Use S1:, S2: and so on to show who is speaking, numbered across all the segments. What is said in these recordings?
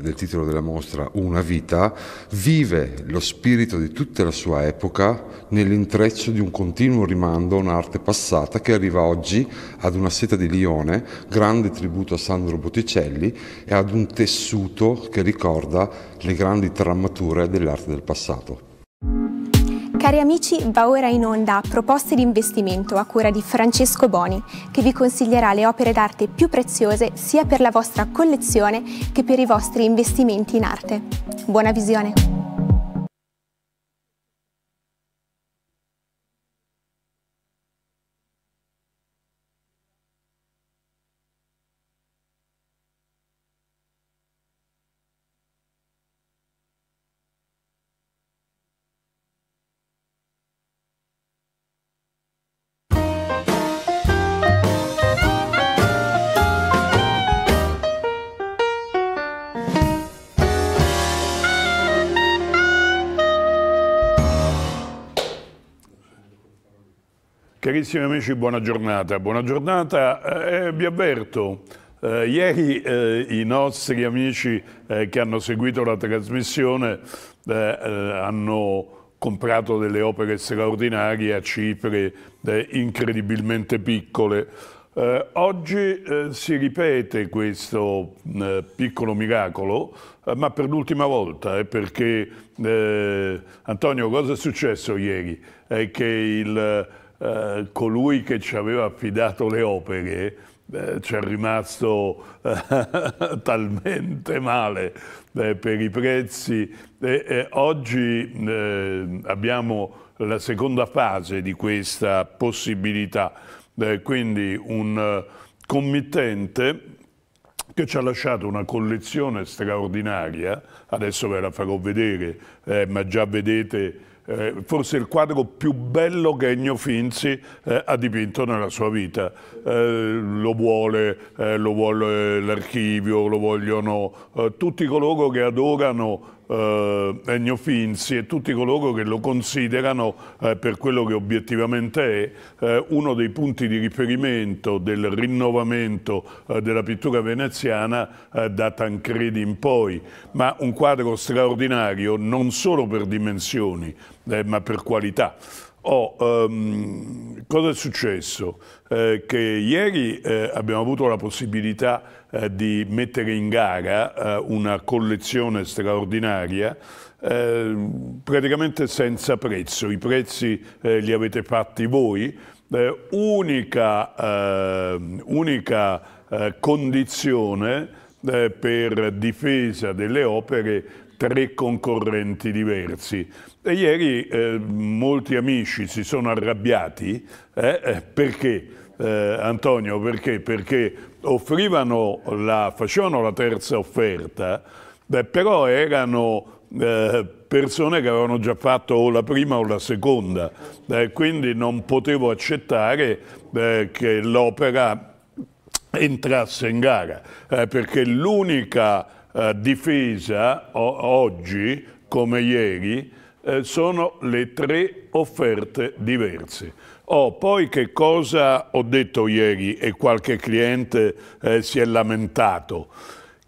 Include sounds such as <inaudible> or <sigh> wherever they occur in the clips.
S1: del eh, titolo della mostra Una vita, vive lo spirito di tutta la sua epoca nell'intreccio di un continuo rimando a un'arte passata che arriva oggi ad una seta di Lione, grande tributo a Sandro Botticelli e ad un tessuto che ricorda le grandi trammature dell'arte del passato.
S2: Cari amici, va ora in onda Proposte di investimento a cura di Francesco Boni, che vi consiglierà le opere d'arte più preziose sia per la vostra collezione che per i vostri investimenti in arte. Buona visione!
S1: Carissimi amici, buona giornata. Buona giornata, eh, eh, vi avverto. Eh, ieri eh, i nostri amici eh, che hanno seguito la trasmissione eh, hanno comprato delle opere straordinarie a cifre incredibilmente piccole. Eh, oggi eh, si ripete questo eh, piccolo miracolo, ma per l'ultima volta, perché Antonio cosa è successo ieri? che il eh, colui che ci aveva affidato le opere eh, ci è rimasto eh, <laughs> talmente male eh, per i prezzi. E, e oggi eh, abbiamo la seconda fase di questa possibilità, quindi un committente che ci ha lasciato una collezione straordinaria, adesso ve la farò vedere, ma già vedete eh, forse il quadro più bello che Ennio Finzi eh, ha dipinto nella sua vita. Eh, eh, lo vuole, l'archivio, lo vogliono eh, tutti coloro che adorano eh, Ennio Finzi e tutti coloro che lo considerano eh, per quello che obiettivamente è eh, uno dei punti di riferimento del rinnovamento eh, della pittura veneziana eh, da Tancredi in poi, ma un quadro straordinario non solo per dimensioni eh, ma per qualità. Oh, ehm, cosa è successo? Eh, che ieri eh, abbiamo avuto la possibilità eh, di mettere in gara eh, una collezione straordinaria eh, praticamente senza prezzo, i prezzi li avete fatti voi, unica, unica condizione per difesa delle opere tre concorrenti diversi. E ieri eh, molti amici si sono arrabbiati eh, perché eh, Antonio, perché? Perché offrivano la, facevano la terza offerta, beh, però erano eh, persone che avevano già fatto o la prima o la seconda, eh, quindi non potevo accettare eh, che l'opera entrasse in gara, eh, perché l'unica eh, difesa oggi, come ieri, sono le tre offerte diverse. Oh, poi che cosa ho detto ieri e qualche cliente eh, si è lamentato?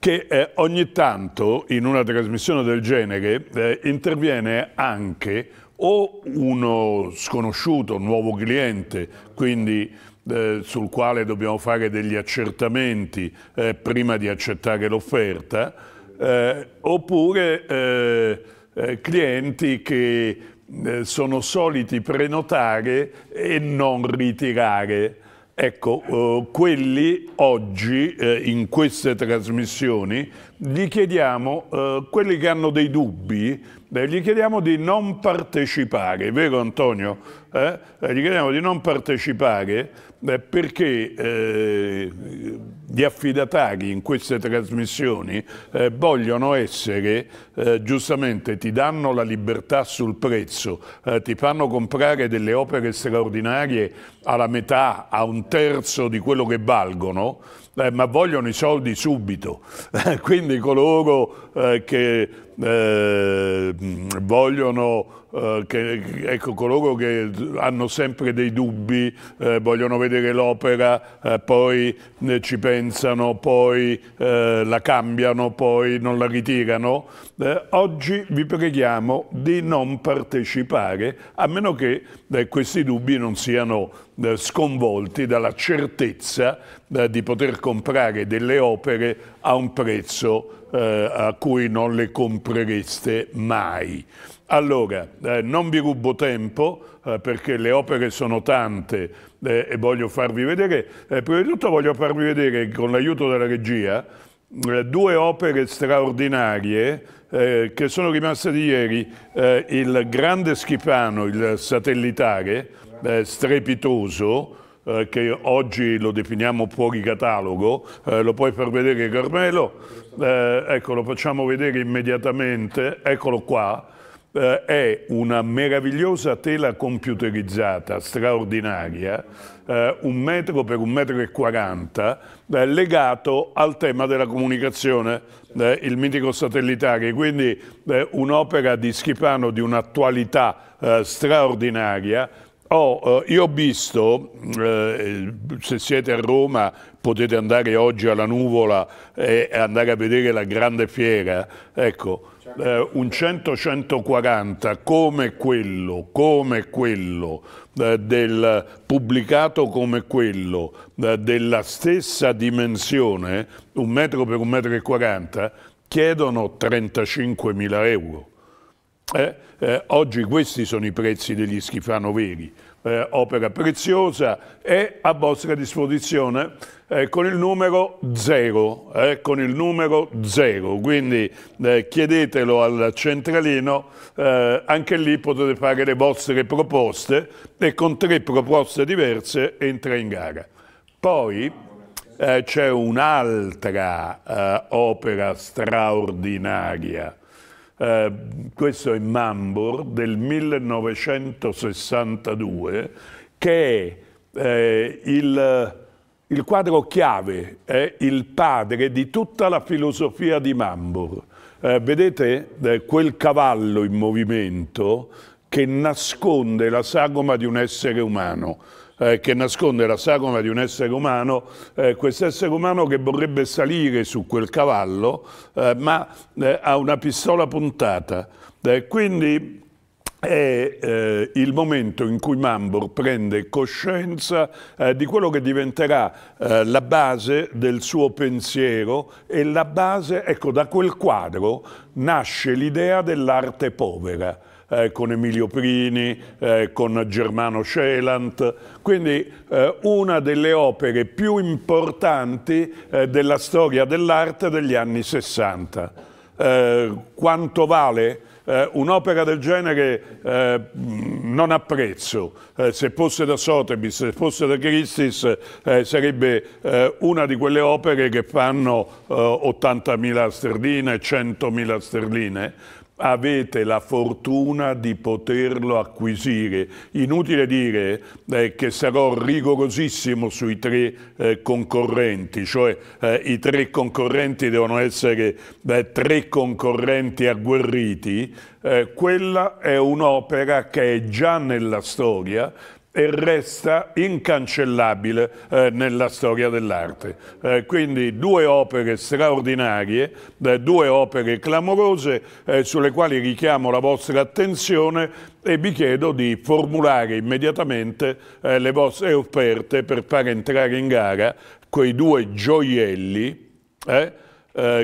S1: Che eh, ogni tanto in una trasmissione del genere eh, interviene anche o uno sconosciuto, un nuovo cliente, quindi eh, sul quale dobbiamo fare degli accertamenti eh, prima di accettare l'offerta, eh, oppure clienti che eh, sono soliti prenotare e non ritirare. Ecco, eh, quelli oggi eh, in queste trasmissioni gli chiediamo, eh, quelli che hanno dei dubbi, beh, gli chiediamo di non partecipare, vero Antonio? Eh? Eh, gli chiediamo di non partecipare beh, perché gli affidatari in queste trasmissioni eh, vogliono essere, eh, giustamente ti danno la libertà sul prezzo, eh, ti fanno comprare delle opere straordinarie alla metà, a un terzo di quello che valgono, eh, ma vogliono i soldi subito. <laughs> Quindi coloro eh, che eh, vogliono eh, che, ecco, coloro che hanno sempre dei dubbi, eh, vogliono vedere l'opera, eh, poi eh, ci pensano, poi eh, la cambiano, poi non la ritirano, oggi vi preghiamo di non partecipare a meno che questi dubbi non siano sconvolti dalla certezza di poter comprare delle opere a un prezzo a cui non le comprereste mai. Allora, eh, non vi rubo tempo eh, perché le opere sono tante eh, e voglio farvi vedere, eh, prima di tutto voglio farvi vedere con l'aiuto della regia eh, due opere straordinarie eh, che sono rimaste di ieri, il grande Schifano, il satellitare, strepitoso, che oggi lo definiamo fuori catalogo, lo puoi far vedere Carmelo, ecco lo facciamo vedere immediatamente, eccolo qua, eh, è una meravigliosa tela computerizzata, straordinaria, eh, un metro per un metro e quaranta, eh, legato al tema della comunicazione, eh, il mitico satellitare, quindi eh, un'opera di Schipano di un'attualità straordinaria, Oh, io ho visto, eh, se siete a Roma potete andare oggi alla Nuvola e andare a vedere la grande fiera, ecco, Certo. eh, un 100-140 come quello, come quello eh, del, pubblicato come quello eh, della stessa dimensione, un metro per un metro e 40, chiedono 35.000 euro. Eh, eh, oggi questi sono i prezzi degli schifano veri, eh, opera preziosa è a vostra disposizione eh, con il numero 0, eh, con il numero 0, quindi eh, chiedetelo al centralino, eh, anche lì potete fare le vostre proposte e con tre proposte diverse entra in gara. Poi eh, c'è un'altra eh, opera straordinaria, questo è Mambor del 1962, che è il il quadro chiave è il padre di tutta la filosofia di Mambo. Eh, vedete eh, quel cavallo in movimento che nasconde la sagoma di un essere umano. Eh, che nasconde la sagoma di un essere umano, eh, questo essere umano che vorrebbe salire su quel cavallo, eh, ma eh, ha una pistola puntata. Eh, quindi è eh, il momento in cui Mambor prende coscienza eh, di quello che diventerà eh, la base del suo pensiero e la base, ecco, da quel quadro nasce l'idea dell'arte povera. Eh, con Emilio Prini, eh, con Germano Celant, quindi eh, una delle opere più importanti eh, della storia dell'arte degli anni 60. Eh, quanto vale? eh, un'opera del genere eh, non apprezzo. Eh, se fosse da Sotheby's, se fosse da Christie's, eh, sarebbe eh, una di quelle opere che fanno 80.000 eh, sterline, 100.000 sterline avete la fortuna di poterlo acquisire. Inutile dire eh, che sarò rigorosissimo sui tre eh, concorrenti, cioè eh, i tre concorrenti devono essere eh, tre concorrenti agguerriti. Eh, quella è un'opera che è già nella storia, e resta incancellabile eh, nella storia dell'arte. Eh, quindi due opere straordinarie, eh, due opere clamorose eh, sulle quali richiamo la vostra attenzione e vi chiedo di formulare immediatamente eh, le vostre offerte per far entrare in gara quei due gioielli eh,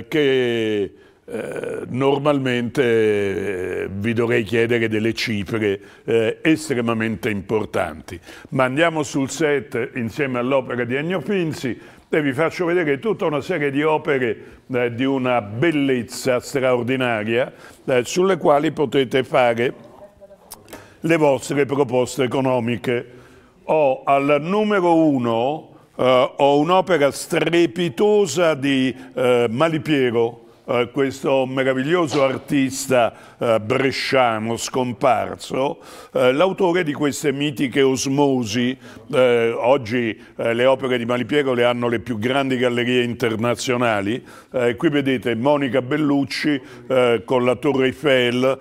S1: che eh, normalmente eh, vi dovrei chiedere delle cifre eh, estremamente importanti. Ma andiamo sul set insieme all'opera di Ennio Finzi e vi faccio vedere tutta una serie di opere eh, di una bellezza straordinaria eh, sulle quali potete fare le vostre proposte economiche. Ho al numero uno eh, ho un'opera strepitosa di Malipiero, eh, questo meraviglioso artista eh, bresciano scomparso, eh, l'autore di queste mitiche osmosi, eh, oggi eh, le opere di Malipiego le hanno le più grandi gallerie internazionali, qui vedete Monica Bellucci con la Torre Eiffel,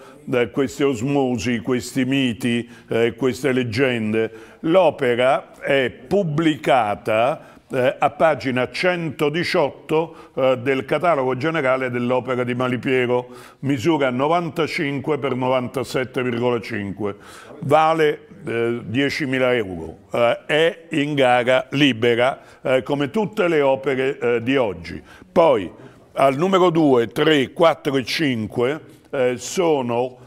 S1: queste osmosi, questi miti, queste leggende. L'opera è pubblicata eh, a pagina 118 eh, del catalogo generale dell'opera di Malipiero, misura 95 x 97,5, vale eh, 10.000 euro, eh, è in gara libera eh, come tutte le opere eh, di oggi. Poi al numero 2, 3, 4 e 5 sono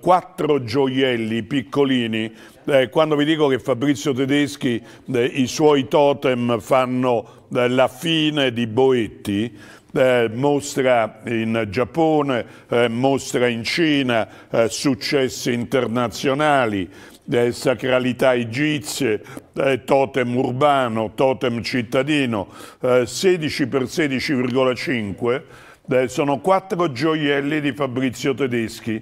S1: quattro gioielli piccolini eh, quando vi dico che Fabrizio Tedeschi, eh, i suoi totem fanno eh, la fine di Boetti, eh, mostra in Giappone, eh, mostra in Cina, eh, successi internazionali, sacralità egizie, totem urbano, totem cittadino, 16 per 16,5 sono quattro gioielli di Fabrizio Tedeschi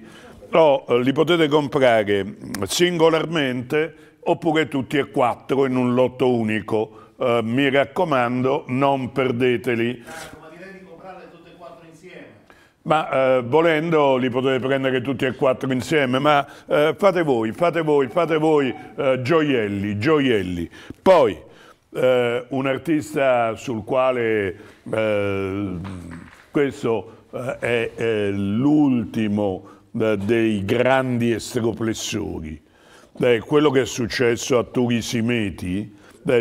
S1: No, eh, li potete comprare eh, singolarmente oppure tutti e quattro in un lotto unico. Uh, mi raccomando, non perdeteli. Ma direi di comprarle tutte e quattro insieme. Ma volendo li potete prendere tutti e quattro insieme, ma uh, fate voi, fate voi, fate voi gioielli, gioielli. Poi un artista sul quale questo è, è l'ultimo dei grandi estroplessori. quello che è successo a Turisimeti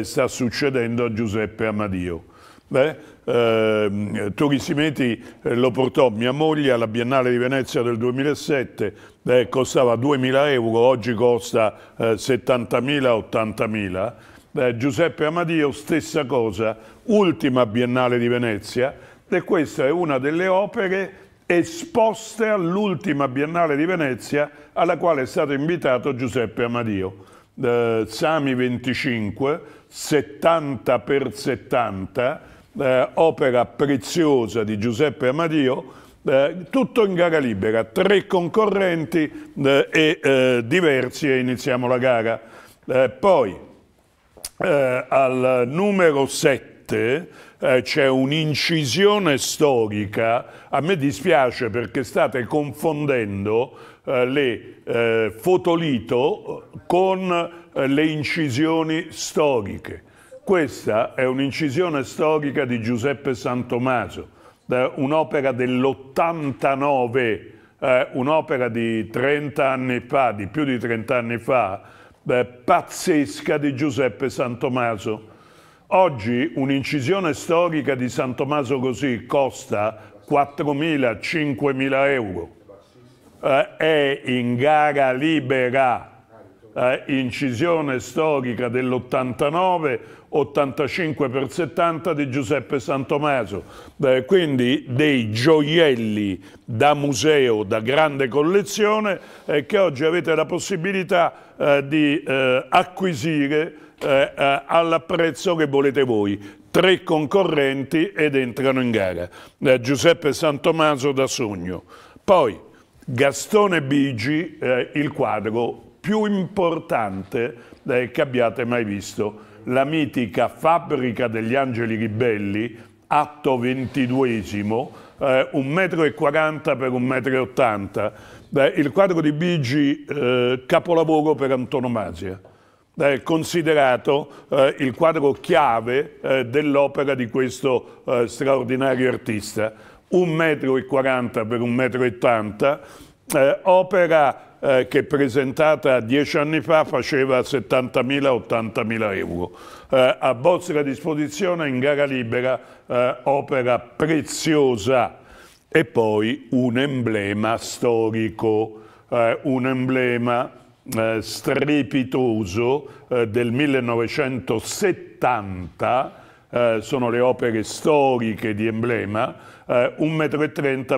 S1: sta succedendo a Giuseppe Amadio. Beh, ehm, eh, Turisimeti lo portò mia moglie alla Biennale di Venezia del 2007, eh, costava 2.000 euro, oggi costa eh, 70.000-80.000. Giuseppe Amadio, stessa cosa, ultima Biennale di Venezia, e questa è una delle opere esposte all'ultima Biennale di Venezia alla quale è stato invitato Giuseppe Amadio. Eh, Sami 25, 70 x 70, eh, opera preziosa di Giuseppe Amadio, eh, tutto in gara libera, tre concorrenti eh, e eh, diversi e iniziamo la gara. Eh, poi al numero 7 eh, c'è un'incisione storica, a me dispiace perché state confondendo eh, le eh, fotolito eh, con eh, le incisioni storiche. Questa è un'incisione storica di Giuseppe Santomaso, un'opera dell'89, un'opera di 30 anni fa, di più di 30 anni fa, pazzesca di Giuseppe Santomaso Oggi un'incisione storica di San Tommaso così costa 4.000-5.000 euro. Eh, è in gara libera, eh, incisione storica dell'89, 85 per 70 di Giuseppe Santomaso. Eh, quindi dei gioielli da museo, da grande collezione, eh, che oggi avete la possibilità eh, di eh, acquisire eh, eh, al prezzo che volete voi. Tre concorrenti ed entrano in gara. Eh, Giuseppe Santomaso da Sogno. Poi Gastone Bigi, eh, il quadro più importante eh, che abbiate mai visto. La mitica fabbrica degli angeli ribelli, atto ventiduesimo, eh, per un metro e m. Il quadro di Bigi, eh, capolavoro per antonomasia eh, considerato eh, il quadro chiave eh, dell'opera di questo eh, straordinario artista. 1,40 m per 1,80 m, eh, opera eh, che presentata dieci anni fa faceva 70.000-80.000 euro. a vostra disposizione in gara libera, opera preziosa e poi un emblema storico, un emblema eh, strepitoso eh, del 1970, eh, sono le opere storiche di emblema, 1,30 eh, m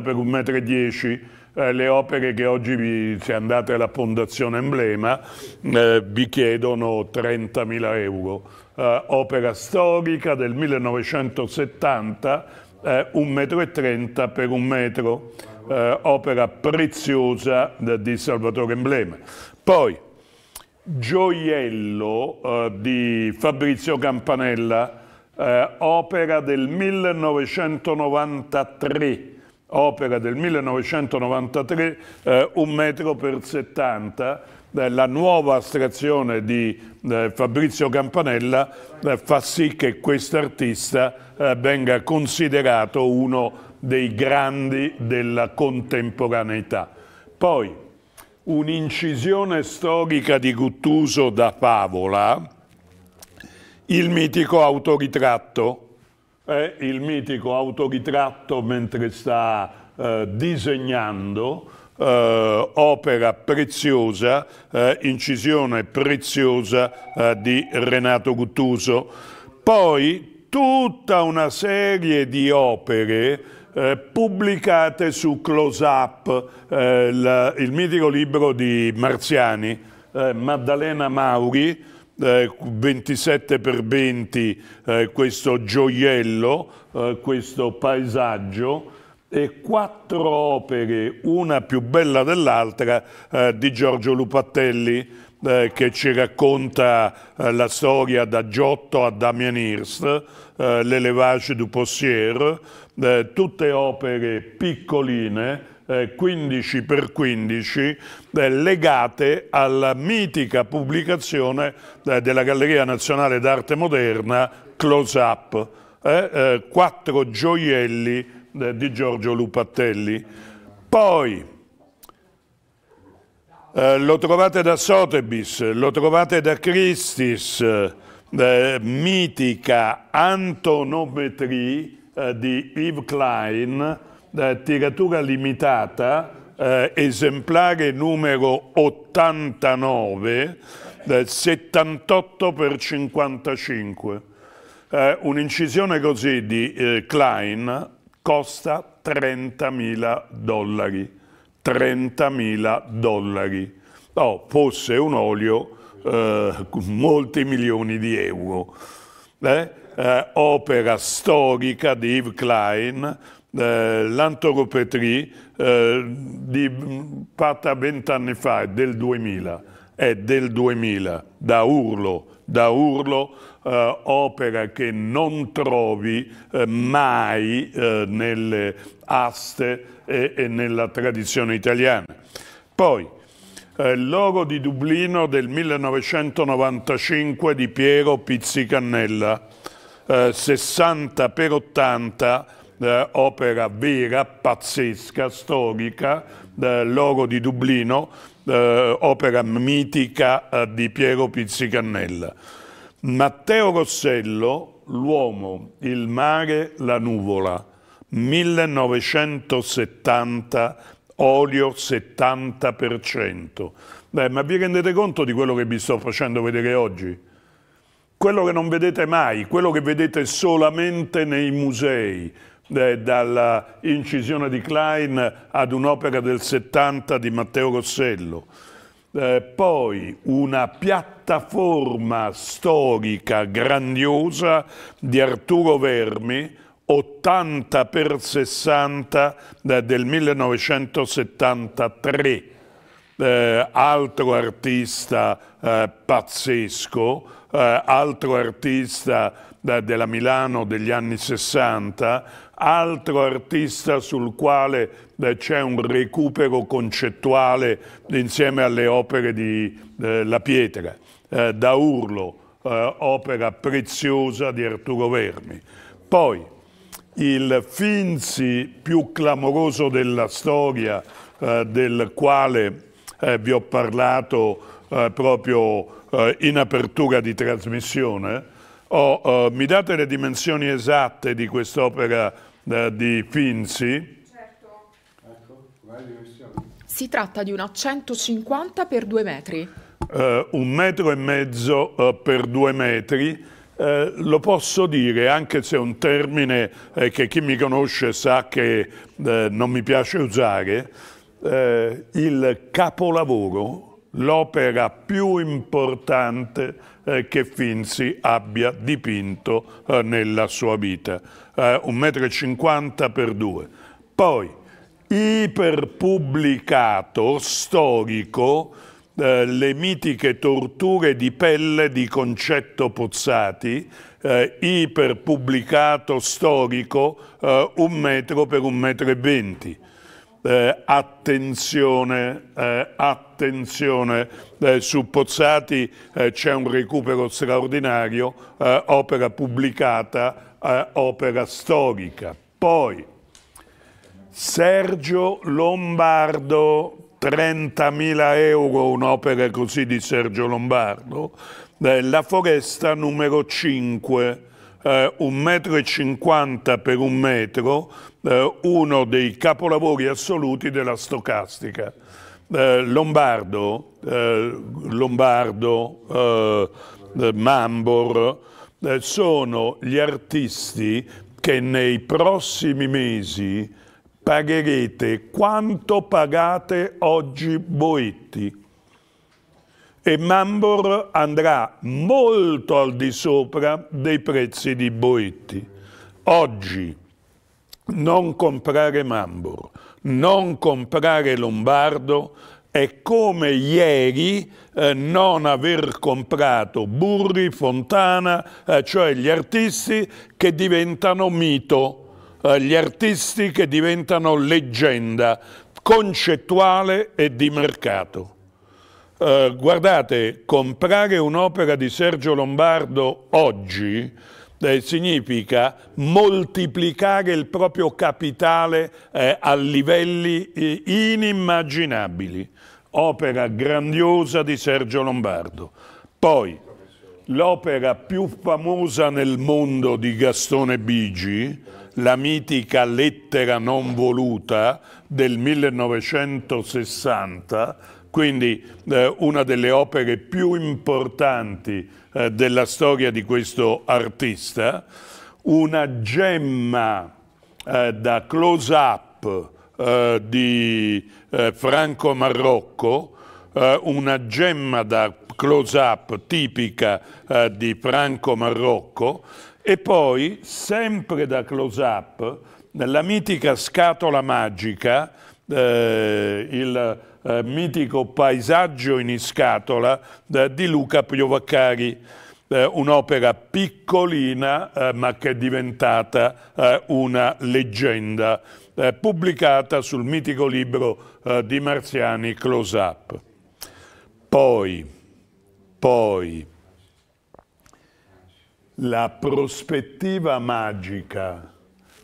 S1: per 1,10 m. Eh, le opere che oggi, vi, se andate alla Fondazione Emblema, eh, vi chiedono 30.000 euro. opera storica del 1970, 1,30 m per 1 metro. opera preziosa di Salvatore Emblema. Poi, Gioiello eh, di Fabrizio Campanella, eh, opera del 1993, opera del 1993, eh, un metro per 70, eh, la nuova astrazione di eh, Fabrizio Campanella eh, fa sì che quest'artista venga considerato uno dei grandi della contemporaneità. Poi, un'incisione storica di Guttuso da favola, il mitico autoritratto, eh, il mitico autoritratto mentre sta eh, disegnando, eh, opera preziosa, eh, incisione preziosa eh, di Renato Guttuso. Poi tutta una serie di opere eh, pubblicate su Close Up, eh, la, il mitico libro di Marziani, eh, Maddalena Mauri, 27 eh, per 20, eh, questo gioiello, questo paesaggio, e quattro opere, una più bella dell'altra, di Giorgio Lupattelli, eh, che ci racconta eh, la storia da Giotto a Damien Hirst, eh, L'élevage du Possier, eh, tutte opere piccoline, 15 eh, per 15 eh, legate alla mitica pubblicazione eh, della Galleria Nazionale d'Arte Moderna Close Up, eh, eh quattro gioielli eh, di Giorgio Lupattelli. Poi lo trovate da Sotebis, lo trovate da Christis, Christie's, mitica antonometria eh, di Yves Klein, eh, tiratura limitata, eh, esemplare numero 89, 78 per 55. Un'incisione così di Klein costa 30.000 dollari. 30.000 dollari. No, oh, fosse un olio eh, molti milioni di euro. Eh? eh, opera storica di Yves Klein, eh, l'Antropetrie, eh, di, mm, fatta vent'anni fa, è del 2000, è del 2000, da urlo, da urlo, eh, opera che non trovi eh, mai eh, nelle aste e, e, nella tradizione italiana. Poi, eh, l'oro di Dublino del 1995 di Piero Pizzicannella, 60 eh, per 80 eh, opera vera, pazzesca, storica, eh, l'oro di Dublino, eh, opera mitica eh, di Piero Pizzicannella. Matteo Rossello, L'uomo, il mare, la nuvola, 1970, olio 70%. Beh, ma vi rendete conto di quello che vi sto facendo vedere oggi? quello che non vedete mai, quello che vedete solamente nei musei, eh, dalla di Klein ad un'opera del 70 di Matteo Rossello. Eh, poi una piattaforma storica grandiosa di Arturo Vermi, 80 per 60 eh, del 1973, eh, altro artista eh, pazzesco, eh, altro artista da, eh, della Milano degli anni 60, altro artista sul quale eh, c'è un recupero concettuale insieme alle opere di eh, La Pietra, eh, da Urlo, eh, opera preziosa di Arturo Vermi. Poi il Finzi più clamoroso della storia, del quale vi ho parlato eh, proprio eh, in apertura di trasmissione, oh, mi date le dimensioni esatte di quest'opera eh, di Finzi? Certo.
S2: Ecco, si tratta di una 150 per 2 metri.
S1: Eh, un metro e mezzo per 2 metri. Eh, lo posso dire, anche se è un termine eh, che chi mi conosce sa che eh, non mi piace usare, il capolavoro l'opera più importante eh, che Finzi abbia dipinto eh, nella sua vita, eh, un eh, e cinquanta per due. Poi, iperpubblicato, storico, eh, le mitiche torture di pelle di Concetto Pozzati, eh, iperpubblicato, storico, eh, un metro per un metro e venti eh, attenzione, eh, attenzione eh, su Pozzati eh, c'è un recupero straordinario, eh, opera pubblicata, eh, opera storica. Poi Sergio Lombardo, 30.000 euro un'opera così di Sergio Lombardo, La foresta numero 5, eh, un metro e cinquanta per un metro, eh, uno dei capolavori assoluti della stocastica. Eh, Lombardo, eh, Lombardo eh, Mambor, sono gli artisti che nei prossimi mesi pagherete quanto pagate oggi Boetti e Mambor andrà molto al di sopra dei prezzi di Boetti. Oggi non comprare Mambor, non comprare Lombardo è come ieri eh, non aver comprato Burri, Fontana, eh, cioè gli artisti che diventano mito, eh, gli artisti che diventano leggenda concettuale e di mercato. Eh, guardate, comprare un'opera di Sergio Lombardo oggi eh, significa moltiplicare il proprio capitale eh, a livelli eh, inimmaginabili. Opera grandiosa di Sergio Lombardo. Poi, l'opera più famosa nel mondo di Gastone Bigi, la mitica lettera non voluta del 1960, quindi eh, una delle opere più importanti eh, della storia di questo artista, una gemma eh, da close-up eh, di eh, Franco Marrocco, eh, una gemma da close-up tipica di Franco Marrocco e poi, sempre da close-up, la mitica scatola magica, il eh, mitico paesaggio in scatola eh, di Luca Piovaccari, eh, un'opera piccolina eh, ma che è diventata eh, una leggenda, eh, pubblicata sul mitico libro di Marziani Close Up. Poi, poi, la prospettiva magica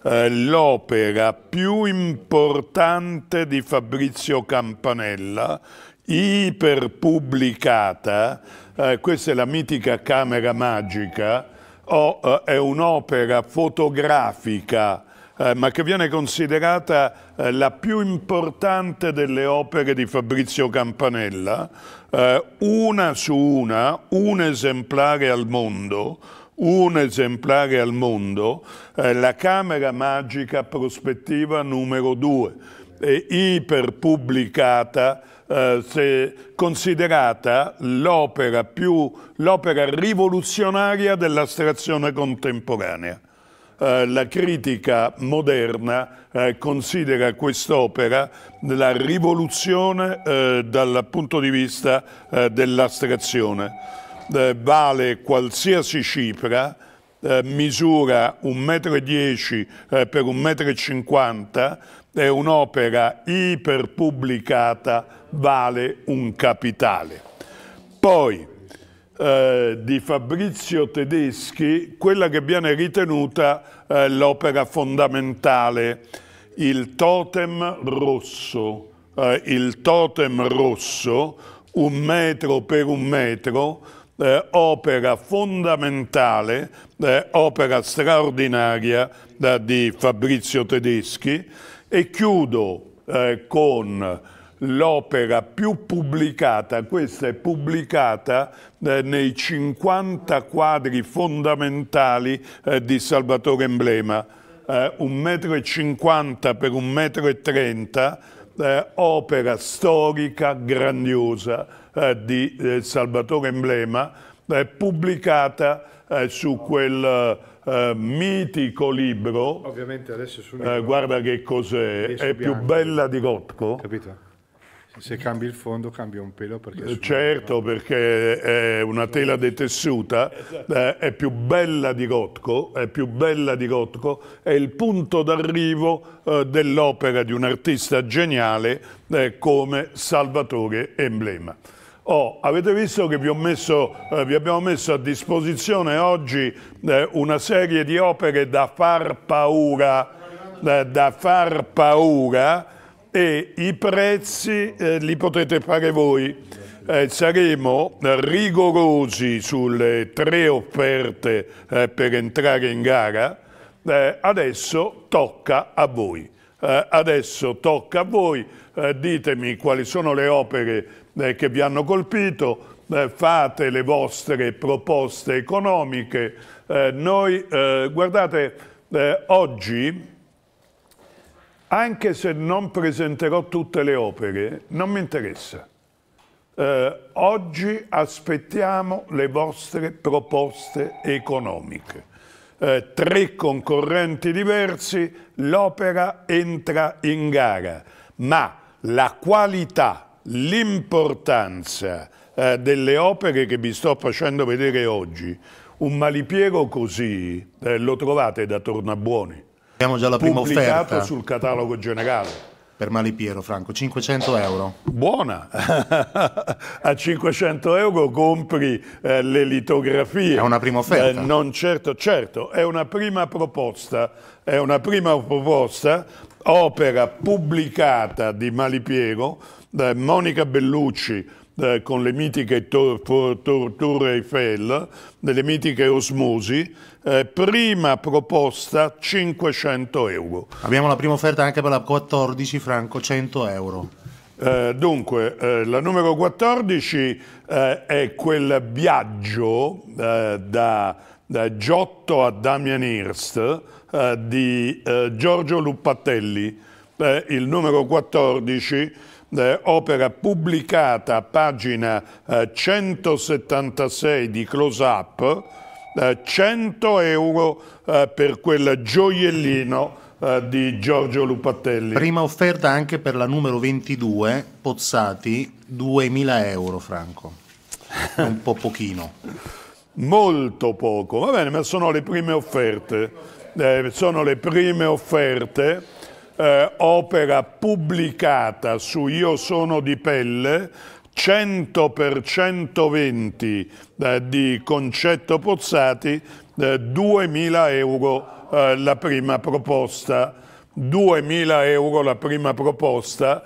S1: eh, l'opera più importante di Fabrizio Campanella, iperpubblicata, eh, questa è la mitica Camera Magica, oh, eh, è un'opera fotografica eh, ma che viene considerata eh, la più importante delle opere di Fabrizio Campanella, eh, una su una, un esemplare al mondo, un esemplare al mondo, eh, la Camera Magica Prospettiva numero 2, eh, iperpubblicata, eh, se considerata l'opera più l'opera rivoluzionaria dell'astrazione contemporanea. Eh, la critica moderna eh, considera quest'opera la rivoluzione eh, dal punto di vista eh, dell'astrazione eh, vale qualsiasi cifra, eh, misura 1,10 m eh, per 1,50 m, è un'opera iperpubblicata, vale un capitale. Poi, eh, di Fabrizio Tedeschi, quella che viene ritenuta eh, l'opera fondamentale, il totem rosso. Eh, il totem rosso, un metro per un metro, eh, opera fondamentale, eh, opera straordinaria eh, di Fabrizio Tedeschi e chiudo eh, con l'opera più pubblicata, questa è pubblicata eh, nei 50 quadri fondamentali eh, di Salvatore Emblema, eh, un eh, e cinquanta per un 1,30 m, eh, opera storica grandiosa. Eh, di eh, Salvatore Emblema, eh, pubblicata eh, su quel mitico libro. Ovviamente adesso su libro, Guarda che cos'è, è più bella di Rotko. Capito? Se cambi il fondo cambia un pelo perché Certo, bianco. perché è una tela detessuta, esatto. è più bella di Gotco, è più bella di Gotco, è il punto d'arrivo dell'opera di un artista geniale come Salvatore Emblema. Oh, avete visto che vi, messo, eh, vi, abbiamo messo a disposizione oggi eh, una serie di opere da far paura, da, da far paura e i prezzi eh, li potete fare voi. Eh, saremo rigorosi sulle tre offerte eh, per entrare in gara. Eh, adesso tocca a voi. adesso tocca a voi. ditemi quali sono le opere eh, che vi hanno colpito, eh, fate le vostre proposte economiche. Eh, noi, eh, guardate, eh, oggi, anche se non presenterò tutte le opere, non mi interessa. Eh, oggi aspettiamo le vostre proposte economiche. Eh, tre concorrenti diversi, l'opera entra in gara, ma la qualità l'importanza eh, delle opere che vi sto facendo vedere oggi. Un malipiego così eh, lo trovate da Tornabuoni. Abbiamo già la prima offerta. Pubblicato sul catalogo generale per Malipiero, Franco, 500 euro. Buona! <laughs> a 500 euro compri eh, le litografie. È una prima offerta. Eh, non certo, certo, è una prima proposta, è una prima proposta, opera pubblicata di Malipiero, da Monica Bellucci da, eh, con le mitiche Torture tour, tour Eiffel, delle mitiche Osmosi, eh, prima proposta 500 euro. Abbiamo la prima offerta anche per la 14 franco 100 euro. Eh, dunque, eh, la numero 14 eh, è quel viaggio eh, da, da, Giotto a Damian Hirst eh, di Giorgio Luppatelli, il numero 14 eh, opera pubblicata a pagina eh, 176 di Close Up, 100 eh, euro eh, per quel gioiellino eh, di Giorgio Lupatelli. Prima
S3: offerta anche per la numero 22, Pozzati, 2.000 euro, Franco.
S1: <laughs> un po' pochino. Molto poco, va bene, ma sono le prime offerte. Eh, sono le prime offerte eh, opera pubblicata su Io sono di pelle, 100 per 120 eh, di Concetto Pozzati, eh, 2.000 eh, euro la prima proposta. 2.000 euro la prima proposta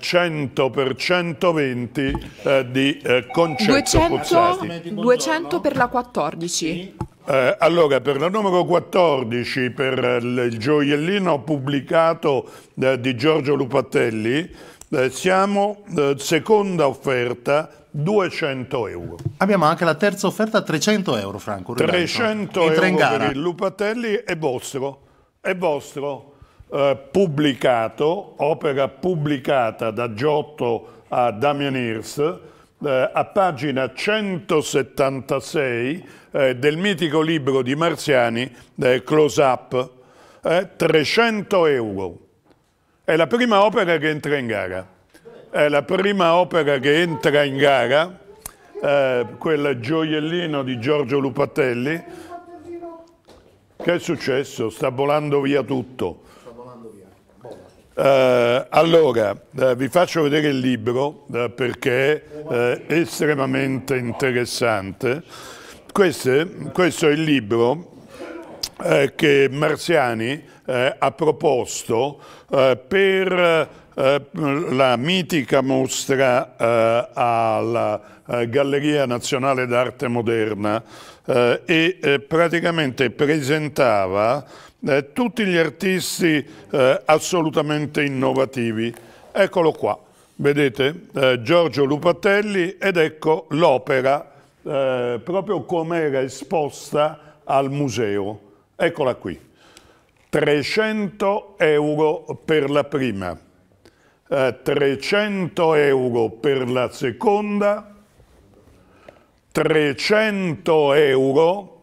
S1: 100 per 120 eh, di eh, concetto 200,
S2: 200 per la 14.
S1: Eh, allora, per la numero 14, per eh, il gioiellino pubblicato eh, di Giorgio Lupatelli, eh, siamo seconda offerta 200 euro.
S3: Abbiamo anche la terza offerta 300 euro, Franco. 300 euro per il
S1: Lupatelli è vostro, è vostro. Eh, pubblicato, opera pubblicata da Giotto a Damian Hirst, eh, a pagina 176 eh, del mitico libro di Marziani, eh, Close Up, 300 eh, euro. È la prima opera che entra in gara. È la prima opera che entra in gara, quel gioiellino di Giorgio Lupatelli. Che è successo? Sta volando via tutto. Eh, allora, eh, vi faccio vedere il libro eh, perché è eh, estremamente interessante. Queste, questo è il libro eh, che Marziani eh, ha proposto per la mitica mostra alla Galleria Nazionale d'Arte Moderna e praticamente presentava eh, tutti gli artisti eh, assolutamente innovativi. Eccolo qua, vedete eh, Giorgio Lupatelli ed ecco l'opera eh, proprio come era esposta al museo. Eccola qui, 300 euro per la prima, 300 eh, euro per la seconda, 300 euro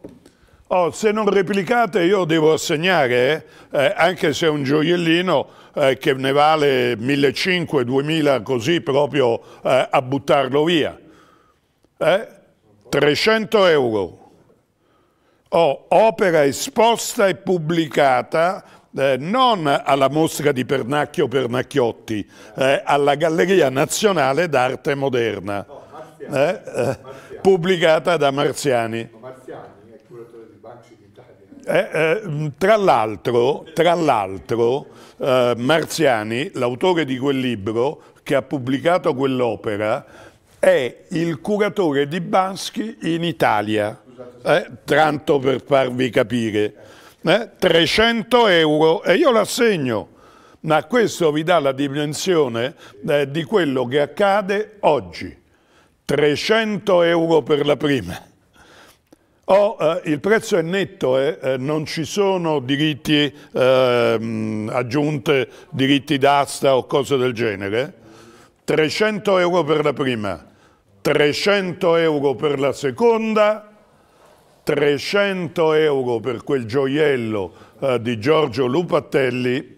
S1: Oh, se non replicate io devo assegnare, eh? anche se è un gioiellino eh, che ne vale 1.500-2.000 così proprio eh, a buttarlo via. 300 eh? euro. Oh, opera esposta e pubblicata eh, non alla mostra di Pernacchio Pernacchiotti, alla Galleria Nazionale d'Arte Moderna, pubblicata da Marziani. Eh, eh, tra l'altro, eh, Marziani, l'autore di quel libro che ha pubblicato quell'opera, è il curatore di Bansky in Italia, eh, tanto per farvi capire. 300 eh, euro e io l'assegno, ma questo vi dà la dimensione eh, di quello che accade oggi. 300 euro per la prima. Oh, eh, il prezzo è netto, eh, eh, non ci sono diritti ehm, aggiunte, diritti d'asta o cose del genere. 300 euro per la prima, 300 euro per la seconda, 300 euro per quel gioiello eh, di Giorgio Lupatelli,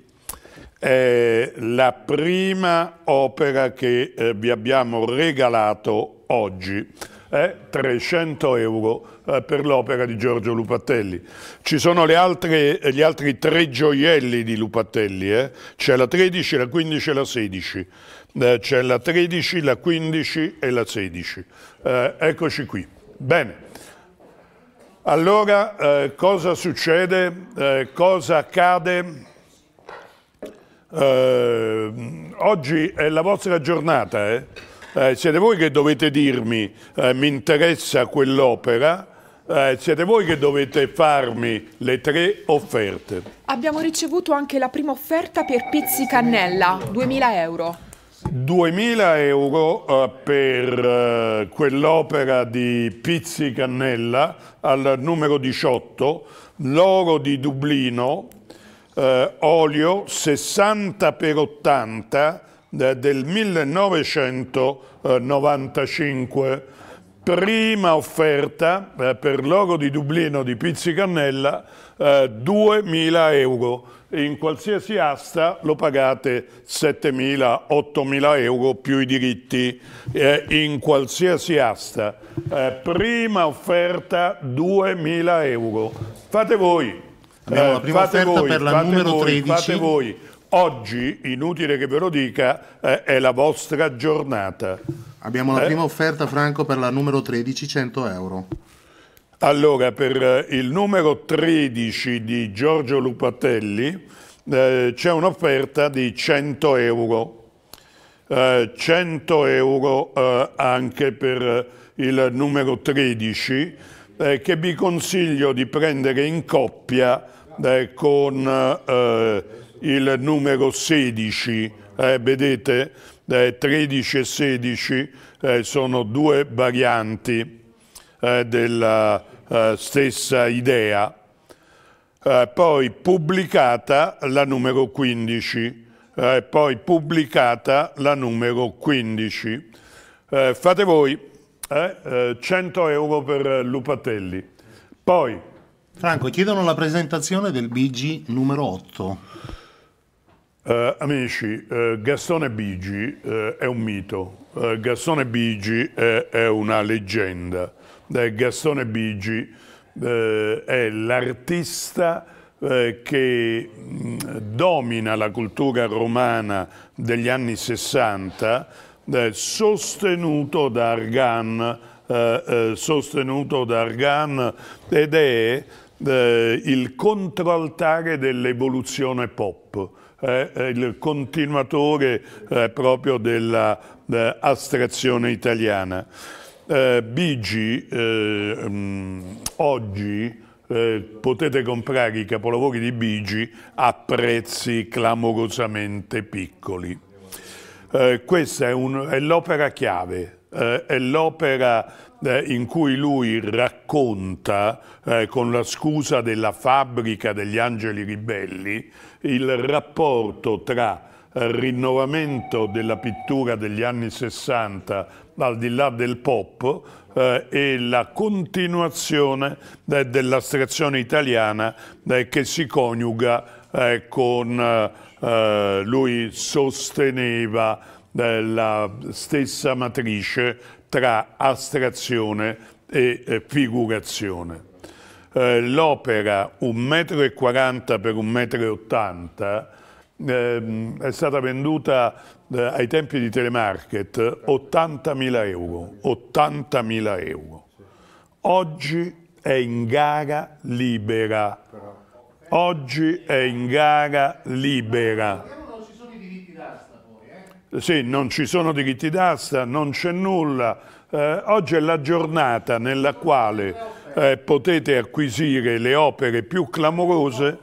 S1: è la prima opera che eh, vi abbiamo regalato oggi, è 300 euro eh, per l'opera di Giorgio Lupatelli. Ci sono altre, gli altri tre gioielli di Lupatelli, eh? c'è la 13, la 15 e la 16, eh, c'è la 13, la 15 e la 16. Eh, eccoci qui. Bene. Allora, eh, cosa succede? Eh, cosa accade? oggi è la vostra giornata, eh? Eh, siete voi che dovete dirmi eh, mi interessa quell'opera eh, siete voi che dovete farmi le tre offerte.
S2: Abbiamo ricevuto anche la prima offerta per Pizzi Cannella, 2.000 euro.
S1: 2.000 euro eh, per eh, quell'opera di Pizzi Cannella al numero 18, l'oro di Dublino, eh, olio 60 x 80 del 1995 prima offerta eh, per Logo di Dublino di Pizzicannella eh, 2.000 euro. In qualsiasi asta lo pagate 7.000-8.000 euro più i diritti eh, in qualsiasi asta. Eh, prima offerta 2.000 euro. Fate voi. Abbiamo eh, la prima offerta voi, per la numero voi, 13. Fate voi. Oggi, inutile che ve lo dica, eh, è la vostra giornata. Abbiamo la eh? prima
S3: offerta, Franco, per la numero 13, 100 euro.
S1: Allora, per eh, il numero 13 di Giorgio Lupatelli eh, c'è un'offerta di 100 euro. Eh, 100 euro eh, anche per eh, il numero 13 che vi consiglio di prendere in coppia con il numero 16. vedete? eh, 13 e 16 eh, sono due varianti eh, della eh, stessa idea. Eh, poi pubblicata la numero 15, eh, poi pubblicata la numero 15. fate voi 100 euro per Lupatelli. Poi... Franco, chiedono la
S3: presentazione del BG numero 8.
S1: Eh, amici, eh, Gastone Bigi eh, è un mito, eh, Gastone Bigi è una leggenda, eh, Gastone Bigi eh, è l'artista che mh, mm, domina la cultura romana degli anni 60, sostenuto da Argan, sostenuto da Argan ed è il controaltare dell'evoluzione pop. Eh, eh, il continuatore eh, proprio dell'astrazione eh, italiana. Eh, Bigi mh, eh, mm, oggi potete comprare i capolavori di Bigi a prezzi clamorosamente piccoli. questa è, è l'opera chiave, è l'opera eh, in cui lui racconta, eh, con la scusa della fabbrica degli angeli ribelli, il rapporto tra eh, rinnovamento della pittura degli anni 60 al di là del pop eh, e la continuazione eh, dell'astrazione italiana eh, che si coniuga eh, con eh, lui sosteneva la stessa matrice tra astrazione e eh, figurazione. Eh, l'opera 1,40 m per 1,80 m ehm, è stata venduta eh, ai tempi di telemarket 80.000 euro. 80.000 euro. Oggi è in gara libera. Oggi è in gara libera. Sì, non ci sono diritti d'asta, non c'è nulla. Eh, oggi è la giornata nella quale eh, potete acquisire le opere più clamorose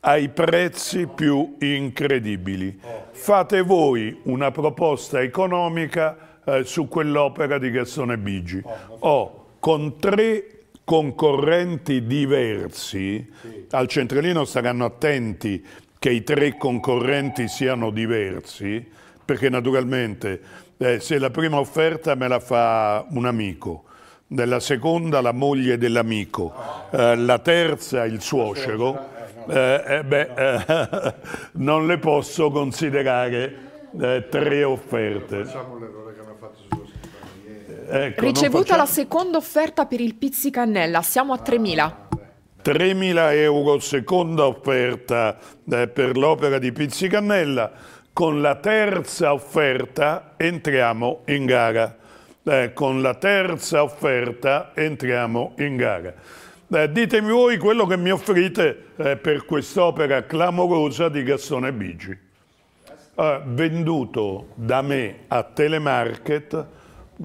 S1: ai prezzi più incredibili. Fate voi una proposta economica eh, su quell'opera di Gastone Bigi. O con tre concorrenti diversi, al centralino saranno attenti che i tre concorrenti siano diversi, perché naturalmente eh, se la prima offerta me la fa un amico, della seconda la moglie dell'amico, eh, la terza il suocero, eh, eh beh, eh, <laughs> non le posso considerare eh, tre offerte. Ecco, Ricevuta facciamo... la
S2: seconda offerta per il pizzicannella, siamo a 3.000.
S1: 3.000 euro seconda offerta per l'opera di Pizzicannella. Con la terza offerta entriamo in gara. Eh, con la terza offerta entriamo in gara. Eh, ditemi voi quello che mi offrite eh, per quest'opera clamorosa di Gastone Bigi. Eh, venduto da me a Telemarket,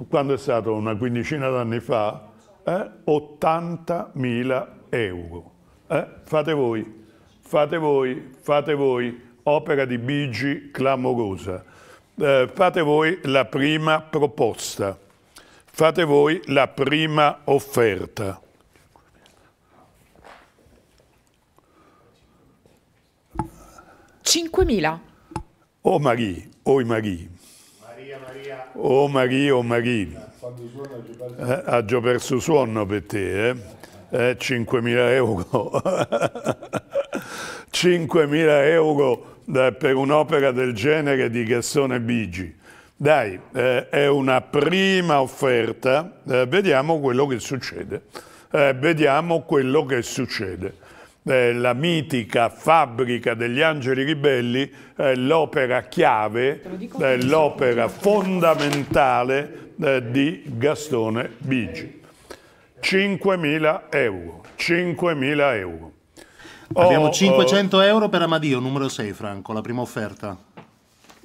S1: quando è stato una quindicina d'anni fa, 80.000 eh, euro. Eh, fate voi, fate voi, fate voi opera di Bigi clamorosa. Eh, fate voi la prima proposta, fate voi la prima offerta. Cinquemila. Oh Marie, oh Marie. Maria, Maria. Oh Marie, oh Marie. Eh, già perso suono per te, eh? eh 5.000 euro. 5.000 <laughs> euro per un'opera del genere di Gassone Bigi. Dai, eh, è una prima offerta, eh, vediamo quello che succede. Eh, vediamo quello che succede. Eh, la mitica fabbrica degli angeli ribelli, è l'opera chiave, l'opera fondamentale eh, di Gastone Bigi. 5.000 euro, 5.000 euro.
S3: Oh, Abbiamo 500 oh, euro per Amadio, numero 6 Franco, la prima offerta.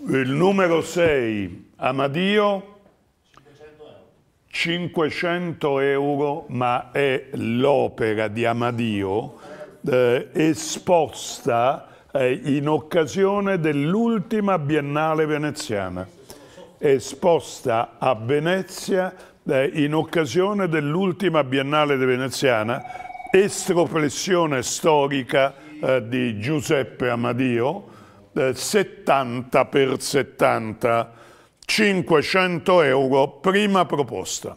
S3: Il
S1: numero 6, Amadio, 500 euro, ma è l'opera di Amadio eh, esposta eh, in occasione dell'ultima Biennale veneziana, esposta a Venezia eh, in occasione dell'ultima Biennale veneziana estropressione storica eh, di Giuseppe Amadio, eh, 70 per 70, 500 euro prima proposta.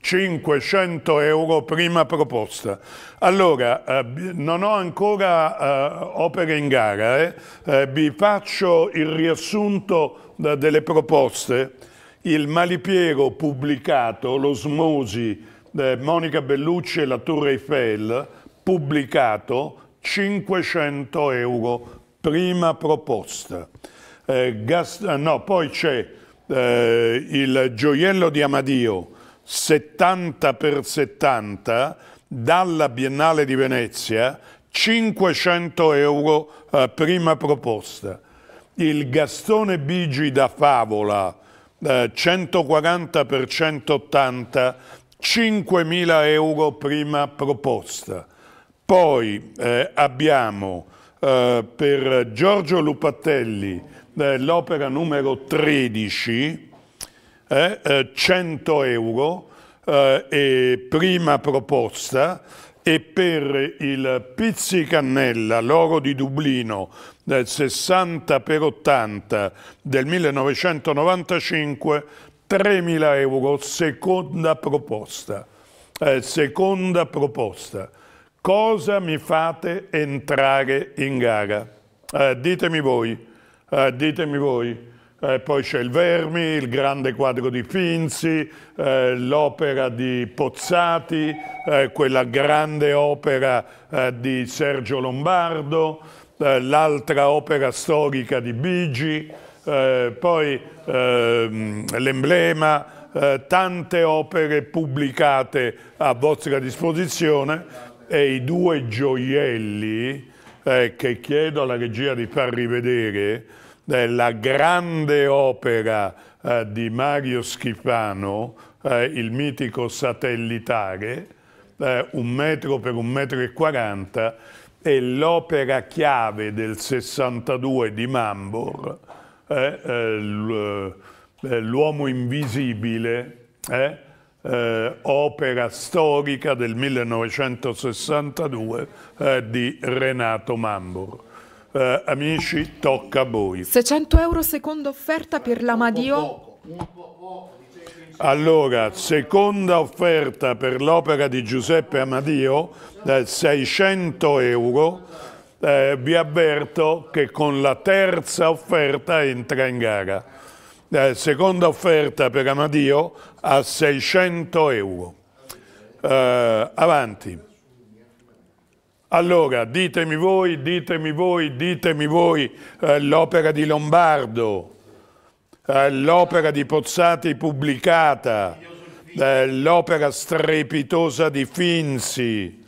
S1: 500 euro prima proposta. Allora, eh, non ho ancora eh, opere in gara, eh. eh vi faccio il riassunto eh, delle proposte. Il Malipiero pubblicato, l'Osmosi Monica Bellucci e la Tour Eiffel, pubblicato 500 euro, prima proposta. Eh, gas, eh, no, poi c'è eh, il gioiello di Amadio, 70 per 70, dalla Biennale di Venezia, 500 euro eh, prima proposta. Il Gastone Bigi da Favola, 140 eh, per 180, 5.000 euro prima proposta. Poi eh, abbiamo eh, per Giorgio Lupatelli eh, l'opera numero 13, 100 eh, eh, euro eh, e prima proposta e per il Pizzicannella, l'oro di Dublino del 60 per 80 del 1995 3.000 euro, seconda proposta. Eh, seconda proposta. Cosa mi fate entrare in gara? Eh, ditemi voi, eh, ditemi voi. Eh, poi c'è il Vermi, il grande quadro di Finzi, eh, l'opera di Pozzati, eh, quella grande opera di Sergio Lombardo, l'altra opera storica di Bigi, eh, poi eh, l'emblema, eh, tante opere pubblicate a vostra disposizione e i due gioielli eh, che chiedo alla regia di far rivedere, la grande opera eh, di Mario Schifano, il mitico satellitare, un metro per un metro e quaranta, e l'opera chiave del 62 di Mambor, è l'uomo invisibile, eh? Eh, opera storica del 1962 eh, di Renato Mambor. Eh, amici, tocca a voi.
S2: 600 euro seconda offerta per la Madio.
S1: Allora, seconda offerta per l'opera di Giuseppe Amadio, 600 eh, euro eh, vi avverto che con la terza offerta entra in gara. Eh, seconda offerta per Amadio a 600 euro. Eh, avanti. Allora, ditemi voi, ditemi voi, ditemi voi eh, l'opera di Lombardo, eh, l'opera di Pozzati pubblicata, eh, l'opera strepitosa di Finzi,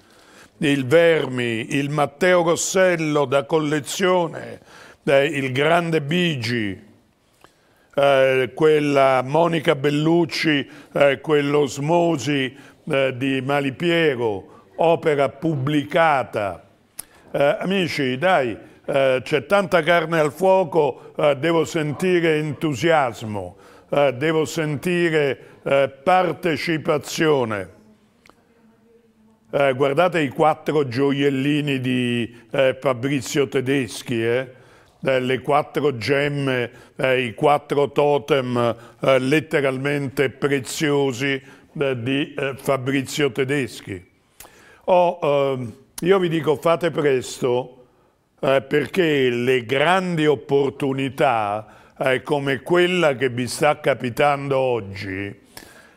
S1: il Vermi, il Matteo Rossello da collezione, eh, il grande Bigi, eh, quella Monica Bellucci, eh, quell'osmosi eh, di Malipiero, opera pubblicata. Eh, amici, dai, eh, c'è tanta carne al fuoco, devo sentire entusiasmo, devo sentire partecipazione. Eh, guardate i quattro gioiellini di eh, Fabrizio Tedeschi, eh? eh le quattro gemme, eh, i quattro totem eh, letteralmente preziosi di Fabrizio Tedeschi. Oh, ehm, io vi dico fate presto perché le grandi opportunità come quella che vi sta capitando oggi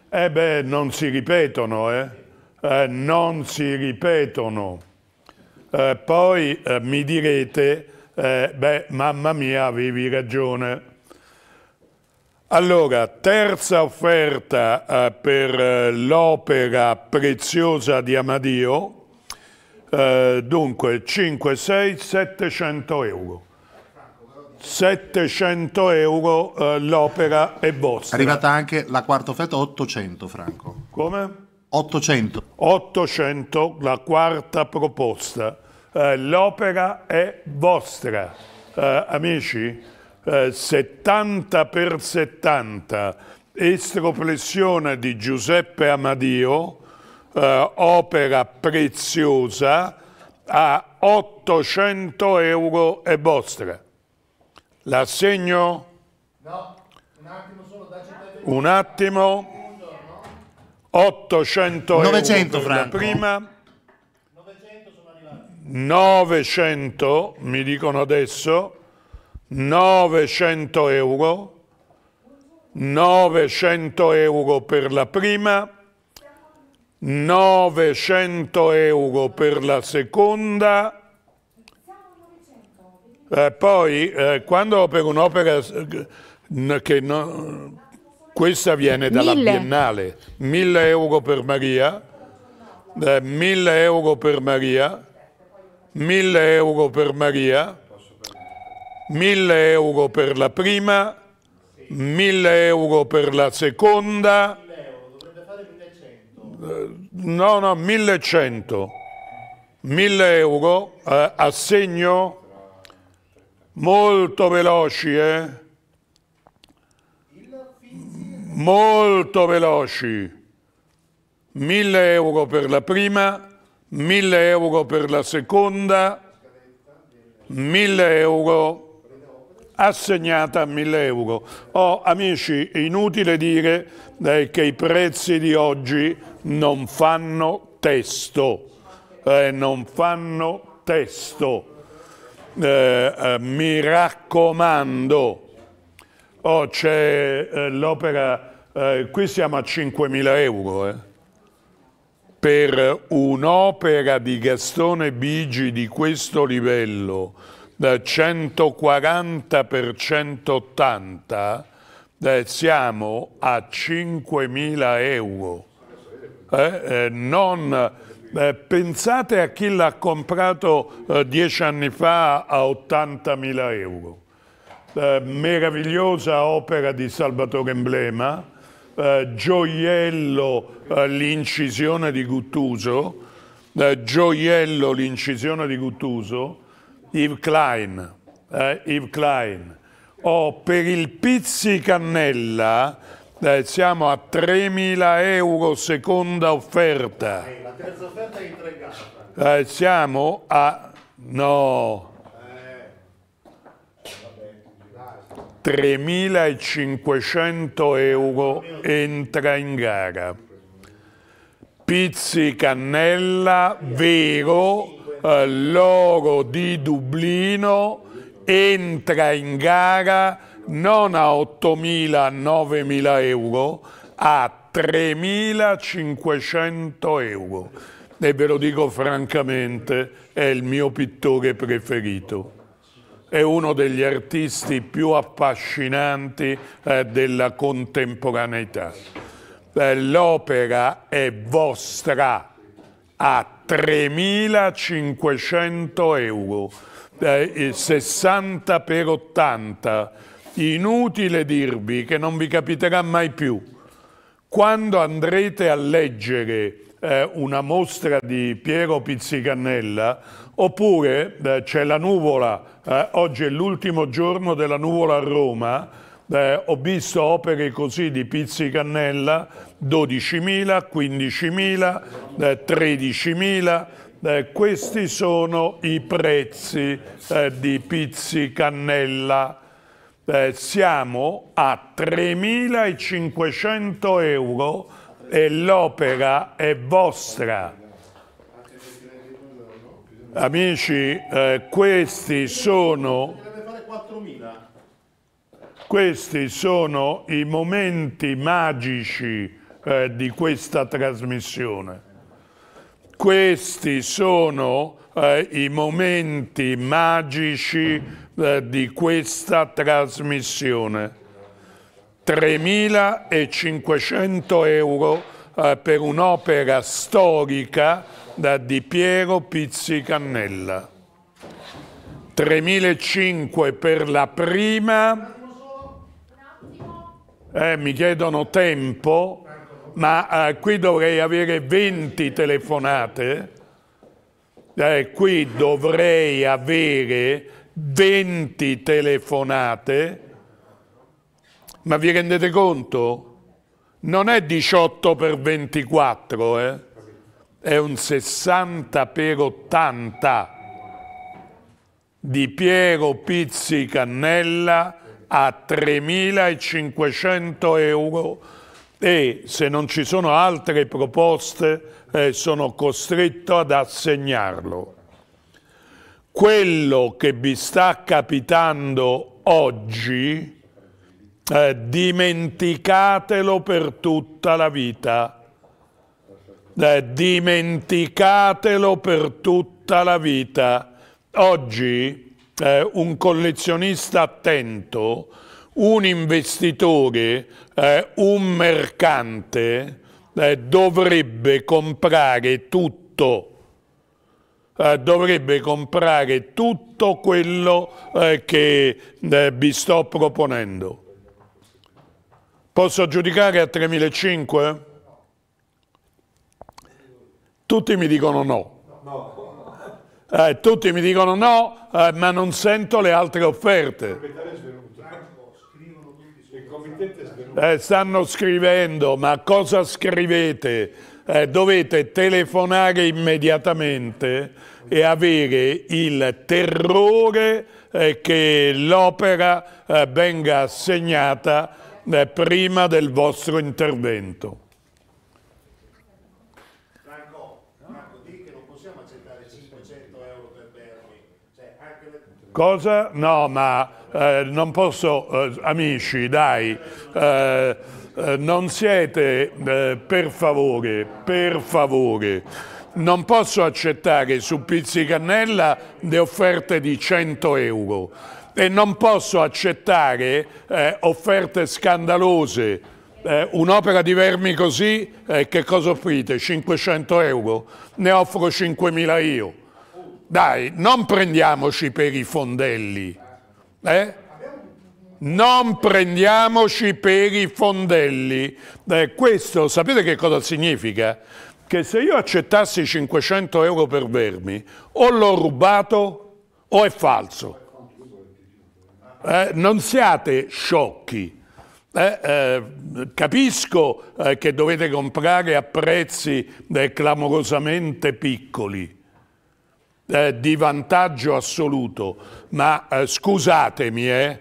S1: eh beh, non si ripetono, eh? Eh, non si ripetono. Eh, poi eh, mi direte, eh, beh, mamma mia, avevi ragione. Allora, terza offerta eh, per l'opera preziosa di Amadio, dunque 5, 6, 700 euro. 700 euro eh, l'opera è vostra. È arrivata
S3: anche la quarta offerta 800
S1: franco. Come? 800. 800, la quarta proposta. Eh, l'opera è vostra, eh, amici. Eh, 70 per 70, estropressione di Giuseppe Amadio, eh, opera preziosa, a 800 euro è vostra. L'assegno? No, un attimo solo, Un attimo. 800 900 euro franco. prima 900 mi dicono adesso 900 euro 900 euro per la prima 900 euro per la seconda eh, poi eh, quando per un'opera che non questa viene dalla mille. Biennale. 1000 euro per Maria, 1000 eh, euro per Maria, 1000 euro per Maria, 1000 euro per la prima, 1000 euro per la seconda. Eh, no, no, 1100. 1000 euro, eh, assegno molto veloci, eh? molto veloci. 1000 euro per la prima, 1000 euro per la seconda, 1000 euro assegnata a 1000 euro. Oh, amici, inutile dire eh, che i prezzi di oggi non fanno testo, eh, non fanno testo. Eh, eh mi raccomando, oh, c'è eh, l'opera eh, qui siamo a 5.000 euro eh, per un'opera di Gastone Bigi di questo livello da 140 per 180 eh, siamo a 5.000 euro eh, eh, non, pensate a chi l'ha comprato dieci anni fa a 80.000 euro meravigliosa opera di Salvatore Emblema eh, gioiello eh, l'incisione di Guttuso, eh, gioiello l'incisione di Guttuso, Yves Klein, eh, Yves Klein. Oh, per il Pizzicannella eh, siamo a 3.000 euro seconda offerta. Eh, la
S3: terza offerta è in
S1: tre siamo a... no... 3.500 euro entra in gara. Pizzi Cannella, Vero, eh, Loro di Dublino entra in gara non a 8.000-9.000 euro, a 3.500 euro. E ve lo dico francamente, è il mio pittore preferito è uno degli artisti più affascinanti eh, della contemporaneità. Eh, l'opera è vostra a 3.500 euro, eh, 60 per 80. Inutile dirvi che non vi capiterà mai più. Quando andrete a leggere eh, una mostra di Piero Pizzicannella, oppure eh, c'è la nuvola eh, oggi è l'ultimo giorno della nuvola a Roma, eh, ho visto opere così di Pizzicannella, 12.000, 15.000, eh, 13.000, eh, questi sono i prezzi eh, di Pizzicannella. Eh, siamo a 3.500 euro e l'opera è vostra. Amici, eh, questi sono... Questi sono i momenti magici eh, di questa trasmissione. Questi sono eh, i momenti magici eh, di questa trasmissione. 3.500 euro eh, per un'opera storica da Di Piero Pizzicannella. 3.500 per la prima. Eh, mi chiedono tempo, ma eh, qui dovrei avere 20 telefonate. Eh, qui dovrei avere 20 telefonate. Ma vi rendete conto? Non è 18 per 24, eh? è un 60 per 80 di Piero Pizzi Cannella a 3.500 euro e se non ci sono altre proposte eh, sono costretto ad assegnarlo. Quello che vi sta capitando oggi, eh, dimenticatelo per tutta la vita eh, dimenticatelo per tutta la vita. Oggi eh, un collezionista attento, un investitore, eh, un mercante eh, dovrebbe comprare tutto. Eh, dovrebbe comprare tutto quello eh, che vi sto proponendo. Posso giudicare a 3.500? Tutti mi dicono no. Eh, tutti mi dicono no, eh, ma non sento le altre offerte. Eh, stanno scrivendo, ma cosa scrivete? Eh, dovete telefonare immediatamente e avere il terrore eh, che l'opera eh, venga assegnata eh, prima del vostro intervento. Cosa? No, ma eh, non posso, eh, amici, dai, eh, eh non siete, eh, per favore, per favore, non posso accettare su Pizzicannella le offerte di 100 euro e non posso accettare eh, offerte scandalose. un'opera di Vermi così, che cosa offrite? 500 euro? Ne offro 5.000 io. Dai, non prendiamoci per i fondelli. Eh? Non prendiamoci per i fondelli. Eh, questo, sapete che cosa significa? Che se io accettassi 500 euro per vermi, o l'ho rubato o è falso. Eh, non siate sciocchi. Eh, eh, capisco eh, che dovete comprare a prezzi eh, clamorosamente piccoli, eh, di vantaggio assoluto, ma eh, scusatemi, eh,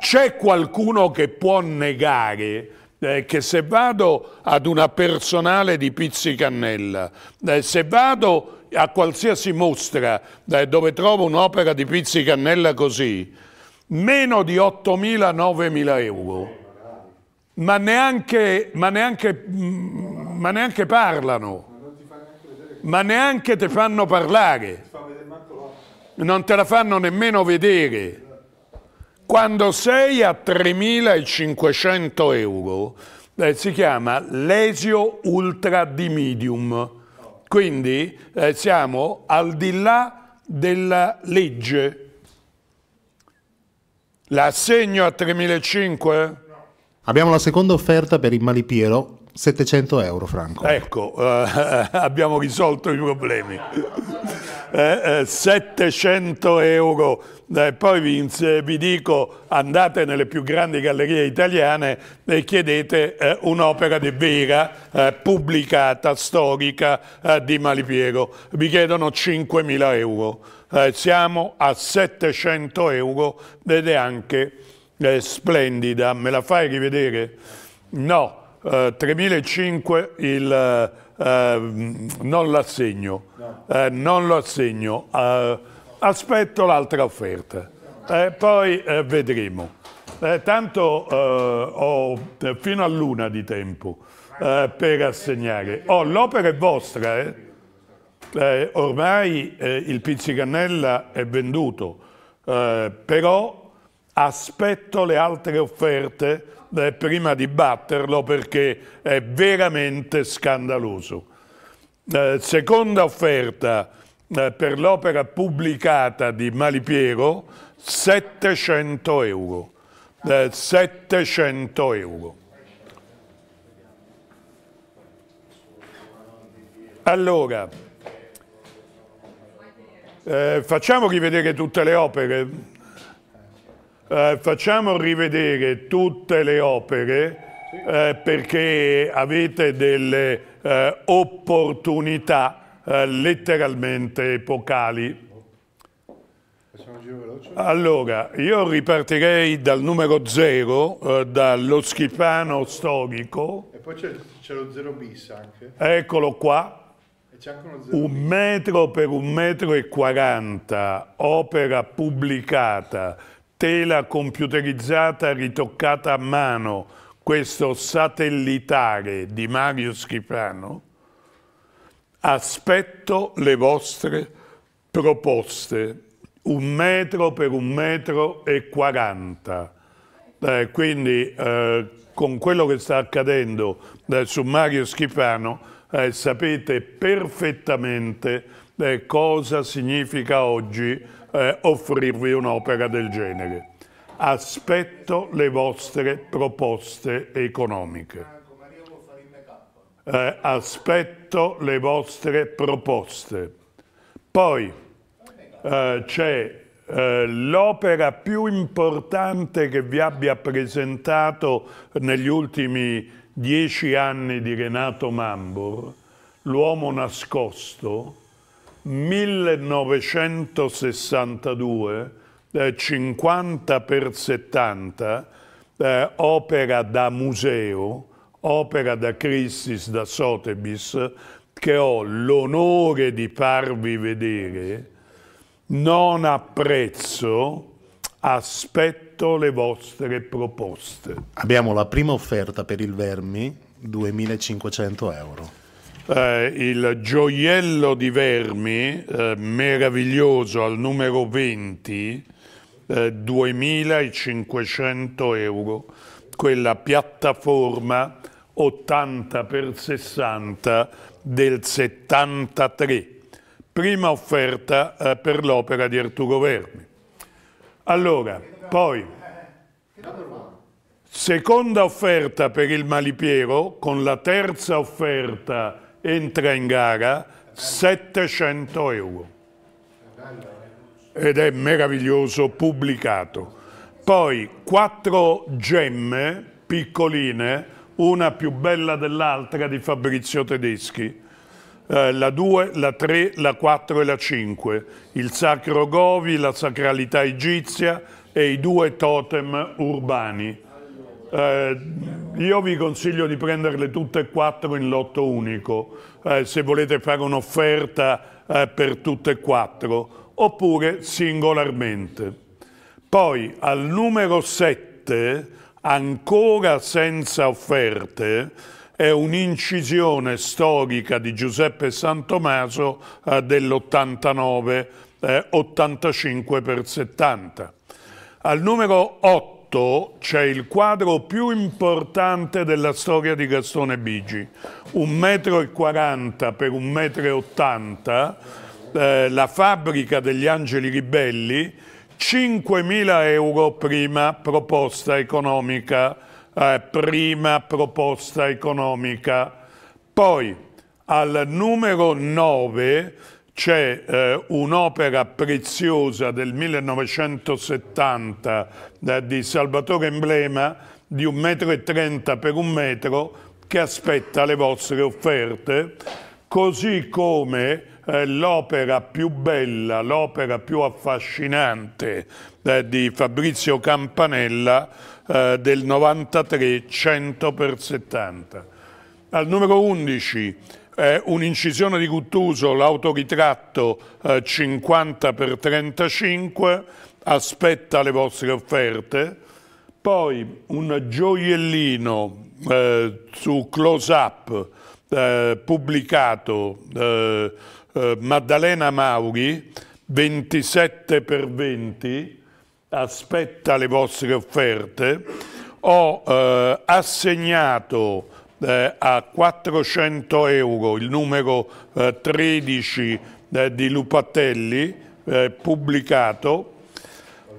S1: c'è qualcuno che può negare eh, che se vado ad una personale di Pizzicannella, eh, se vado a qualsiasi mostra eh, dove trovo un'opera di Pizzicannella così, meno di 8.000-9.000 euro, ma neanche, ma neanche, mm, ma neanche parlano ma neanche te fanno parlare. Non te la fanno nemmeno vedere. Quando sei a 3.500 euro, eh, si chiama lesio ultra di medium. Quindi eh, siamo al di là della legge. L'assegno a 3.500?
S3: Abbiamo la seconda offerta per il Malipiero, 700 euro,
S1: Franco. Ecco, eh, <laughs> abbiamo risolto i problemi. Eh, eh, 700 euro. Eh, poi vi, vi, dico, andate nelle più grandi gallerie italiane e chiedete eh, un'opera di vera, eh, pubblicata, storica di Malipiero. Vi chiedono 5.000 euro. siamo a 700 euro ed è anche splendida. Me la fai rivedere? No eh, 3.500 il, eh, mm, eh, non l'assegno, eh, non lo assegno, aspetto l'altra offerta, eh, poi eh, vedremo. tanto ho fino a luna di tempo per assegnare. Oh, l'opera è vostra, ormai il Pizzicannella è venduto, però aspetto le altre offerte eh, prima di batterlo perché è veramente scandaloso. Eh, seconda offerta eh, per l'opera pubblicata di Malipiero, 700 euro. 700 eh, euro. Allora, eh, facciamo rivedere tutte le opere eh, facciamo rivedere tutte le opere eh, perché avete delle eh, opportunità eh, letteralmente epocali. Allora, io ripartirei dal numero 0, eh, dallo schifano storico. E poi c'è lo 0 bis anche. Eccolo qua. Un metro per un metro e quaranta, opera pubblicata tela computerizzata ritoccata a mano, questo satellitare di Mario Schifano, aspetto le vostre proposte, un metro per un metro e quaranta. Eh, quindi eh, con quello che sta accadendo eh, su Mario Schifano eh, sapete perfettamente eh, cosa significa oggi eh, offrirvi un'opera del genere. Aspetto le vostre proposte economiche. Eh, aspetto le vostre proposte. Poi eh, c'è eh, l'opera più importante che vi abbia presentato negli ultimi dieci anni di Renato Mambor, L'uomo nascosto, 1962, eh, 50 per 70, eh, opera da museo, opera da Christis, da Sotheby's, che ho l'onore di farvi vedere, non apprezzo, aspetto le vostre proposte.
S3: Abbiamo la prima offerta per il Vermi, 2500 euro
S1: eh, il gioiello di Vermi, eh, meraviglioso, al numero 20, eh, 2.500 euro, quella piattaforma 80x60 del 73, prima offerta eh, per l'opera di Arturo Vermi. Allora, poi, seconda offerta per il Malipiero, con la terza offerta entra in gara 700 euro ed è meraviglioso pubblicato poi quattro gemme piccoline una più bella dell'altra di Fabrizio Tedeschi eh, la 2, la 3, la 4 e la 5 il sacro Govi, la sacralità egizia e i due totem urbani eh, io vi consiglio di prenderle tutte e quattro in lotto unico, eh, se volete fare un'offerta eh, per tutte e quattro, oppure singolarmente. Poi al numero 7, ancora senza offerte, è un'incisione storica di Giuseppe Santomaso eh, dell'89, 85 eh, per 70. Al numero 8, 8 c'è il quadro più importante della storia di Gastone Bigi, Un metro e m per un 1,80 m, eh, la fabbrica degli Angeli Ribelli, 5.000 euro prima proposta economica, eh, prima proposta economica. Poi al numero 9 c'è eh, un'opera preziosa del 1970 eh, di Salvatore Emblema di un metro e trenta per un metro che aspetta le vostre offerte, così come eh, l'opera più bella, l'opera più affascinante eh, di Fabrizio Campanella eh, del 93, 100 per 70. Al numero 11 eh, un'incisione di Guttuso, l'autoritratto eh, 50x35, aspetta le vostre offerte, poi un gioiellino eh, su Close Up eh, pubblicato eh, eh, Maddalena Mauri, 27x20, aspetta le vostre offerte, ho assegnato eh, a 400 euro il numero eh, 13 eh, di Lupatelli eh, pubblicato,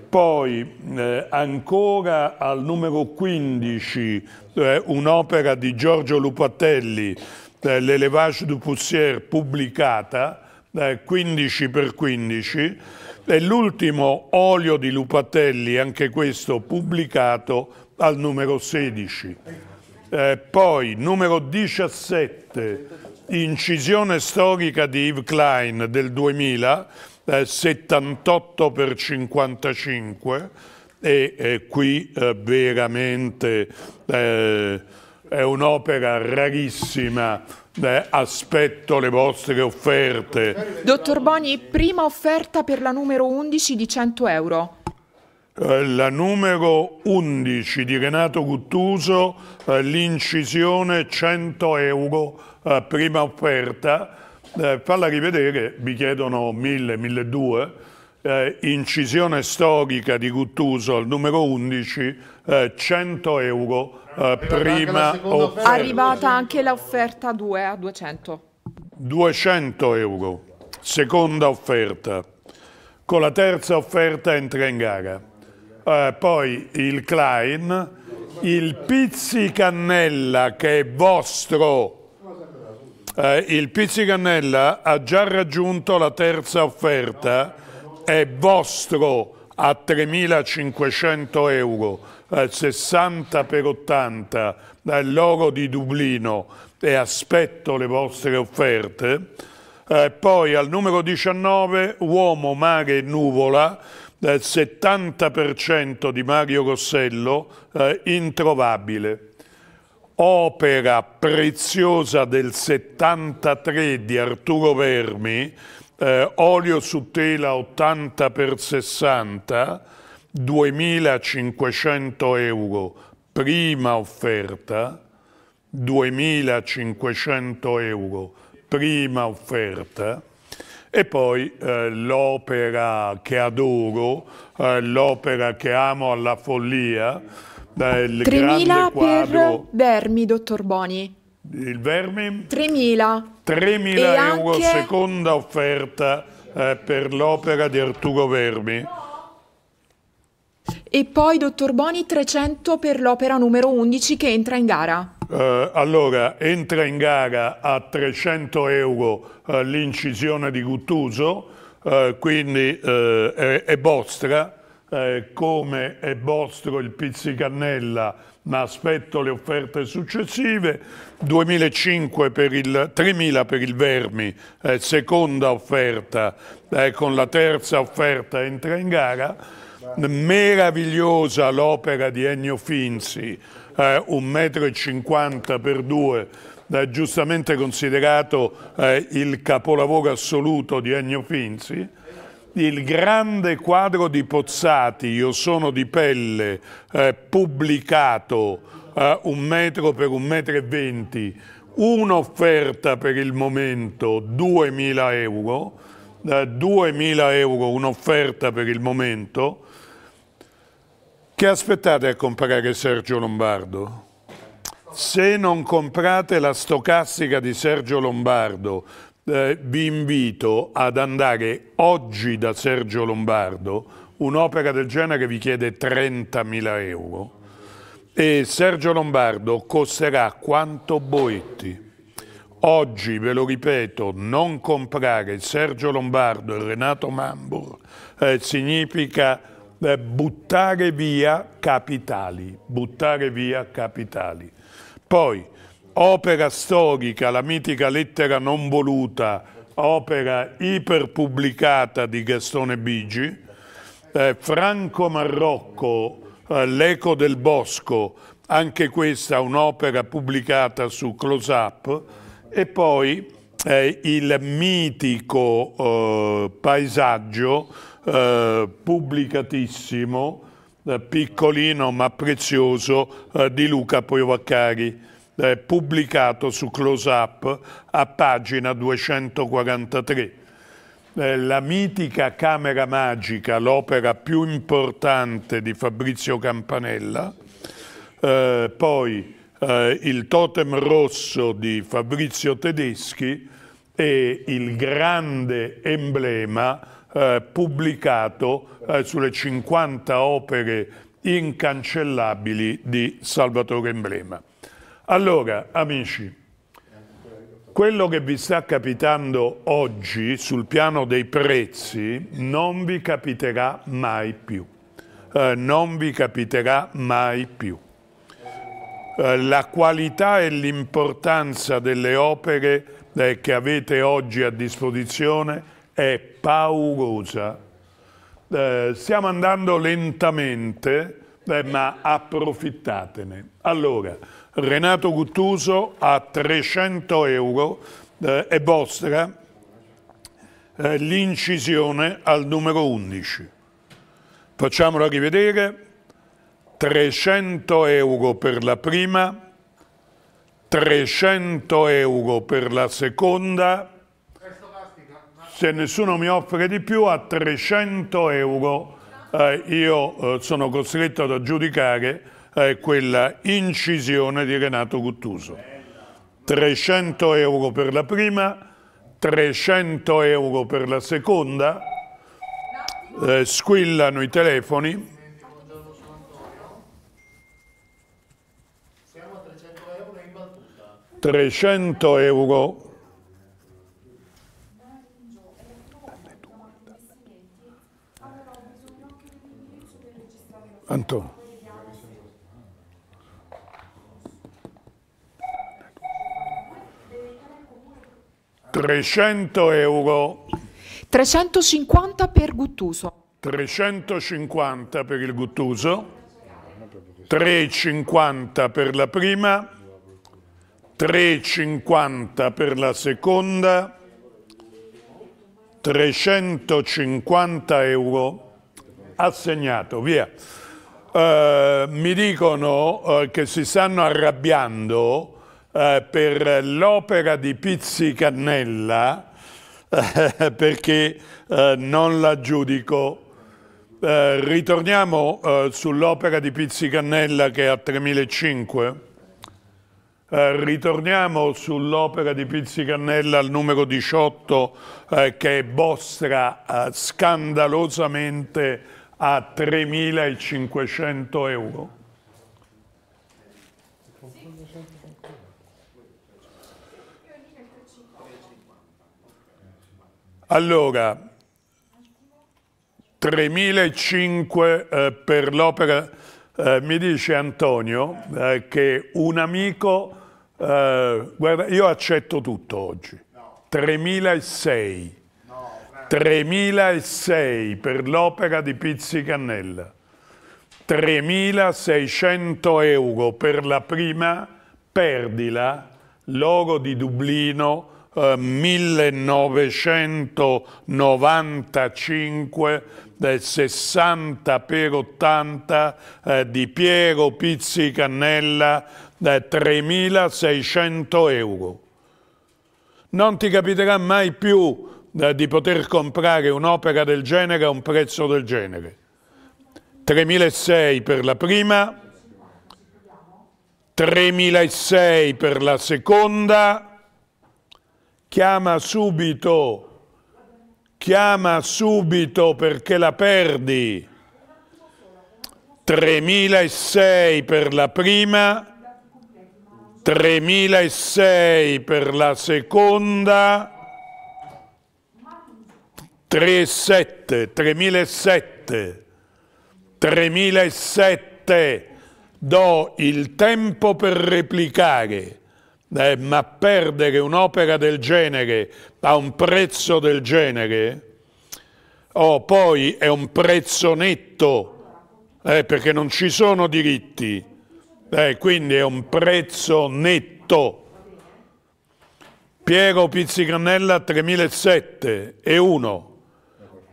S1: poi eh, ancora al numero 15 eh, un'opera di Giorgio Lupatelli, L'Elevage du Poussière pubblicata, 15 per 15, e l'ultimo olio di Lupatelli, anche questo pubblicato al numero 16. Eh, poi, numero 17, incisione storica di Yves Klein del 2000, eh, 78 per 55, e eh, qui eh, veramente eh, è un'opera rarissima, Beh, aspetto le vostre offerte.
S2: Dottor Boni, prima offerta per la numero 11 di 100 euro.
S1: Eh, la numero 11 di Renato Guttuso, eh, l'incisione 100 euro eh, prima offerta, eh, falla rivedere, vi chiedono 1000, 1200, incisione storica di Guttuso al numero 11, 100 euro prima anche offerta.
S2: Arrivata anche l'offerta 2 a 200.
S1: 200 euro, seconda offerta. Con la terza offerta entra in gara eh, poi il Klein, il Pizzicannella che è vostro. Eh, il Pizzicannella ha già raggiunto la terza offerta, è vostro a 3.500 euro, eh, 60 per 80, dal l'oro di Dublino e aspetto le vostre offerte. Eh, poi al numero 19, uomo, mare e nuvola, del 70% di Mario Rossello eh, introvabile. Opera preziosa del 73 di Arturo Vermi, eh, olio su tela 80x60, 2500 euro, prima offerta, 2500 euro, prima offerta. E poi eh, l'opera che adoro, eh, l'opera che amo alla follia, eh, il 3000 per
S2: Vermi, dottor Boni.
S1: Il Vermi?
S2: 3000.
S1: 3000 e euro, anche... seconda offerta eh, per l'opera di Arturo Vermi.
S2: E poi, dottor Boni, 300 per l'opera numero 11 che entra in gara.
S1: Eh, allora, entra in gara a 300 euro eh, l'incisione di Guttuso, eh, quindi eh, è, è, vostra, eh, come è vostro il Pizzicannella, ma aspetto le offerte successive, 2.500 per il, 3.000 per il Vermi, eh, seconda offerta, con la terza offerta entra in gara, meravigliosa l'opera di Ennio Finzi, 1,50 m per 2 eh, giustamente considerato eh, il capolavoro assoluto di Ennio Finzi, il grande quadro di Pozzati, Io sono di pelle, eh, pubblicato un metro per un metro e venti, un'offerta per il momento 2.000 euro, 2.000 euro un'offerta per il momento, che aspettate a comprare Sergio Lombardo? Se non comprate la stocastica di Sergio Lombardo, eh, vi invito ad andare oggi da Sergio Lombardo. Un'opera del genere vi chiede 30.000 euro. E Sergio Lombardo costerà quanto Boetti. Oggi, ve lo ripeto, non comprare Sergio Lombardo e Renato Mambur eh, significa eh, buttare via capitali, buttare via capitali. Poi, opera storica, la mitica lettera non voluta, opera iperpubblicata di Gastone Bigi, eh, Franco Marrocco, eh, L'eco del bosco, anche questa un'opera pubblicata su Close Up, e poi eh, il mitico eh, paesaggio eh, pubblicatissimo, eh, piccolino ma prezioso, eh, di Luca Provaccari, pubblicato su Close Up a pagina 243. la mitica Camera Magica, l'opera più importante di Fabrizio Campanella, eh, poi eh, il Totem Rosso di Fabrizio Tedeschi e il grande emblema eh, pubblicato eh, sulle 50 opere incancellabili di Salvatore Emblema. Allora, amici, quello che vi sta capitando oggi sul piano dei prezzi non vi capiterà mai più. Eh, non vi capiterà mai più. Eh, la qualità e l'importanza delle opere eh, che avete oggi a disposizione è paurosa. Eh, stiamo andando lentamente, eh, ma approfittatene. Allora, Renato Guttuso a 300 euro eh, è vostra eh, l'incisione al numero 11. Facciamola rivedere. 300 euro per la prima, 300 euro per la seconda, se nessuno mi offre di più a 300 euro eh, io eh, sono costretto ad aggiudicare eh, quella incisione di Renato Guttuso. 300 euro per la prima, 300 euro per la seconda, eh, squillano i telefoni. Siamo a 300 euro in battuta. 300 euro Anto. Trecento euro. 350 per Guttuso. 350 per il Guttuso. 3,50 per la prima, 3,50 per la seconda, 350 euro assegnato, via eh, mi dicono eh, che si stanno arrabbiando eh, per l'opera di Pizzicannella Cannella eh, <laughs> perché eh, non la giudico. Eh, ritorniamo sull'opera di Pizzicannella che è a 3005. Eh, ritorniamo sull'opera di Pizzicannella al numero 18 eh, che bostra eh, scandalosamente a 3.500 euro. Allora, 3.500 eh, per l'opera, eh, mi dice Antonio eh, che un amico, eh, guarda, io accetto tutto oggi, 3.600 3006 per l'opera di Pizzicannella, 3600 euro per la prima Perdila, logo di Dublino, eh, 1995 del 60 per 80 eh, di Piero Pizzicannella da eh, 3.600 euro. Non ti capiterà mai più eh, di poter comprare un'opera del genere a un prezzo del genere. 3.600 per la prima, 3.600 per la seconda, chiama subito, chiama subito perché la perdi. 3.600 per la prima, 3.600 per la seconda, 37, 3007, 3007, do il tempo per replicare, eh, ma perdere un'opera del genere a un prezzo del genere, oh, poi è un prezzo netto, eh, perché non ci sono diritti, eh, quindi è un prezzo netto. Piero Pizzicannella 3007 e 1.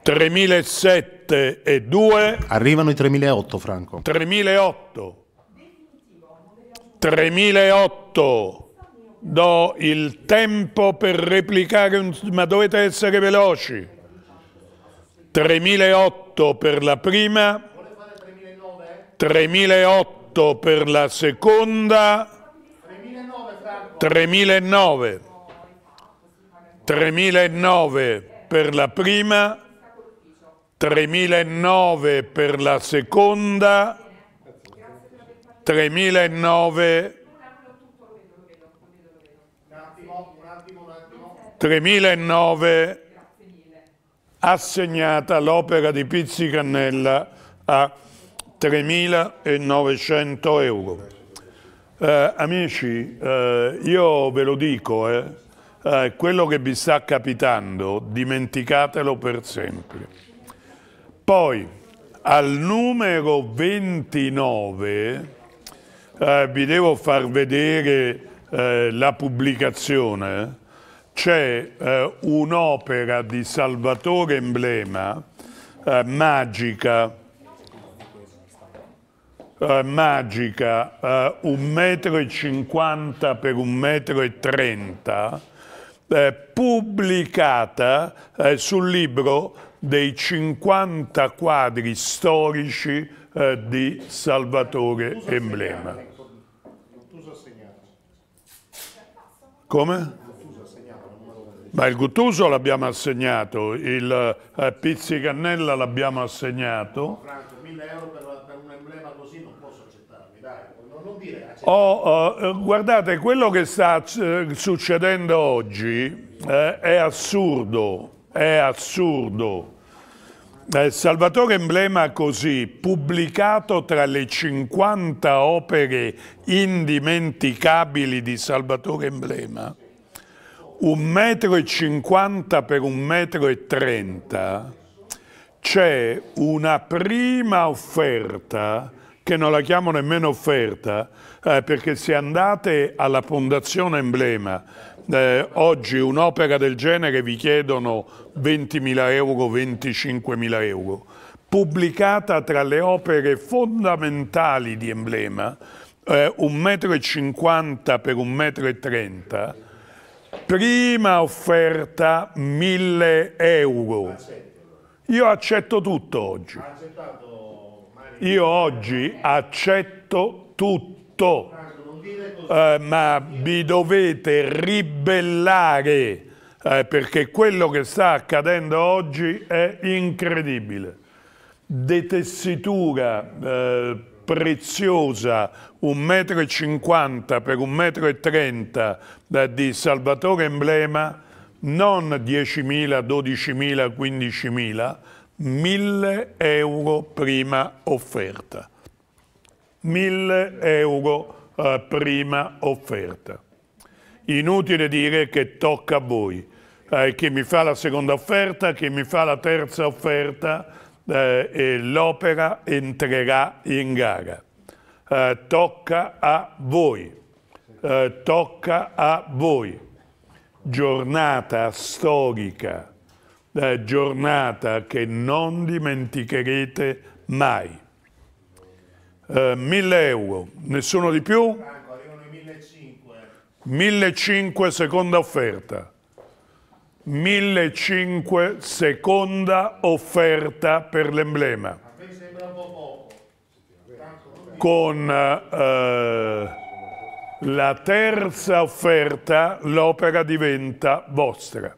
S1: 3.007 e 2. Arrivano i 3.008, Franco. 3.008. 3.008. Do il tempo per replicare, ma dovete essere veloci. 3.008 per la prima. 3.008 per la seconda. 3.009. 3.009 per la prima. 3009 per la seconda, 3009 3009 assegnata l'opera di Pizzicannella a 3.900 euro. Eh, amici, eh, io ve lo dico, eh, eh quello che vi sta capitando dimenticatelo per sempre. Poi al numero 29 eh, vi devo far vedere eh, la pubblicazione, c'è eh, un'opera di Salvatore Emblema, eh, magica, eh, magica, eh, un metro e cinquanta per un metro e trenta, pubblicata sul libro dei 50 quadri storici eh, di Salvatore Emblema. Ecco. Come? Ma il Guttuso l'abbiamo assegnato, il eh, Pizzicannella l'abbiamo assegnato. Franco, 1000 euro per, per, un emblema così non posso accettarmi, dai, non, non dire oh, oh, eh, guardate, quello che sta eh, succedendo oggi eh, è assurdo, è assurdo. Eh, Salvatore Emblema così, pubblicato tra le 50 opere indimenticabili di Salvatore Emblema, un metro e m per un metro e m, c'è una prima offerta, che non la chiamo nemmeno offerta, eh, perché se andate alla Fondazione Emblema eh, oggi un'opera del genere vi chiedono 20.000 euro, 25.000 euro. Pubblicata tra le opere fondamentali di emblema, eh, 1,50 m per 1,30 m, prima offerta 1.000 euro. Io accetto tutto oggi. Io oggi accetto tutto eh, ma vi dovete ribellare eh, perché quello che sta accadendo oggi è incredibile. Detessitura eh, preziosa, 1,50 m per 1,30 m eh, di Salvatore Emblema, non 10.000, 12.000, 15.000, 1.000 euro prima offerta. 1.000 euro eh, prima offerta. Inutile dire che tocca a voi. Eh, chi mi fa la seconda offerta, chi mi fa la terza offerta, eh, l'opera entrerà in gara. Eh, tocca a voi. Eh, tocca a voi. Giornata storica, giornata che non dimenticherete mai. Eh, 1000 euro, nessuno di più? Franco, arrivano i 1500. 1500 seconda offerta. 1500 seconda offerta per l'emblema. A me sembra un po' poco. Con eh, la terza offerta l'opera diventa vostra.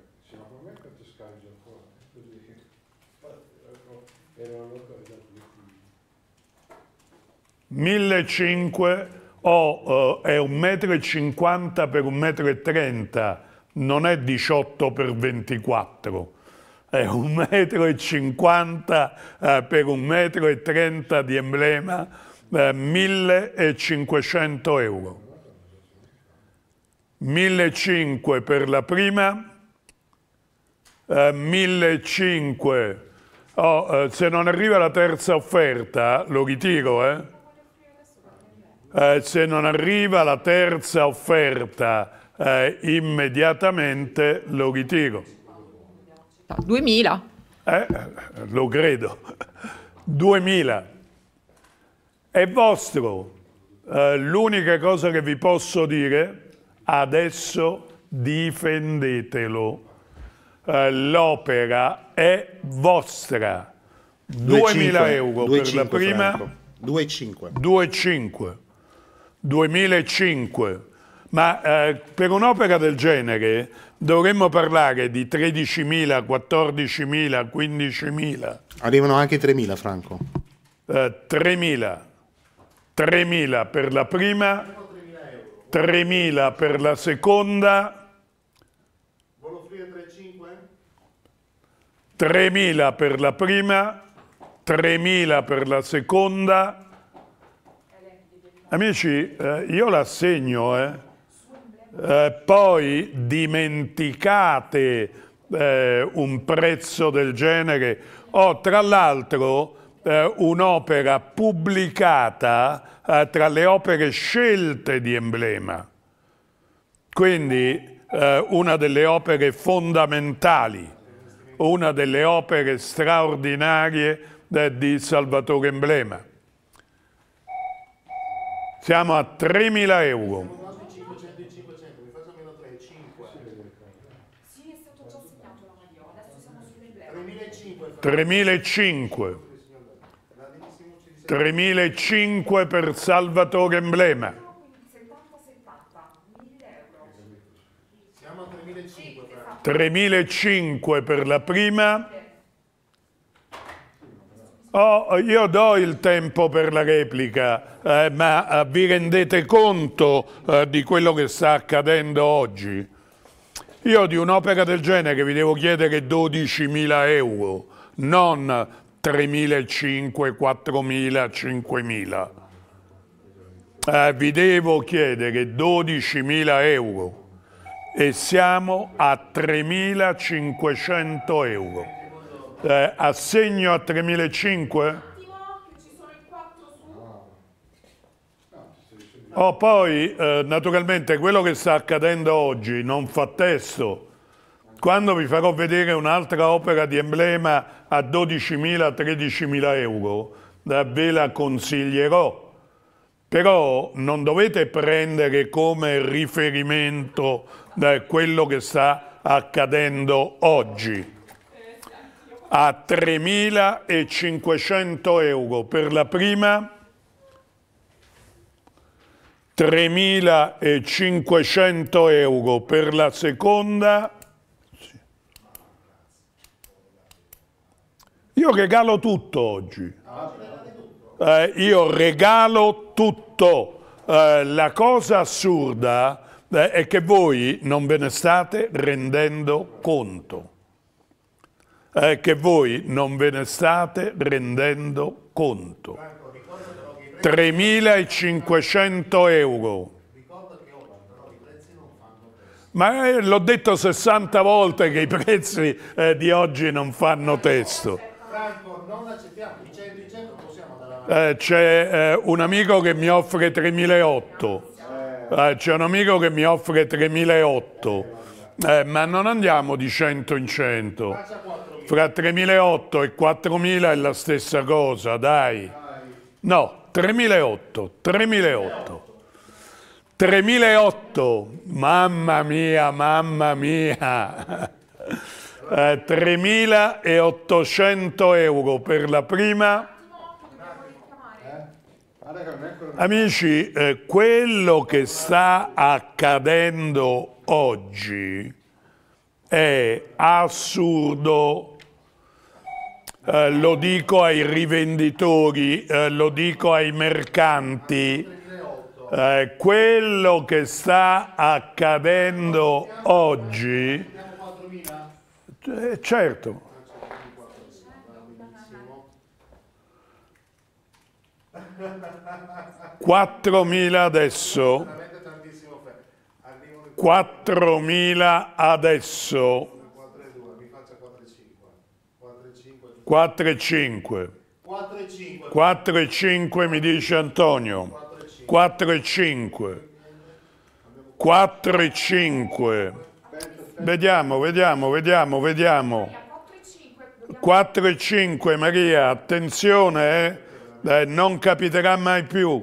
S1: 1.500 o eh, è 1,50 m per 1,30 m, non è 18 per 24 è 1,50 m eh, per 1,30 m di emblema, 1.500 eh, euro. 1.500 per la prima, 1.500, eh, oh, eh, se non arriva la terza offerta lo ritiro, eh? eh, se non arriva la terza offerta eh, immediatamente lo ritiro. 2000. Eh, eh, lo credo. 2000. È vostro. Eh, l'unica cosa che vi posso dire, adesso difendetelo. Eh, l'opera è vostra. 2.000 euro 2, per 5, la prima. 2.5. 2.5. 2005, ma eh, per un'opera del genere dovremmo parlare di 13.000, 14.000, 15.000.
S3: Arrivano anche 3.000, Franco.
S1: Eh, 3.000. 3.000 per la prima, 3.000 per la seconda. 3.000 per la prima, 3.000 per la seconda. Amici, eh, io l'assegno, eh. eh. poi dimenticate eh, un prezzo del genere. Ho oh, tra l'altro eh, un'opera pubblicata eh, tra le opere scelte di emblema, quindi eh, una delle opere fondamentali, una delle opere straordinarie di Salvatore Emblema. Siamo a 3.000 euro. Sì, è stato già segnato la maglione, adesso siamo sull'emblema. 3.500. 3.500 per Salvatore Emblema. 3.500 per la prima Oh, io do il tempo per la replica, eh, ma eh, vi rendete conto eh, di quello che sta accadendo oggi? Io di un'opera del genere vi devo chiedere 12.000 euro, non 3.500, 4.000, 5.000. Eh, vi devo chiedere 12.000 euro e siamo a 3.500 euro. Eh, assegno a 3.500? Ah. Oh, poi, eh, naturalmente, quello che sta accadendo oggi non fa testo. Quando vi farò vedere un'altra opera di emblema a 12.000-13.000 euro, ve la consiglierò. Però non dovete prendere come riferimento eh, quello che sta accadendo oggi a 3.500 euro per la prima, 3.500 euro per la seconda. Io regalo tutto oggi. Eh, io regalo tutto. Eh, la cosa assurda eh, è che voi non ve ne state rendendo conto eh, che voi non ve ne state rendendo conto. 3.500 euro. Ma eh, l'ho detto 60 volte che i prezzi eh, di oggi non fanno testo.
S3: Franco, non accettiamo, i 100, i 100
S1: possiamo andare C'è un amico che mi offre 3.800, c'è un amico che mi offre 3.800, ma non andiamo di 100 in 100. Fra 3.800 e 4.000 è la stessa cosa, dai. No, 3.800, 3.800. 3.800, mamma mia, mamma mia. 3.800 <laughs> eh, euro per la prima. Amici, eh, quello che sta accadendo oggi è assurdo. Eh, lo dico ai rivenditori, eh, lo dico ai mercanti, eh, quello che sta accadendo oggi, eh, certo, Quattromila adesso, 4.000 adesso, 4 e 5.
S3: 4 e 5.
S1: 4 e 5 mi dice Antonio. 4 e 5. 4 e 5. Vediamo, vediamo, vediamo, vediamo. 4 e 5 Maria, attenzione, eh? Eh, non capiterà mai più.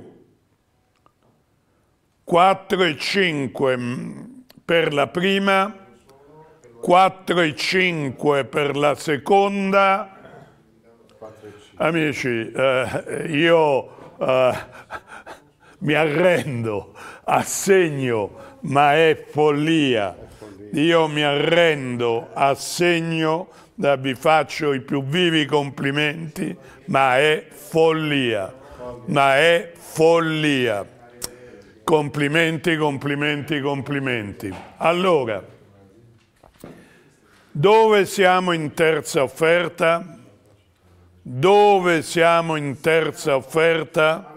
S1: 4 e 5 mm, per la prima, 4 e 5 per la seconda, Amici, eh, io eh, mi arrendo, assegno, ma è follia. Io mi arrendo, assegno, eh, vi faccio i più vivi complimenti, ma è follia, ma è follia. Complimenti, complimenti, complimenti. Allora, dove siamo in terza offerta? Dove siamo in terza offerta?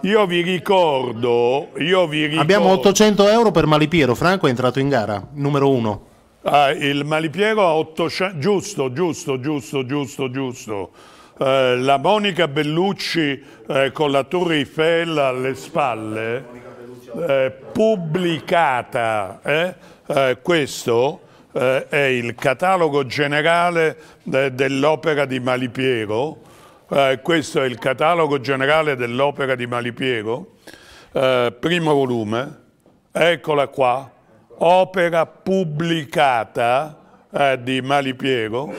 S1: Io vi ricordo, io vi ricordo... Abbiamo
S3: 800 euro per Malipiero, Franco è entrato in gara, numero uno.
S1: Ah, il Malipiero ha 800, giusto, giusto, giusto, giusto, giusto. Eh, la Monica Bellucci eh, con la Tour Eiffel alle spalle, eh, pubblicata, eh, eh, questo eh, è il catalogo generale de, eh, dell'opera di Malipiero, eh, questo è il catalogo generale dell'opera di Malipiero, eh, primo volume, eccola qua, opera pubblicata eh, di Malipiero,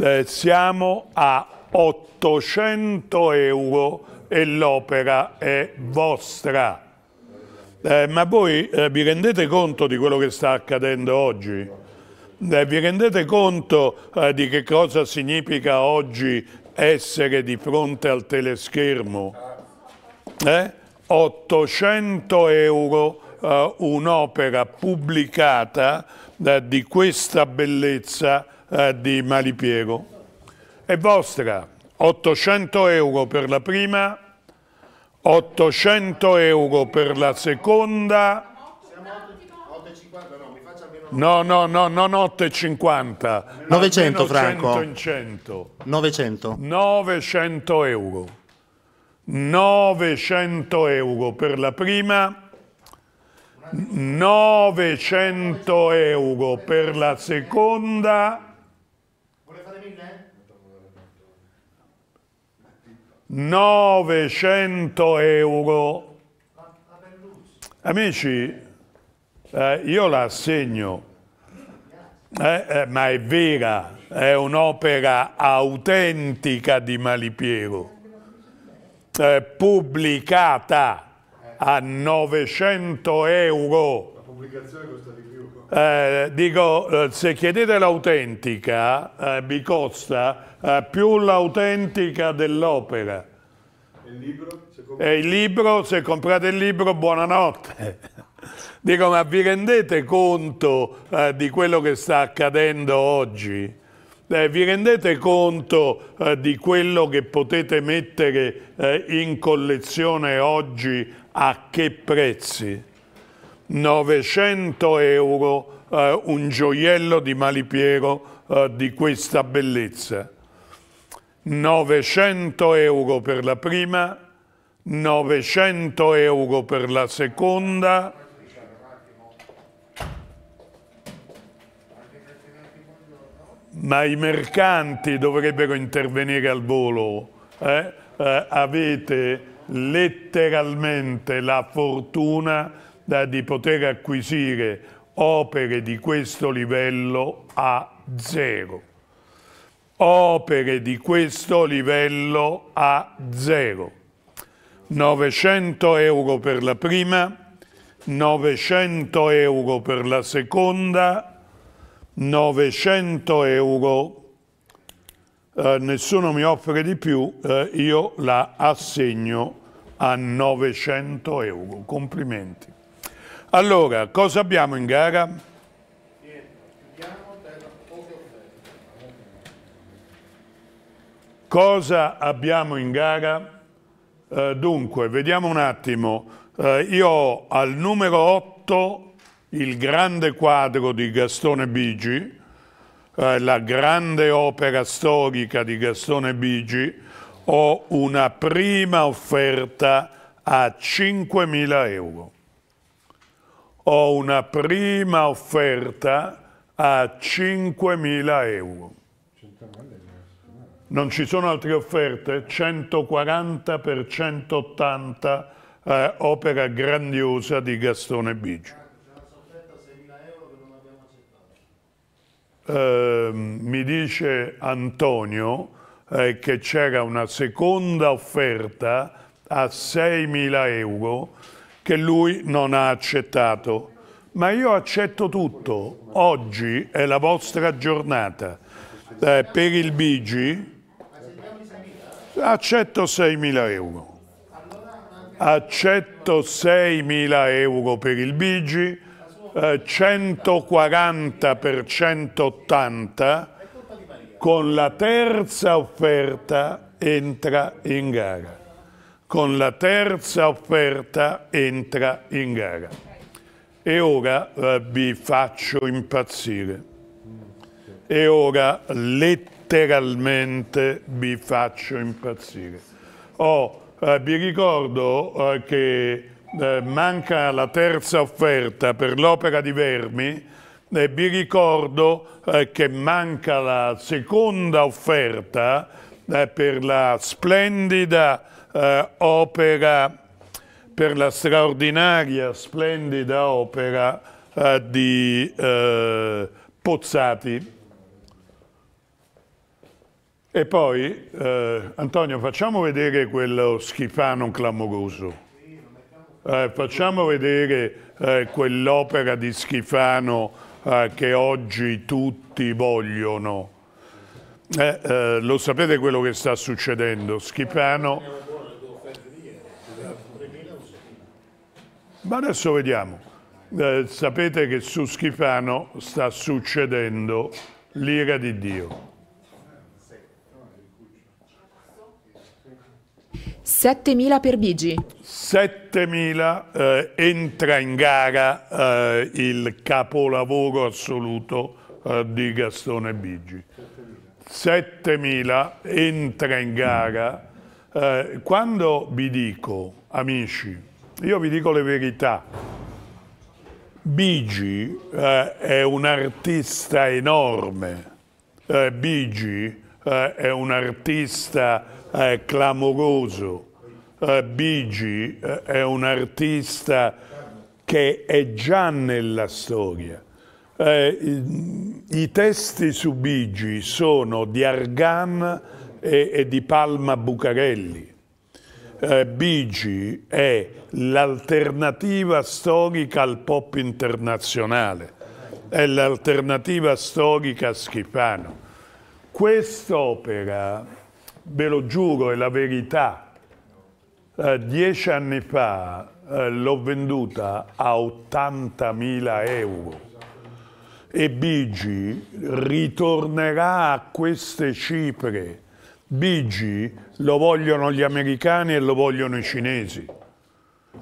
S1: eh, siamo a 800 euro e l'opera è vostra. Eh, ma voi eh, vi rendete conto di quello che sta accadendo oggi? Eh, vi rendete conto eh, di che cosa significa oggi essere di fronte al teleschermo? Eh? 800 euro eh, un'opera pubblicata eh, di questa bellezza eh, di Malipiego. È vostra, 800 euro per la prima, 800 euro per la seconda, No, no, no, non 8 e 50. 900 Franco. 100 in 100. 900. 900 euro. 900 euro per la prima, 900 euro per la seconda. Vuole fare 1000? 900 euro. Amici, eh, io la assegno, eh, eh, ma è vera, è un'opera autentica di Malipiero, eh, pubblicata a 900 euro. La eh, dico, eh, se chiedete l'autentica, vi costa più l'autentica dell'opera. E il libro, se comprate il libro, buonanotte. Dico, ma vi rendete conto eh, di quello che sta accadendo oggi? Eh, vi rendete conto eh, di quello che potete mettere eh, in collezione oggi a che prezzi? 900 euro eh, un gioiello di Malipiero eh, di questa bellezza. 900 euro per la prima, 900 euro per la seconda, ma i mercanti dovrebbero intervenire al volo. Eh? Eh, avete letteralmente la fortuna da, di poter acquisire opere di questo livello a zero. Opere di questo livello a zero. 900 euro per la prima, 900 euro per la seconda, 900 euro, eh, nessuno mi offre di più, eh, io la assegno a 900 euro. Complimenti. Allora, cosa abbiamo in gara? Cosa abbiamo in gara? Eh, dunque, vediamo un attimo. Eh, io al numero 8 il grande quadro di Gastone Bigi, eh, la grande opera storica di Gastone Bigi, ho una prima offerta a 5.000 euro. Ho una prima offerta a 5.000 euro. Non ci sono altre offerte? 140 per 180 eh, opera grandiosa di Gastone Bigi. Ehm, mi dice Antonio eh, che c'era una seconda offerta a 6.000 euro che lui non ha accettato. Ma io accetto tutto. Oggi è la vostra giornata. Eh, per il Bigi accetto 6.000 euro. Accetto 6.000 euro per il Bigi eh, 140 per 180 con la terza offerta entra in gara. Con la terza offerta entra in gara. E ora eh, vi faccio impazzire. E ora letteralmente vi faccio impazzire. Oh, eh, vi ricordo eh, che eh, manca la terza offerta per l'opera di Vermi, eh, vi ricordo eh, che manca la seconda offerta eh, per la splendida eh, opera, per la straordinaria splendida opera eh, di Pozzati. E poi, Antonio, facciamo vedere quello schifano clamoroso. Eh, facciamo vedere eh, quell'opera di Schifano eh, che oggi tutti vogliono. Eh, eh, lo sapete quello che sta succedendo? Schifano... Ma adesso vediamo. Eh, sapete che su Schifano sta succedendo l'ira di Dio.
S2: 7.000 per
S1: Bigi. 7.000 eh, entra in gara eh, il capolavoro assoluto eh, di Gastone Bigi. 7.000 entra in gara. Eh, quando vi dico, amici, io vi dico le verità. Bigi eh, è un artista enorme. Eh, Bigi è un artista eh, clamoroso. Eh, Bigi eh, è un artista che è già nella storia. Eh, I, I testi su Bigi sono di Argan e, e di Palma Bucarelli. Eh, Bigi è l'alternativa storica al pop internazionale, è l'alternativa storica a Schifano. Quest'opera ve lo giuro, è la verità. Eh, dieci anni fa eh, l'ho venduta a 80.000 euro e Bigi ritornerà a queste cifre. Bigi lo vogliono gli americani e lo vogliono i cinesi.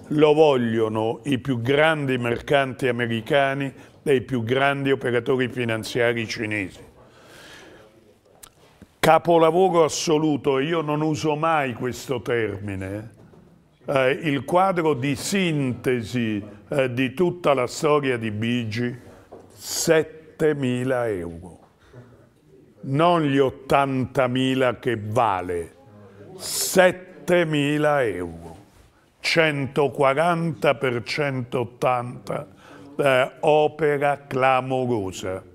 S1: Lo vogliono i più grandi mercanti americani e i più grandi operatori finanziari cinesi. Capolavoro assoluto, io non uso mai questo termine, eh, il quadro di sintesi eh, di tutta la storia di Bigi, 7.000 euro, non gli 80.000 che vale, 7.000 euro, 140 per 180, eh, opera clamorosa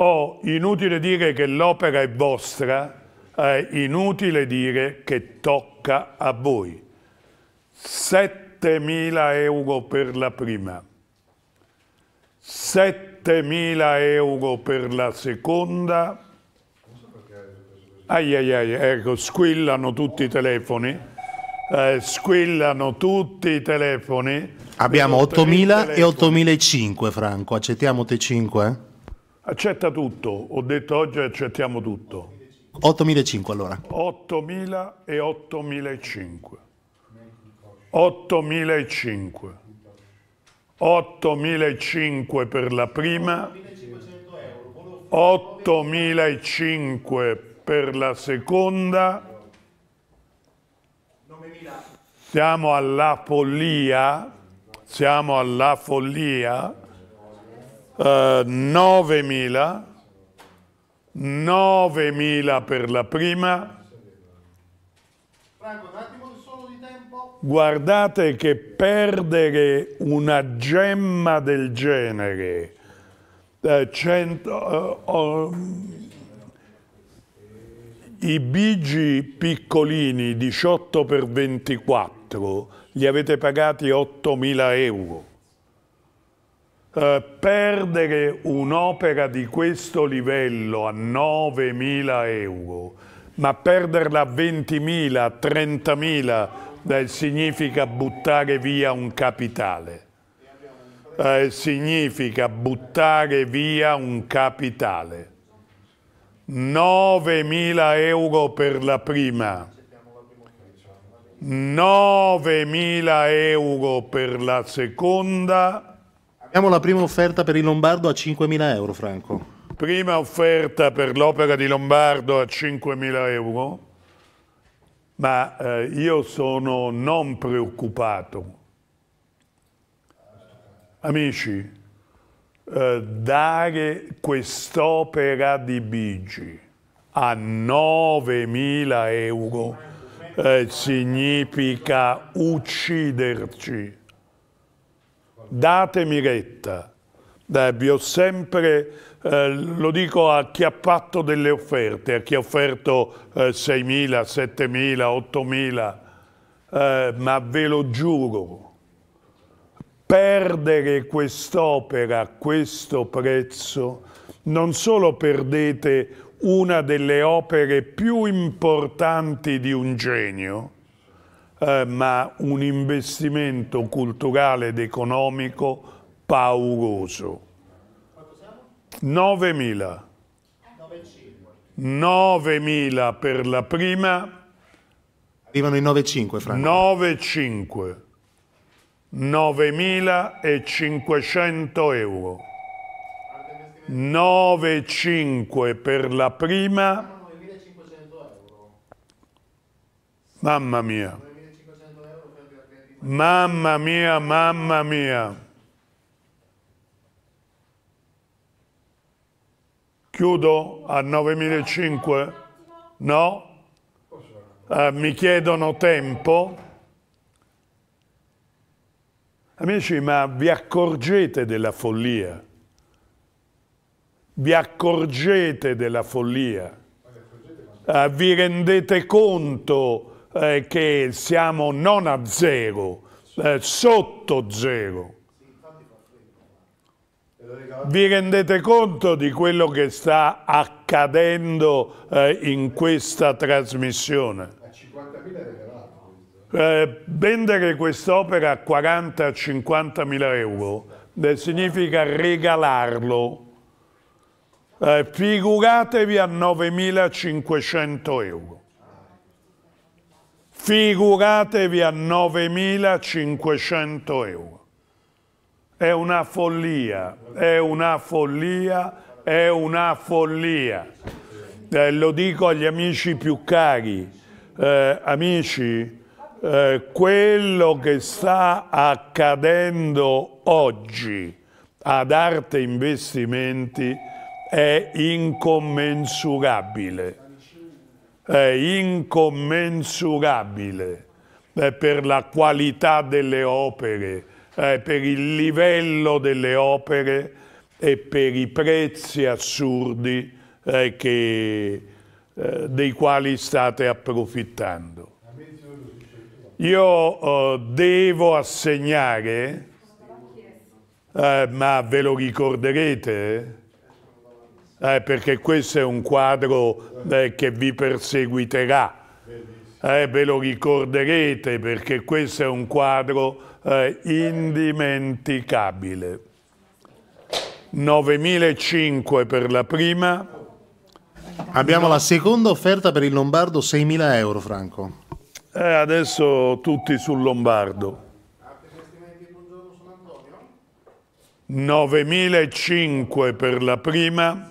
S1: Oh, inutile dire che l'opera è vostra, è inutile dire che tocca a voi. 7.000 euro per la prima, 7.000 euro per la seconda. Ai ai ai, ecco, squillano tutti i telefoni. Eh, squillano tutti i telefoni. Abbiamo 8.000 e
S3: 8.005, Franco. Accettiamo te 5
S1: Accetta tutto, ho detto oggi accettiamo
S3: tutto. 8.005 allora.
S1: 8.000 e 8.005. 8.005. 8.005 per la prima, 8.005 per la seconda. Siamo alla follia, siamo alla follia eh, 9.000, 9.000 per la prima. Guardate che perdere una gemma del genere, eh, cento, eh, oh, i bigi piccolini 18 per 24 li avete pagati 8.000 euro. Eh, perdere un'opera di questo livello a 9.000 euro, ma perderla a 20.000, 30.000 eh, significa buttare via un capitale. Eh, significa buttare via un capitale. 9.000 euro per la prima, 9.000 euro per la seconda, Abbiamo la prima
S3: offerta per il Lombardo a 5.000 euro, Franco.
S1: Prima offerta per l'opera di Lombardo a 5.000 euro, ma eh, io sono non preoccupato. Amici, eh, dare quest'opera di Bigi a 9.000 euro eh, significa ucciderci datemi retta. vi ho sempre, eh, lo dico a chi ha fatto delle offerte, a chi ha offerto eh, 6.000, 7.000, 8.000, eh, ma ve lo giuro, perdere quest'opera a questo prezzo, non solo perdete una delle opere più importanti di un genio, eh, ma un investimento culturale ed economico pauroso. 9.000. 9.000 per la prima. Arrivano i 9.5, Franco. 9.5. 9.500 euro. 9,5 per la prima. Mamma mia. Mamma mia, mamma mia. Chiudo a 9.500? No? Eh, mi chiedono tempo. Amici, ma vi accorgete della follia? Vi accorgete della follia? Eh, vi rendete conto eh, che siamo non a zero, eh, sotto zero. Vi rendete conto di quello che sta accadendo eh, in questa trasmissione? Eh, vendere quest'opera a 40-50 mila euro eh, significa regalarlo. Eh, figuratevi a 9.500 euro figuratevi a 9.500 euro. È una follia, è una follia, è una follia. Eh, lo dico agli amici più cari, eh, amici, eh, quello che sta accadendo oggi ad Arte Investimenti è incommensurabile eh, incommensurabile eh, per la qualità delle opere, eh, per il livello delle opere e per i prezzi assurdi eh, che, eh, dei quali state approfittando. Io eh, devo assegnare, ma ve lo ricorderete, eh, perché questo è un quadro eh, che vi perseguiterà. Eh, ve lo ricorderete perché questo è un quadro eh, indimenticabile. 9.005 per la prima. Abbiamo la
S3: seconda offerta per il Lombardo, 6.000 euro Franco.
S1: Eh, adesso tutti sul Lombardo. 9.005 per la prima.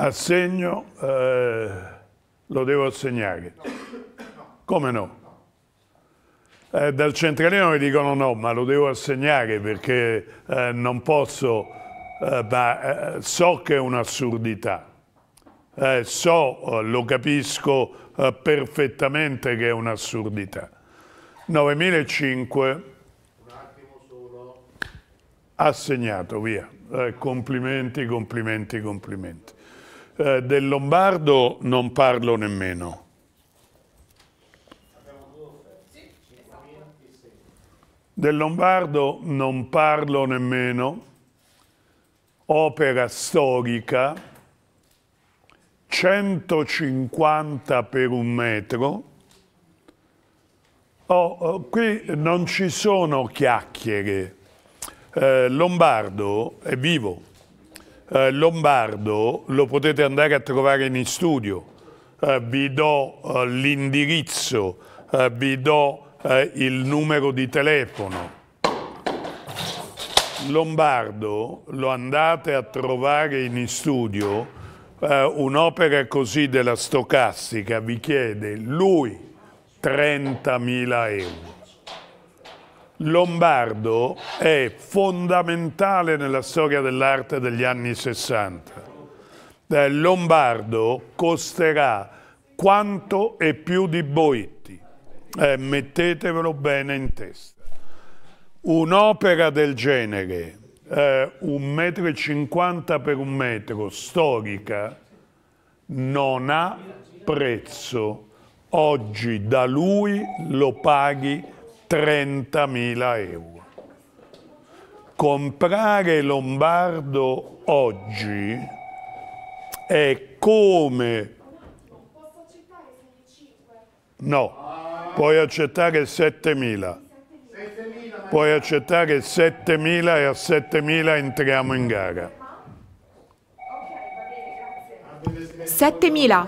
S1: Assegno, eh, lo devo assegnare. Come no? Eh, dal centralino mi dicono no, ma lo devo assegnare perché eh, non posso, eh, ma eh, so che è un'assurdità. Eh, so, lo capisco perfettamente che è un'assurdità. 9.500 assegnato, via. complimenti, complimenti, complimenti eh, del Lombardo non parlo nemmeno. Del Lombardo non parlo nemmeno, opera storica, 150 per un metro. Oh, oh, qui non ci sono chiacchiere. Eh, Lombardo è vivo eh, Lombardo lo potete andare a trovare in studio. Eh, vi do eh, l'indirizzo, eh, vi do eh, il numero di telefono. Lombardo lo andate a trovare in studio. Eh, un'opera così della stocastica vi chiede lui 30.000 euro. Lombardo è fondamentale nella storia dell'arte degli anni 60. Eh, Lombardo costerà quanto e più di Boitti, eh, mettetevelo bene in testa. Un'opera del genere, eh, un metro e cinquanta per un metro, storica, non ha prezzo. Oggi da lui lo paghi 30.000 euro. Comprare Lombardo oggi è come... Posso accettare 5? No, puoi accettare 7.000. Puoi accettare 7.000 e a 7.000 entriamo in gara.
S2: 7.000.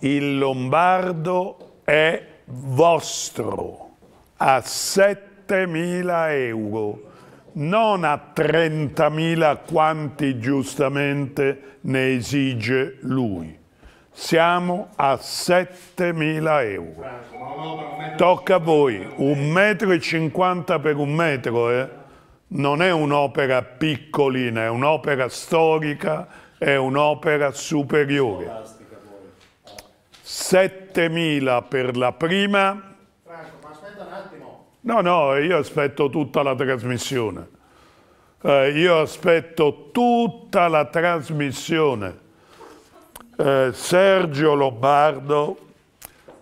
S1: Il Lombardo è vostro a 7.000 euro, non a 30.000 quanti giustamente ne esige lui. Siamo a 7.000 euro. Tocca a voi, un metro e cinquanta per un metro, eh? non è un'opera piccolina, è un'opera storica, è un'opera superiore. 7.000 per la prima. Franco, ma aspetta un attimo. No, no, io aspetto tutta la trasmissione. Eh, io aspetto tutta la trasmissione. Eh, Sergio Lombardo,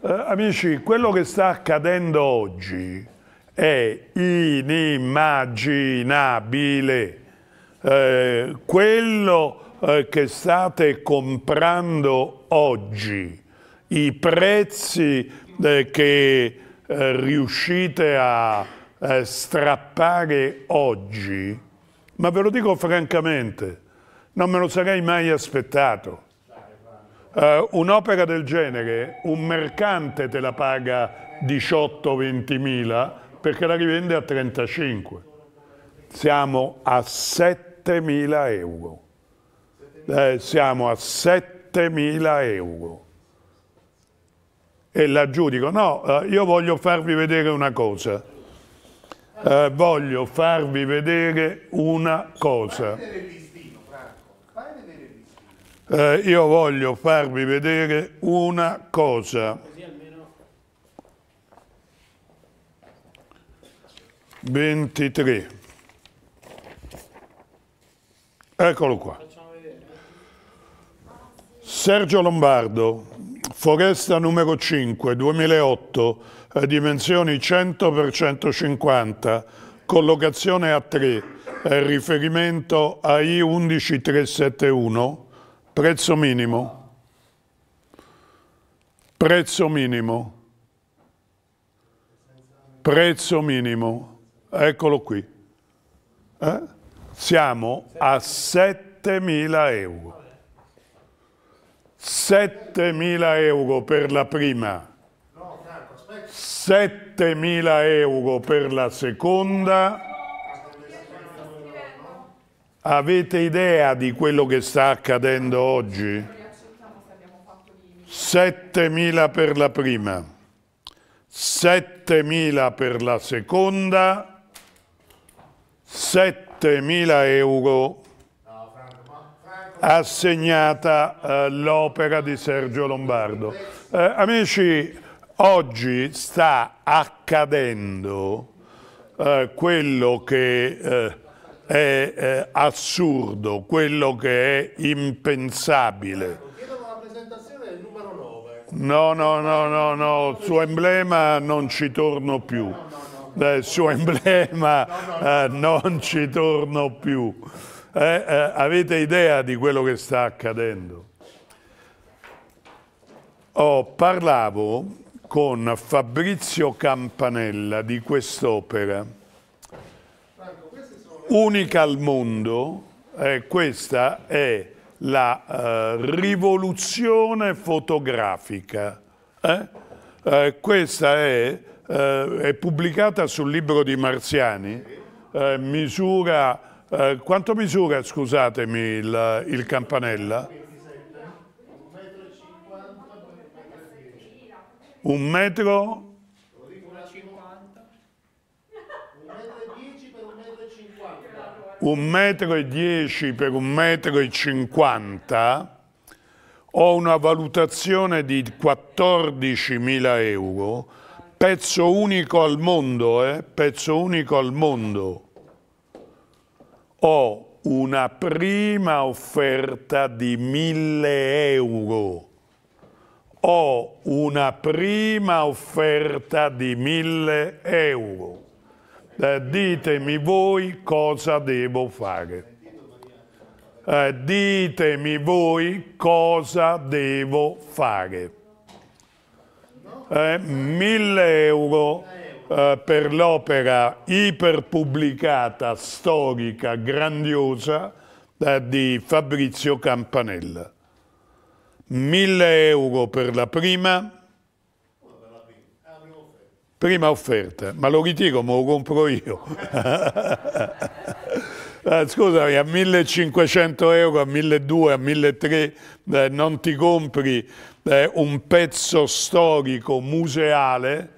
S1: eh, amici, quello che sta accadendo oggi è inimmaginabile. Eh, quello eh, che state comprando oggi i prezzi eh, che eh, riuscite a eh, strappare oggi, ma ve lo dico francamente, non me lo sarei mai aspettato. Eh, un'opera del genere, un mercante te la paga 18-20 mila perché la rivende a 35. Siamo a 7 mila euro. Eh, siamo a 7 mila euro e la giudico. no, eh, io voglio farvi vedere una cosa. Eh, voglio farvi vedere una cosa. Eh, io voglio farvi vedere una cosa. 23. Eccolo qua. Sergio Lombardo, Foresta numero 5, 2008, eh, dimensioni 100 x 150, collocazione a 3, eh, riferimento a I11371, prezzo minimo. Prezzo minimo. Prezzo minimo. Eccolo qui. Eh? Siamo a 7.000 euro. 7.000 euro per la prima, 7.000 euro per la seconda. Avete idea di quello che sta accadendo oggi? 7.000 per la prima, 7.000 per la seconda, 7.000 euro assegnata eh, l'opera di Sergio Lombardo. Eh, amici, oggi sta accadendo eh, quello che eh, è eh, assurdo, quello che è impensabile. No, no, no, no, no, suo emblema non ci torno più. Eh, suo <laughs> emblema eh, non ci torno più. Eh, eh, avete idea di quello che sta accadendo? Oh, parlavo con Fabrizio Campanella di quest'opera, unica al mondo, eh, questa è la eh, rivoluzione fotografica. Eh? Eh, questa è, è, pubblicata sul libro di Marziani, misura eh, quanto misura, scusatemi, il, il campanella? un metro... 1 metro e 10 per 1 metro e 50 ho una valutazione di 14.000 euro, pezzo unico al mondo, eh? pezzo unico al mondo ho una prima offerta di 1000 euro. Ho una prima offerta di 1000 euro. Eh, ditemi voi cosa devo fare. Eh, ditemi voi cosa devo fare. Eh, euro eh, per l'opera iperpubblicata, storica, grandiosa eh, di Fabrizio Campanella. 1000 euro per la prima, prima offerta, ma lo ritiro, ma lo compro io. <laughs> Eh, scusami, a 1500 euro, a 1200, a 1300 eh, non ti compri eh, un pezzo storico, museale,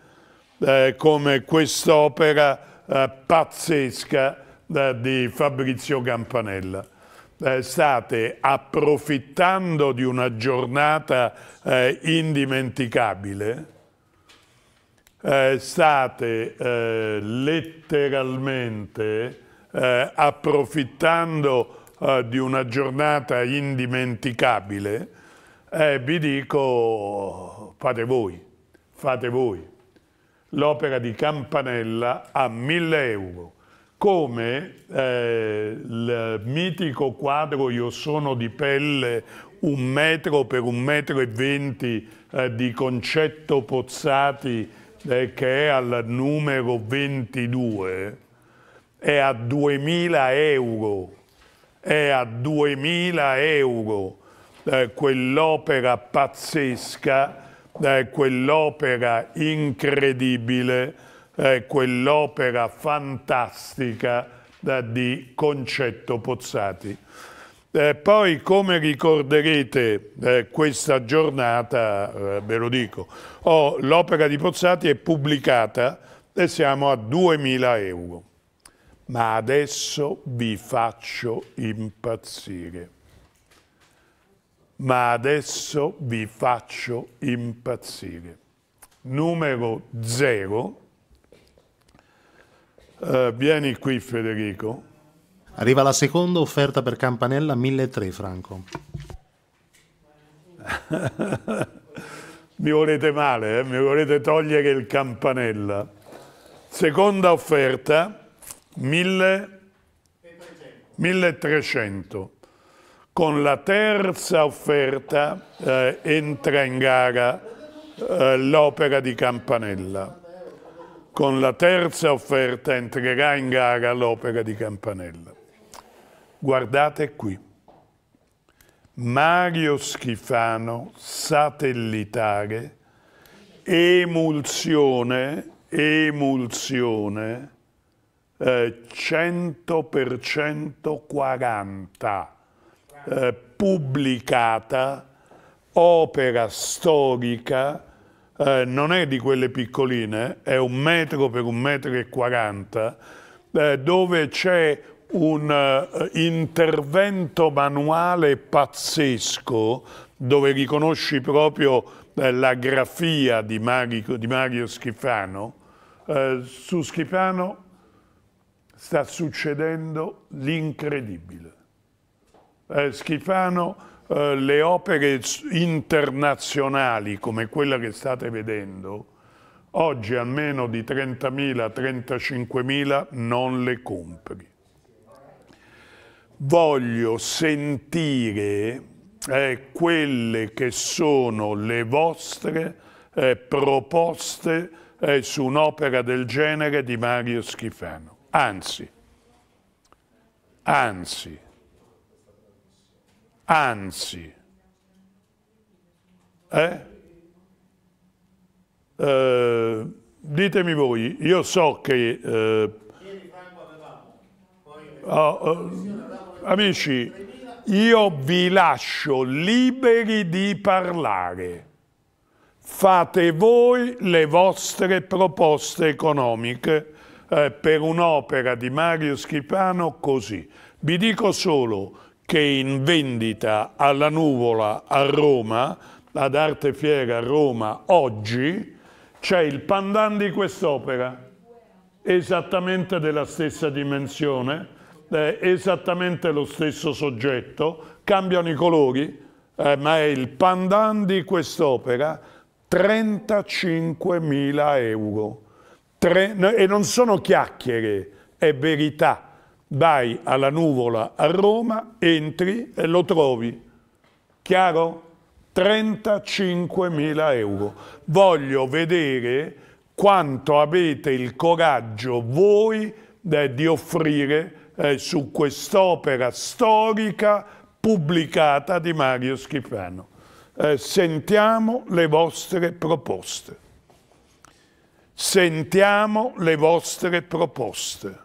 S1: eh, come quest'opera eh, pazzesca eh, di Fabrizio Campanella. Eh, state approfittando di una giornata eh, indimenticabile, eh, state letteralmente approfittando di una giornata indimenticabile, vi dico fate voi, fate voi l'opera di Campanella a 1000 euro, come eh, il mitico quadro Io sono di pelle un metro per un metro e venti eh, di Concetto Pozzati eh, che è al numero 22 è a 2000 euro è a 2000 euro eh, quell'opera pazzesca eh, quell'opera incredibile, eh, quell'opera fantastica eh, di Concetto Pozzati. poi, come ricorderete eh, questa giornata, eh, ve lo dico, oh, l'opera di Pozzati è pubblicata e siamo a 2.000 euro. Ma adesso vi faccio impazzire ma adesso vi faccio impazzire. Numero zero. Uh, vieni qui Federico.
S3: Arriva la seconda offerta per Campanella, 1.300 Franco.
S1: <laughs> mi volete male, eh? mi volete togliere il Campanella. Seconda offerta, 1.300. Con la terza offerta eh, entra in gara eh, l'opera di Campanella. Con la terza offerta entrerà in gara l'opera di Campanella. Guardate qui. Mario Schifano, satellitare, emulsione, emulsione, eh, 100% 40. Eh, pubblicata, opera storica, eh, non è di quelle piccoline, è un metro per un metro e quaranta, eh, dove c'è un eh, intervento manuale pazzesco dove riconosci proprio eh, la grafia di Mario, di Mario Schifano. su Schifano sta succedendo l'incredibile eh, Schifano eh, le opere internazionali come quella che state vedendo oggi a meno di 30.000, 35.000 non le compri. Voglio sentire eh, quelle che sono le vostre eh, proposte eh, su un'opera del genere di Mario Schifano. Anzi, anzi, Anzi, eh? Eh, ditemi voi, io so che... Eh, oh, oh, amici, io vi lascio liberi di parlare. Fate voi le vostre proposte economiche eh, per un'opera di Mario Schipano così. Vi dico solo che è in vendita alla Nuvola a Roma, ad Arte Fiera a Roma oggi, c'è il pandan di quest'opera, esattamente della stessa dimensione, eh, esattamente lo stesso soggetto, cambiano i colori, eh, ma è il pandan di quest'opera, 35.000 euro. Tre, e non sono chiacchiere, è verità vai alla nuvola a Roma, entri e lo trovi. Chiaro? 35.000 euro. Voglio vedere quanto avete il coraggio voi eh, di offrire eh, su quest'opera storica pubblicata di Mario Schifano. Eh, sentiamo le vostre proposte. Sentiamo le vostre proposte.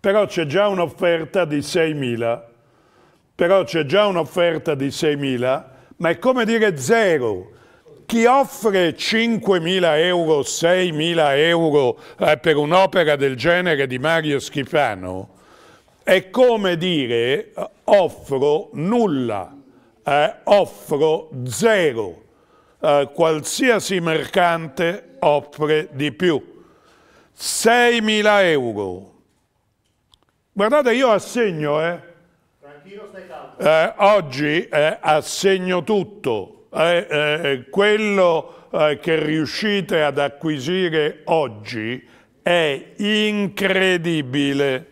S1: però c'è già un'offerta di 6.000, però c'è già un'offerta di 6.000, ma è come dire zero. Chi offre 5.000 euro, 6.000 euro eh, per un'opera del genere di Mario Schifano, è come dire eh, offro nulla, eh, offro zero. Eh, qualsiasi mercante offre di più. 6.000 euro, Guardate, io assegno, eh. Tranquillo, stai caldo. Eh, oggi eh, assegno tutto. Eh, eh quello eh, che riuscite ad acquisire oggi è incredibile.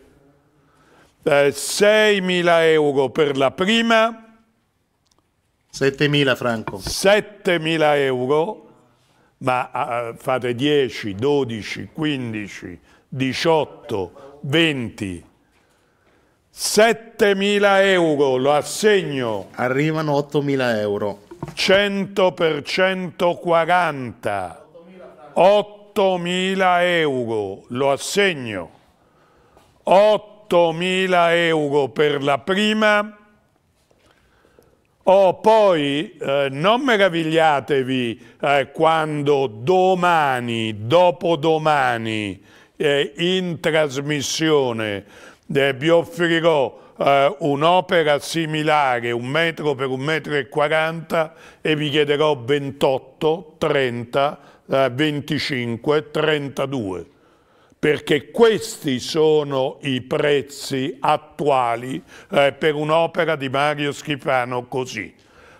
S1: 6.000 eh, euro per la prima. 7.000 franco. 7.000 euro, ma fate 10, 12, 15, 18, 20. 7.000 euro, lo assegno. Arrivano 8.000 euro. 100 per 140. 8.000 euro, lo assegno. 8.000 euro per la prima. Oh, poi eh, non meravigliatevi eh, quando domani, dopodomani, eh, in trasmissione vi offrirò eh, un'opera similare, un metro per un metro e quaranta e vi chiederò 28, 30, eh, 25, 32 perché questi sono i prezzi attuali eh, per un'opera di Mario Schifano così.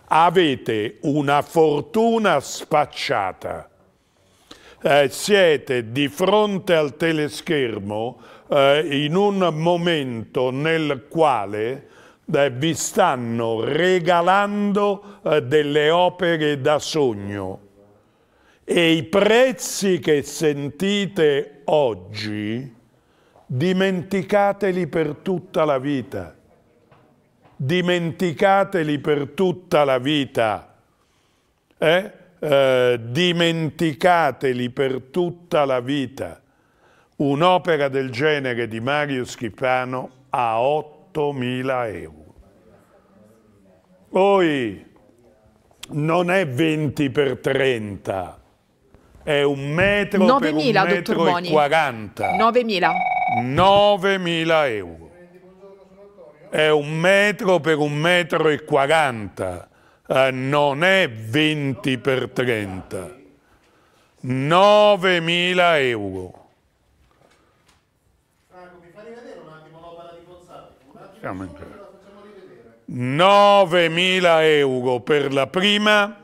S1: Avete una fortuna spacciata, eh, siete di fronte al teleschermo eh, in un momento nel quale eh, vi stanno regalando eh, delle opere da sogno e i prezzi che sentite oggi dimenticateli per tutta la vita. Dimenticateli per tutta la vita. Eh? Eh, dimenticateli per tutta la vita. Un'opera del genere di Mario Schipano a 8.000 euro. Poi non è 20 per 30, è un metro 9 per 000, un metro e 40. 9.000. 9.000 euro. È un metro per un metro e 40, eh, non è 20 per 30. 9.000 euro. Siamo in 9.000 euro per la prima,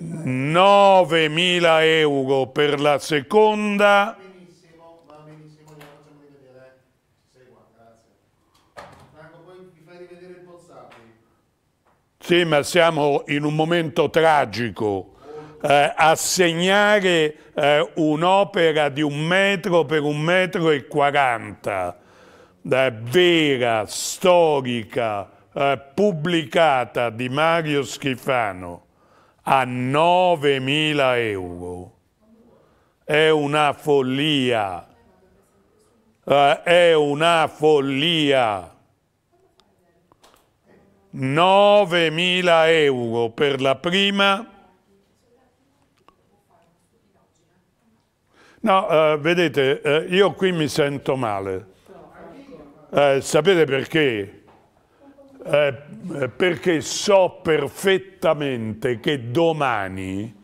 S1: 9.000 euro per la seconda, Sì, ma siamo in un momento tragico. Eh, assegnare eh, un'opera di un metro per un metro e quaranta eh, vera, storica, eh, pubblicata di Mario Schifano a 9.000 euro. È una follia. Eh, è una follia. 9.000 euro per la prima. No, eh, vedete, eh, io qui mi sento male. Eh, sapete perché? Eh, perché so perfettamente che domani,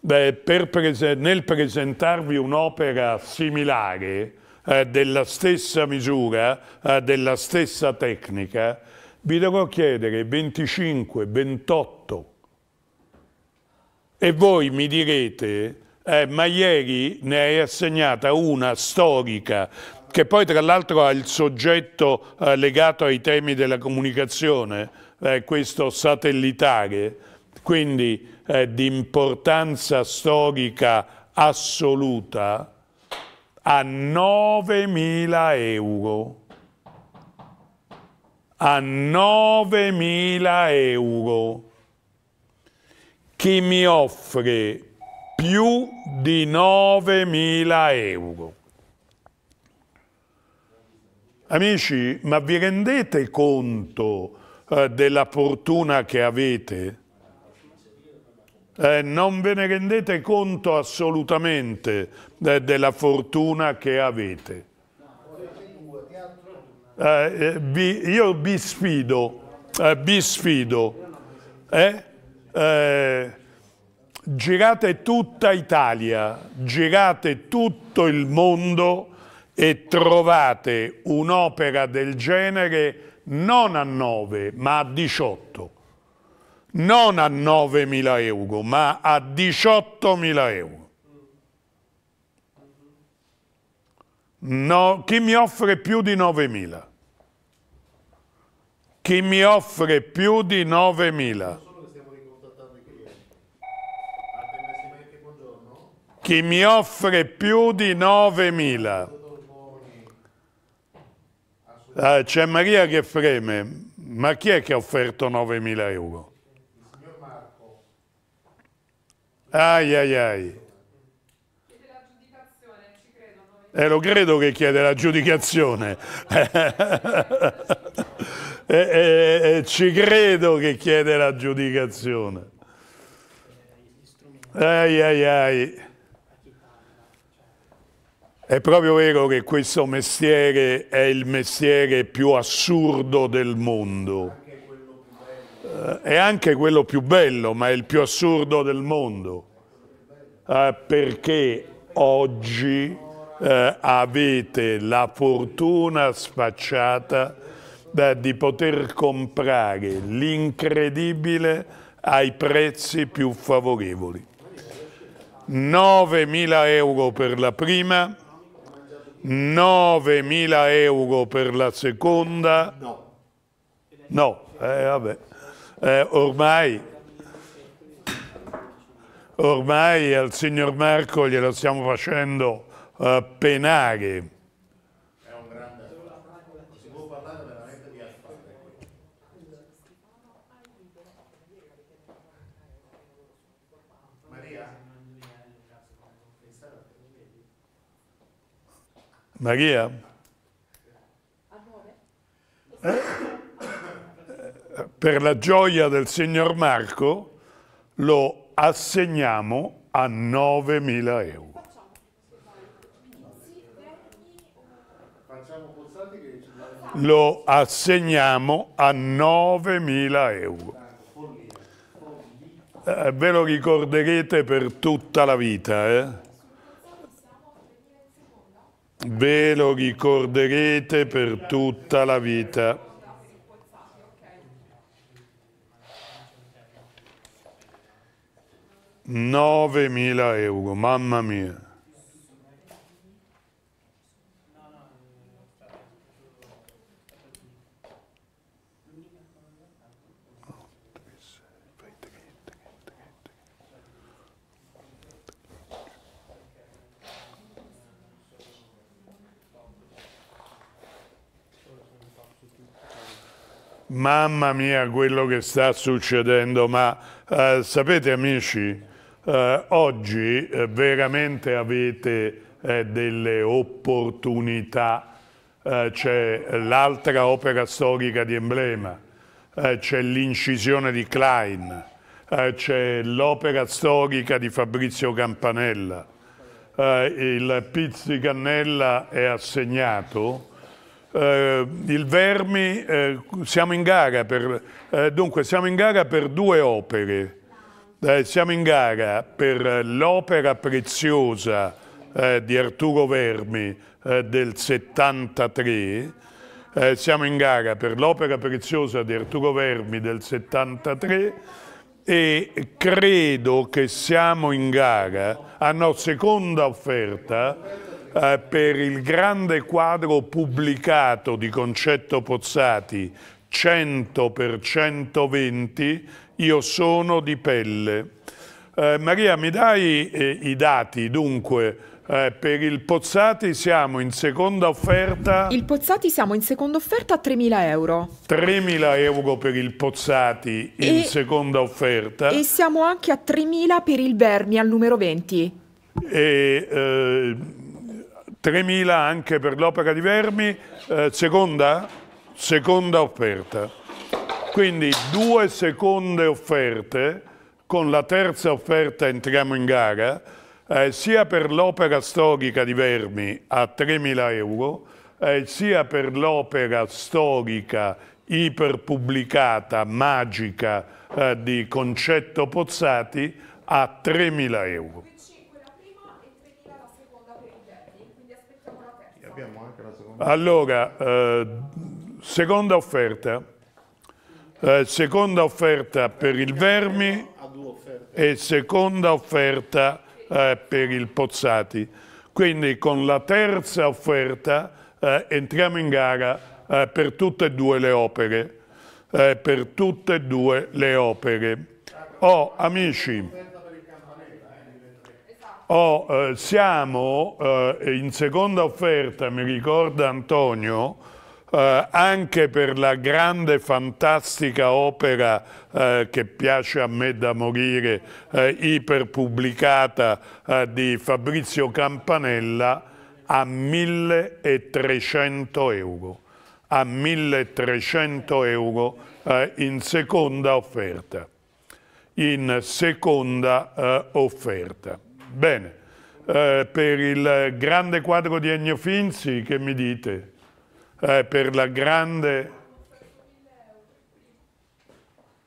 S1: beh, prese nel presentarvi un'opera similare, eh, della stessa misura, eh, della stessa tecnica, vi dovrò chiedere 25, 28. E voi mi direte, eh, ma ieri ne hai assegnata una storica che poi tra l'altro ha il soggetto eh, legato ai temi della comunicazione, eh, questo satellitare, quindi eh, di importanza storica assoluta, a 9.000 euro. A 9.000 euro. Chi mi offre più di 9.000 euro? Amici, ma vi rendete conto eh, della fortuna che avete? Eh, non ve ne rendete conto assolutamente eh, della fortuna che avete. Eh, eh, vi, io vi sfido, eh, vi sfido. girate tutta Italia, girate tutto il mondo e trovate un'opera del genere non a 9 ma a 18, non a 9.000 euro ma a 18.000 euro. No, chi mi offre più di 9.000? Chi mi offre più di 9.000? Chi mi offre più di 9.000? Ah, c'è Maria che freme, ma chi è che ha offerto 9.000 euro? Il signor Marco. Ai ai ai. Chiede la giudicazione, ci credo. Eh, lo credo che chiede la giudicazione. eh, eh, eh, ci credo che chiede la giudicazione. Ai ai ai. È proprio vero che questo mestiere è il mestiere più assurdo del mondo. Eh, è anche quello più bello, ma è il più assurdo del mondo. Eh, perché oggi eh, avete la fortuna spacciata da, eh, di poter comprare l'incredibile ai prezzi più favorevoli. 9.000 euro per la prima, 9.000 euro per la seconda? No. No, eh, vabbè. Eh, ormai, ormai al signor Marco glielo stiamo facendo eh, penare. Maria. Eh? Per la gioia del signor Marco lo assegniamo a 9.000 euro. Lo assegniamo a 9.000 euro. Eh, ve lo ricorderete per tutta la vita, eh? ve lo ricorderete per tutta la vita. Novemila euro, mamma mia. mamma mia quello che sta succedendo, ma eh, sapete amici, eh, oggi eh, veramente avete eh, delle opportunità, eh, c'è l'altra opera storica di emblema, eh, c'è l'incisione di Klein, c'è l'opera storica di Fabrizio Campanella, il Pizzicannella è assegnato eh, il Vermi, eh, siamo, in gara per, eh, dunque, siamo in gara per due opere. Eh, eh, eh, siamo in gara per l'opera preziosa di Arturo Vermi del 73, siamo in gara per l'opera preziosa di Arturo Vermi del 73 e credo che siamo in gara, ah no, seconda offerta, eh, per il grande quadro pubblicato di Concetto Pozzati 100 per 120 io sono di pelle. Eh, Maria, mi dai eh, i dati dunque? Eh, per il Pozzati siamo in seconda offerta. Il
S2: Pozzati siamo in seconda offerta a 3.000 euro.
S1: 3.000 euro per il Pozzati in e, seconda offerta. E
S2: siamo anche a 3.000 per il Vermi al numero 20.
S1: E, eh, 3.000 anche per l'opera di Vermi, eh, seconda? Seconda offerta. Quindi due seconde offerte, con la terza offerta entriamo in gara, eh, sia per l'opera storica di Vermi a 3.000 euro, eh, sia per l'opera storica iperpubblicata, magica, eh, di Concetto Pozzati a 3.000 euro. Allora, eh, seconda offerta. Eh, seconda offerta per il Vermi e seconda offerta eh, per il Pozzati. Quindi con la terza offerta eh, entriamo in gara eh, per tutte e due le opere. Eh, per tutte e due le opere. Oh, amici... Oh, eh, siamo eh, in seconda offerta, mi ricorda Antonio, eh, anche per la grande, fantastica opera eh, che piace a me da morire, eh, iperpubblicata eh, di Fabrizio Campanella, a 1300 euro. A 1300 euro in seconda offerta. In seconda offerta. Bene, eh, per il grande quadro di Ennio Finzi, che mi dite? Eh, per la grande...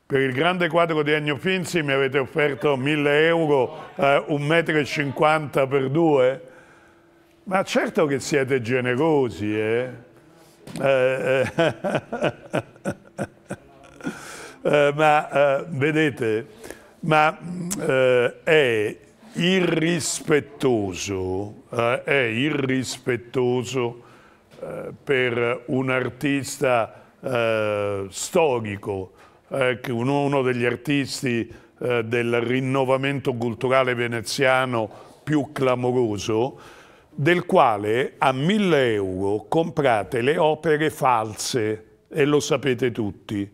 S1: Per il grande quadro di Ennio Finzi mi avete offerto 1000 euro, eh, 1,50 m per due. Ma certo che siete generosi, eh? eh, eh, <laughs> eh ma eh, vedete, ma eh, è irrispettoso, eh, è irrispettoso eh, per un artista eh, storico, eh, uno degli artisti eh, del rinnovamento culturale veneziano più clamoroso, del quale a 1000 euro comprate le opere false, e lo sapete tutti.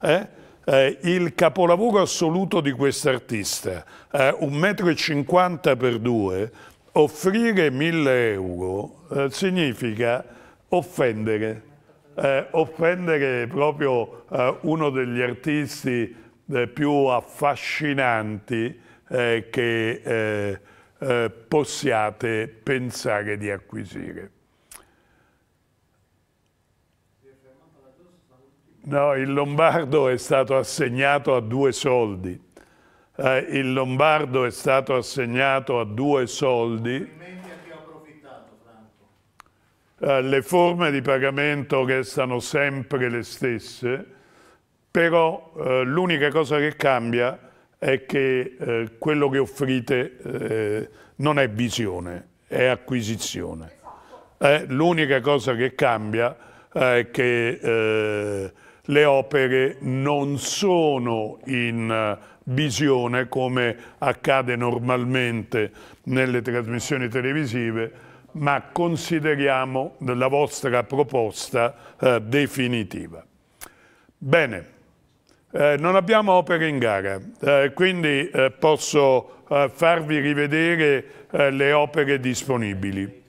S1: Eh? eh, il capolavoro assoluto di quest'artista, eh, 1,50 m per 2, offrire 1000 euro eh, significa offendere, eh, offendere proprio eh, uno degli artisti eh, più affascinanti eh, che possiate pensare di acquisire. No, il Lombardo è stato assegnato a due soldi. Eh, il Lombardo è stato assegnato a due soldi. Eh, le forme di pagamento restano sempre le stesse, però eh, l'unica cosa che cambia è che eh, quello che offrite eh, non è visione, è acquisizione. Esatto. Eh, l'unica cosa che cambia è che le opere non sono in eh, visione come accade normalmente nelle trasmissioni televisive, ma consideriamo la vostra proposta eh, definitiva. Bene, eh, non abbiamo opere in gara, eh, quindi eh, posso eh, farvi rivedere le opere disponibili.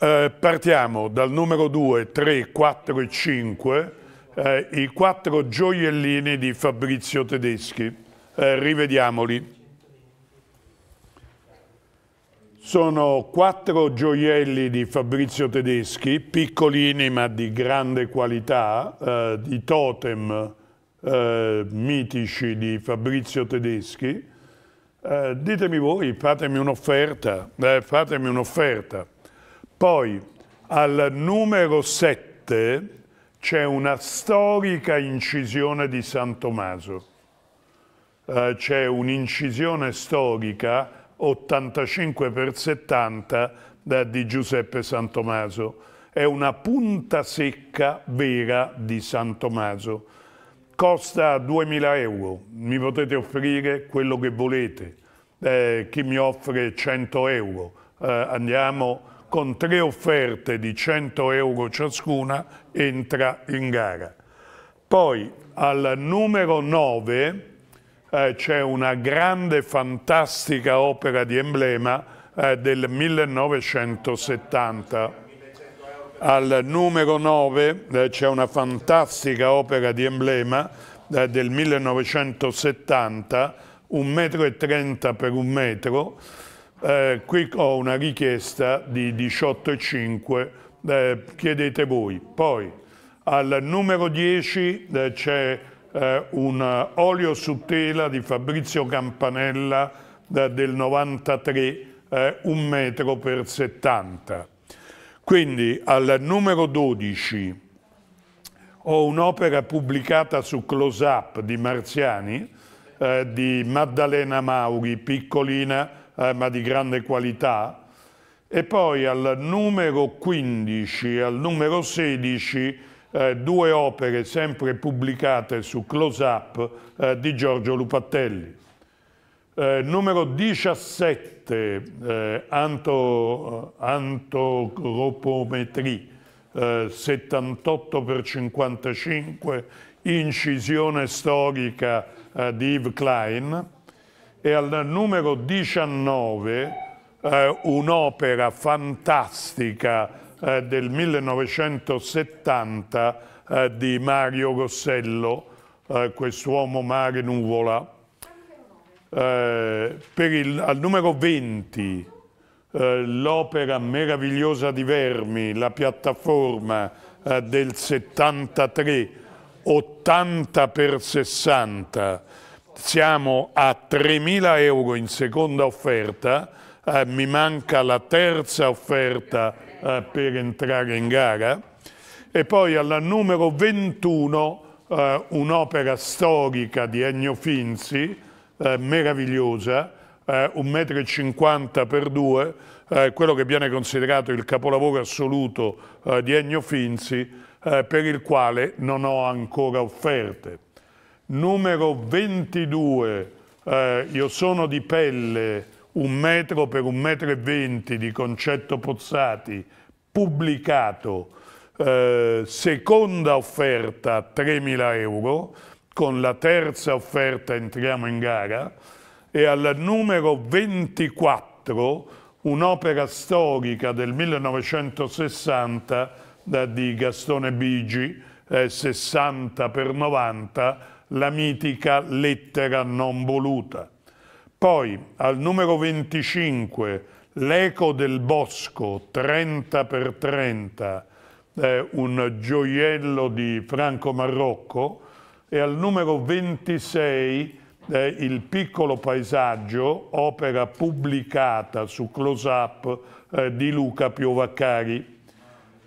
S1: Eh, partiamo dal numero 2, 3, 4 e 5, eh, i quattro gioiellini di Fabrizio Tedeschi. Eh, rivediamoli. Sono quattro gioielli di Fabrizio Tedeschi, piccolini ma di grande qualità, eh, i totem eh, mitici di Fabrizio Tedeschi. Eh, ditemi voi, fatemi un'offerta, fatemi un'offerta. Poi al numero 7 c'è una storica incisione di San Tommaso. Eh, c'è un'incisione storica 85 per 70 da, di Giuseppe San Tommaso. È una punta secca vera di San Tommaso. Costa 2000 euro, mi potete offrire quello che volete. Eh, chi mi offre 100 euro, eh, andiamo con tre offerte di 100 euro ciascuna entra in gara. Poi al numero 9 eh, c'è una grande, fantastica opera di emblema eh, del 1970. Al numero 9 eh, c'è una fantastica opera di emblema eh, del 1970, 1,30 m per 1 metro, eh, qui ho una richiesta di 18,5, eh, chiedete voi. Poi al numero 10 eh, c'è eh, un olio su tela di Fabrizio Campanella eh, del 93, eh, un metro per 70. Quindi al numero 12 ho un'opera pubblicata su Close Up di Marziani, di Maddalena Mauri, piccolina, eh, ma di grande qualità, e poi al numero 15 e al numero 16 eh, due opere sempre pubblicate su Close Up eh, di Giorgio Lupattelli. Eh, numero 17, eh, anto, eh, antropometri, 78 eh, per 55, incisione storica di Yves Klein e al numero 19 eh, un'opera fantastica eh, del 1970 eh, di Mario Rossello, eh, quest'uomo mare nuvola. Eh, il, al numero 20 eh, l'opera meravigliosa di Vermi, la piattaforma del 73, 80 per 60, siamo a 3.000 euro in seconda offerta, eh, mi manca la terza offerta eh, per entrare in gara e poi alla numero 21 eh, un'opera storica di Ennio Finzi, eh, meravigliosa, eh, 1,50 m x 2, quello che viene considerato il capolavoro assoluto eh, di Ennio Finzi, eh, per il quale non ho ancora offerte numero 22, eh, io sono di pelle, un metro per un metro e venti di Concetto Pozzati, pubblicato, eh, seconda offerta 3.000 euro, con la terza offerta entriamo in gara, e al numero 24 un'opera storica del 1960 di Gastone Bigi, eh, 60 per 90 la mitica lettera non voluta. Poi al numero 25 l'eco del bosco 30 per 30 eh, un gioiello di Franco Marrocco e al numero 26 eh, il piccolo paesaggio, opera pubblicata su Close Up eh, di Luca Piovaccari.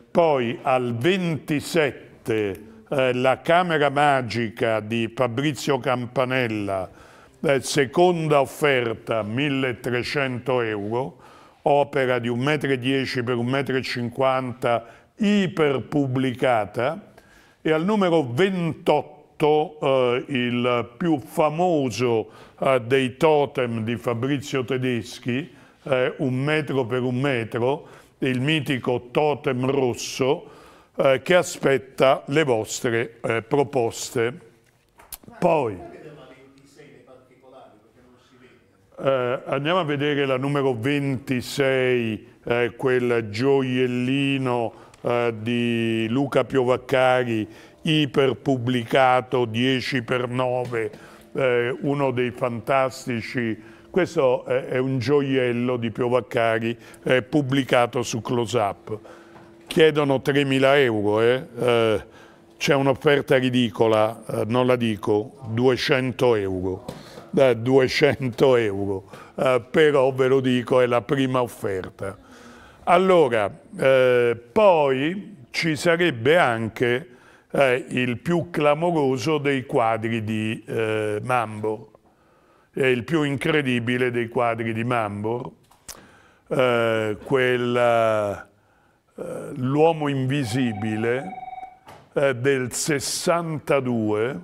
S1: Poi al 27 7, eh, La Camera Magica di Fabrizio Campanella, eh, seconda offerta 1300 euro, opera di 1,10 m per 1,50 m, iperpubblicata, e al numero 28 eh, il più famoso eh, dei totem di Fabrizio Tedeschi, eh, un metro per un metro, il mitico totem rosso, eh, che aspetta le vostre eh, proposte. Poi... Eh, andiamo a vedere la numero 26, eh, quel gioiellino eh, di Luca Piovaccari, iperpubblicato 10 x 9, uno dei fantastici. Questo è un gioiello di Piovaccari eh, pubblicato su Close Up chiedono 3.000 euro, eh? eh, c'è un'offerta ridicola, eh, non la dico, 200 euro. 200 eh, euro, eh, però ve lo dico è la prima offerta. Allora, eh, poi ci sarebbe anche il più clamoroso dei quadri di Mambo, è il più incredibile dei quadri di Mambo, quella eh, l'uomo invisibile eh, del 62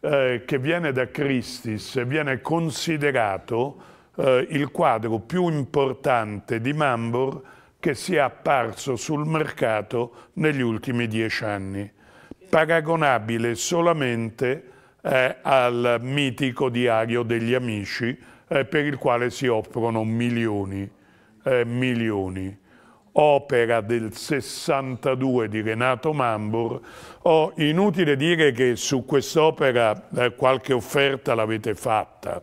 S1: eh, che viene da Christis e viene considerato eh, il quadro più importante di Mambor che sia apparso sul mercato negli ultimi dieci anni, paragonabile solamente eh, al mitico diario degli amici eh, per il quale si offrono milioni e eh, milioni opera del 62 di Renato Mambur, ho inutile dire che su quest'opera eh, qualche offerta l'avete fatta.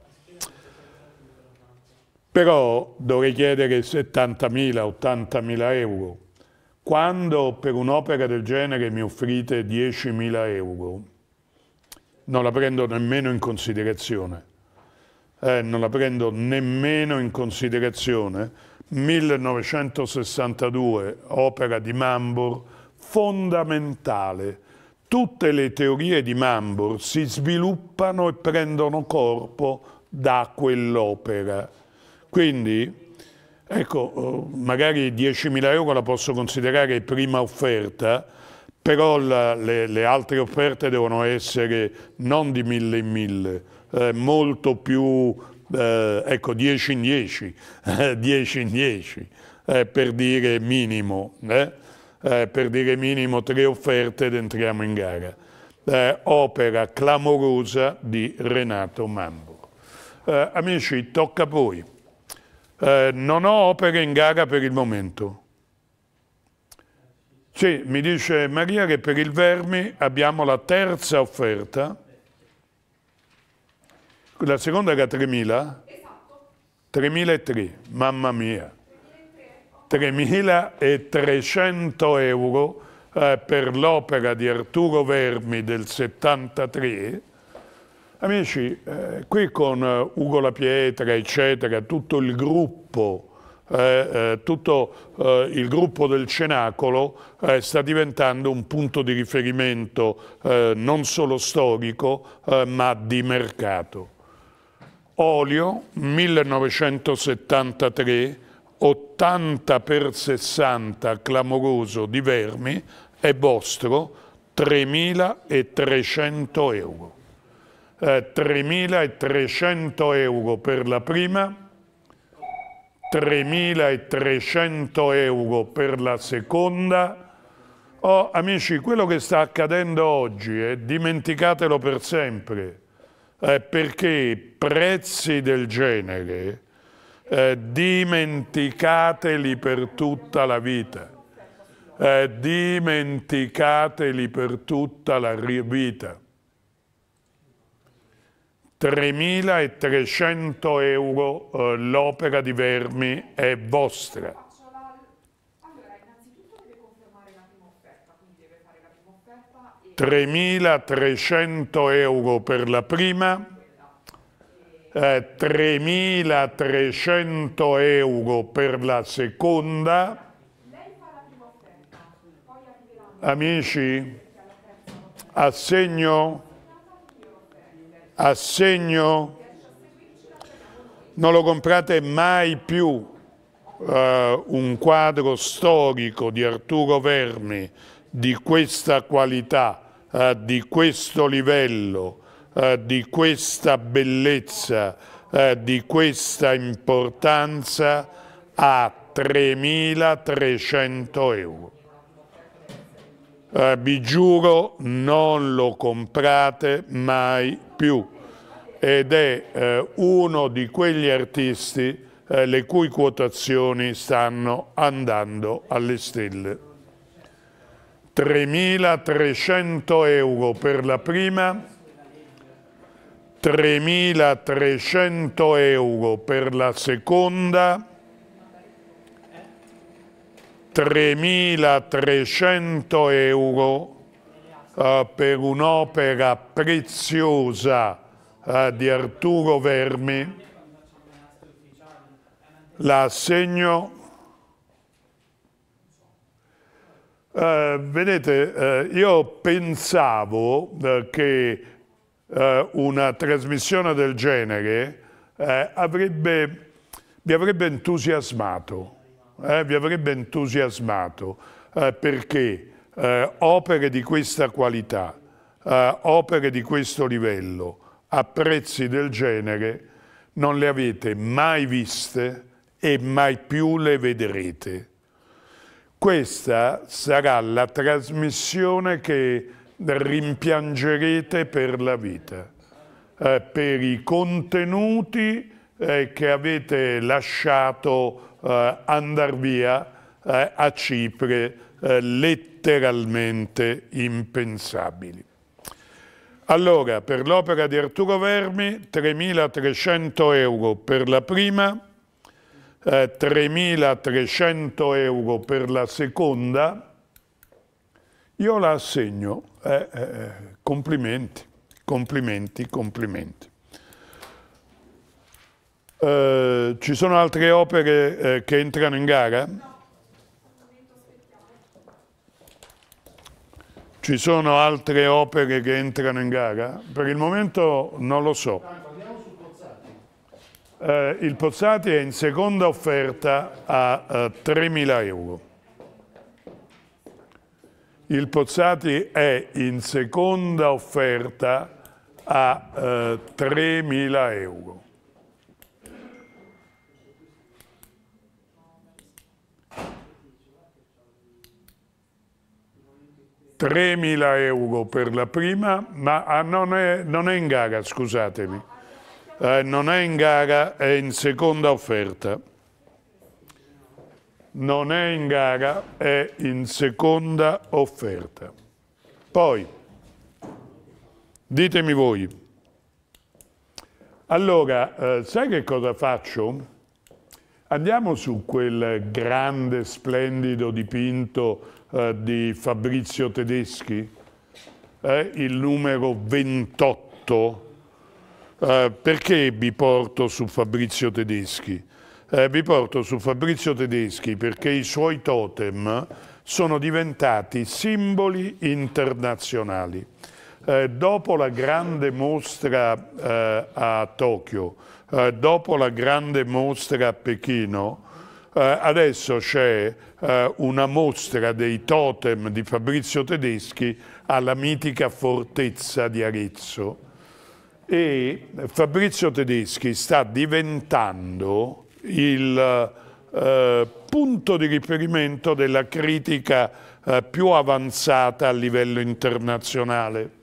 S1: Però dovrei chiedere 70.000, 80.000 euro. Quando per un'opera del genere mi offrite 10.000 euro, non la prendo nemmeno in considerazione. Eh, non la prendo nemmeno in considerazione 1962, opera di Mambor, fondamentale. Tutte le teorie di Mambor si sviluppano e prendono corpo da quell'opera. Quindi, ecco, eh, magari 10.000 euro la posso considerare prima offerta, però la, le, le, altre offerte devono essere non di mille in mille, eh, molto più eh, ecco 10 in 10, 10 <laughs> eh, in 10, eh, per dire minimo, eh, eh, per dire minimo tre offerte ed entriamo in gara. opera clamorosa di Renato Mambo. amici, tocca a voi. non ho opere in gara per il momento. Sì, mi dice Maria che per il Vermi abbiamo la terza offerta la seconda era 3000? Esatto. 3003, mamma mia. 3.300 euro eh, per l'opera di Arturo Vermi del 73. Amici, eh, qui con eh, Ugo La Pietra, eccetera, tutto il gruppo eh, eh, tutto eh, il gruppo del Cenacolo eh, sta diventando un punto di riferimento eh, non solo storico eh, ma di mercato. Olio 1973, 80 per 60 clamoroso di Vermi è vostro 3.300 euro. Eh, 3.300 euro per la prima, 3.300 euro per la seconda. Oh, amici, quello che sta accadendo oggi, eh, dimenticatelo per sempre, eh, perché prezzi del genere eh, dimenticateli per tutta la vita, eh, dimenticateli per tutta la vita. 3.300 euro eh, l'opera di Vermi è vostra. Allora, innanzitutto deve confermare la prima offerta, quindi deve fare la prima offerta. E... 3.300 euro per la prima, eh, 3.300 euro per la seconda. Amici, assegno, assegno, non lo comprate mai più. Uh, un quadro storico di Arturo Vermi di questa qualità, uh, di questo livello, eh, di questa bellezza, eh, di questa importanza a 3.300 euro. Eh, vi giuro non lo comprate mai più ed è eh, uno di quegli artisti eh, le cui quotazioni stanno andando alle stelle. 3.300 euro per la prima, 3.300 euro per la seconda, 3.300 euro eh, per un'opera preziosa eh, di Arturo Vermi, l'assegno eh, vedete, eh, io pensavo eh, che eh, una trasmissione del genere eh, avrebbe, vi avrebbe entusiasmato, eh, vi avrebbe entusiasmato eh, perché eh, opere di questa qualità, eh, opere di questo livello, a prezzi del genere, non le avete mai viste e mai più le vedrete. Questa sarà la trasmissione che rimpiangerete per la vita, eh, per i contenuti eh, che avete lasciato eh, andar via eh, a Cipre eh, letteralmente impensabili. Allora, per l'opera di Arturo Vermi, 3.300 euro per la prima, 3.300 eh, euro per la seconda, io la assegno, eh, eh, eh, complimenti, complimenti, complimenti. Eh, ci sono altre opere eh, che entrano in gara? Ci sono altre opere che entrano in gara? Per il momento non lo so. Eh, il Pozzati è in seconda offerta a, a 3.000 euro. Il Pozzati è in seconda offerta a eh, 3.000 euro. Tremila euro per la prima, ma ah, non, è, non, è, in gara, scusatemi, eh, non è in gara, è in seconda offerta non è in gara, è in seconda offerta. Poi, ditemi voi, allora, eh, sai che cosa faccio? Andiamo su quel grande, splendido dipinto eh, di Fabrizio Tedeschi, eh, il numero 28. Eh, perché vi porto su Fabrizio Tedeschi? Eh, vi porto su Fabrizio Tedeschi perché i suoi totem sono diventati simboli internazionali. Eh, dopo la grande mostra eh, a Tokyo, eh, dopo la grande mostra a Pechino, eh, adesso c'è eh, una mostra dei totem di Fabrizio Tedeschi alla mitica fortezza di Arezzo. E Fabrizio Tedeschi sta diventando il eh, punto di riferimento della critica eh, più avanzata a livello internazionale.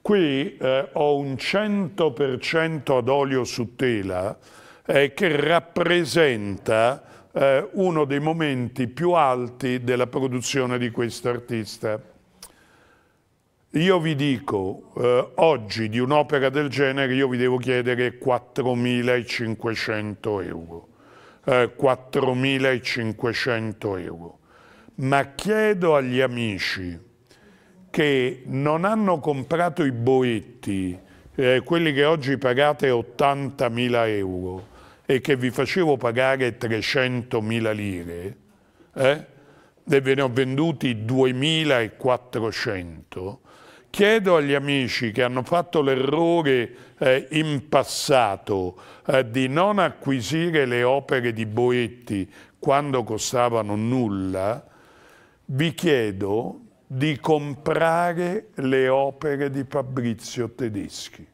S1: Qui eh, ho un 100% ad olio su tela eh, che rappresenta eh, uno dei momenti più alti della produzione di questo artista. Io vi dico, eh, oggi di un'opera del genere io vi devo chiedere 4.500 euro. Eh, 4.500 euro. Ma chiedo agli amici che non hanno comprato i boetti, eh, quelli che oggi pagate 80.000 euro e che vi facevo pagare 300.000 lire, eh, e ve ne ho venduti 2.400, Chiedo agli amici che hanno fatto l'errore eh, in passato eh, di non acquisire le opere di Boetti quando costavano nulla, vi chiedo di comprare le opere di Fabrizio Tedeschi.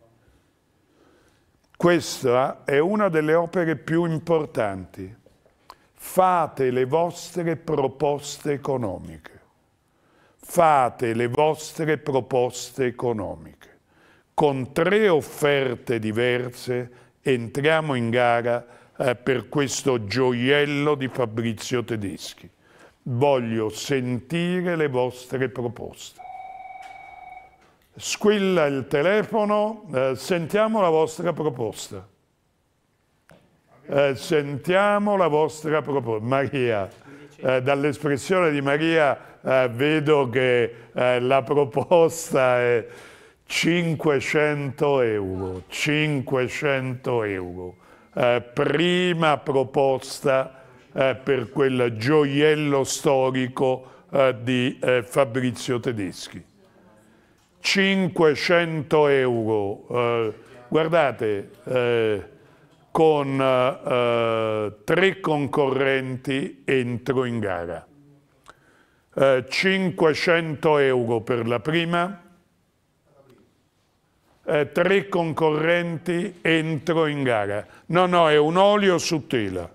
S1: Questa è una delle opere più importanti. Fate le vostre proposte economiche fate le vostre proposte economiche. Con tre offerte diverse entriamo in gara eh, per questo gioiello di Fabrizio Tedeschi. Voglio sentire le vostre proposte. Squilla il telefono, eh, sentiamo la vostra proposta. Eh, sentiamo la vostra proposta. Maria, eh, dall'espressione di Maria eh, vedo che eh, la proposta è 500 euro, 500 euro. Eh, prima proposta eh, per quel gioiello storico eh, di Fabrizio Tedeschi. 500 euro. guardate, con tre concorrenti entro in gara eh, 500 euro per la prima, eh, tre concorrenti entro in gara. No, no, è un olio su tela,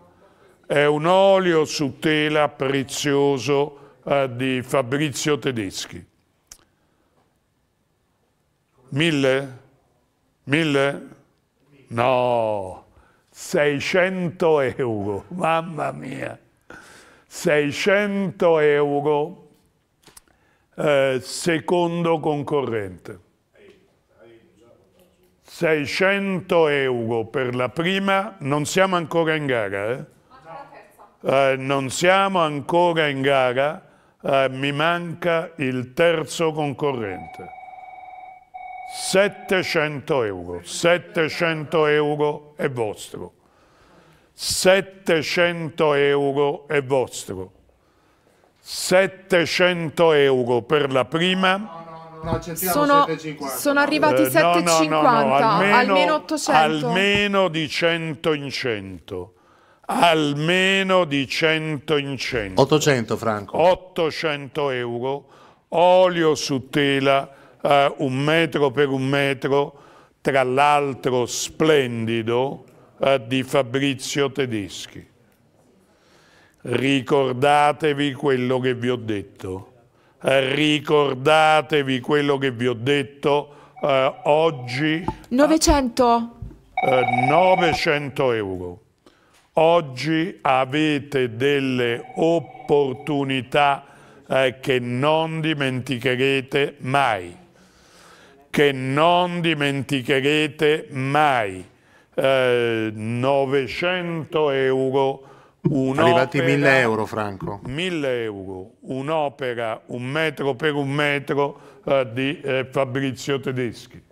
S1: è un olio su tela prezioso eh, di Fabrizio Tedeschi. Mille? Mille? No, 600 euro, mamma mia. 600 euro eh, secondo concorrente. 600 euro per la prima, non siamo ancora in gara, eh? Eh, non siamo ancora in gara, eh, mi manca il terzo concorrente. 700 euro, 700 euro è vostro. 700 euro è vostro. 700 euro per la prima... No,
S3: no, sono, sono, arrivati
S1: 7,50, eh, no, no, almeno, almeno 800. Almeno di 100 in 100. Almeno di 100 in 100.
S3: 800 Franco.
S1: 800 euro, olio su tela, eh, un metro per un metro, tra l'altro splendido, eh, di Fabrizio Tedeschi. Ricordatevi quello che vi ho detto. Eh, ricordatevi quello che vi ho detto eh, oggi.
S2: 900.
S1: Eh, 900 eh, euro. Oggi avete delle opportunità eh, che non dimenticherete mai. Che non dimenticherete mai eh, 900 euro un'opera... Arrivati 1000 euro, Franco. 1000 euro, un'opera, un metro per un metro eh, di eh, Fabrizio Tedeschi.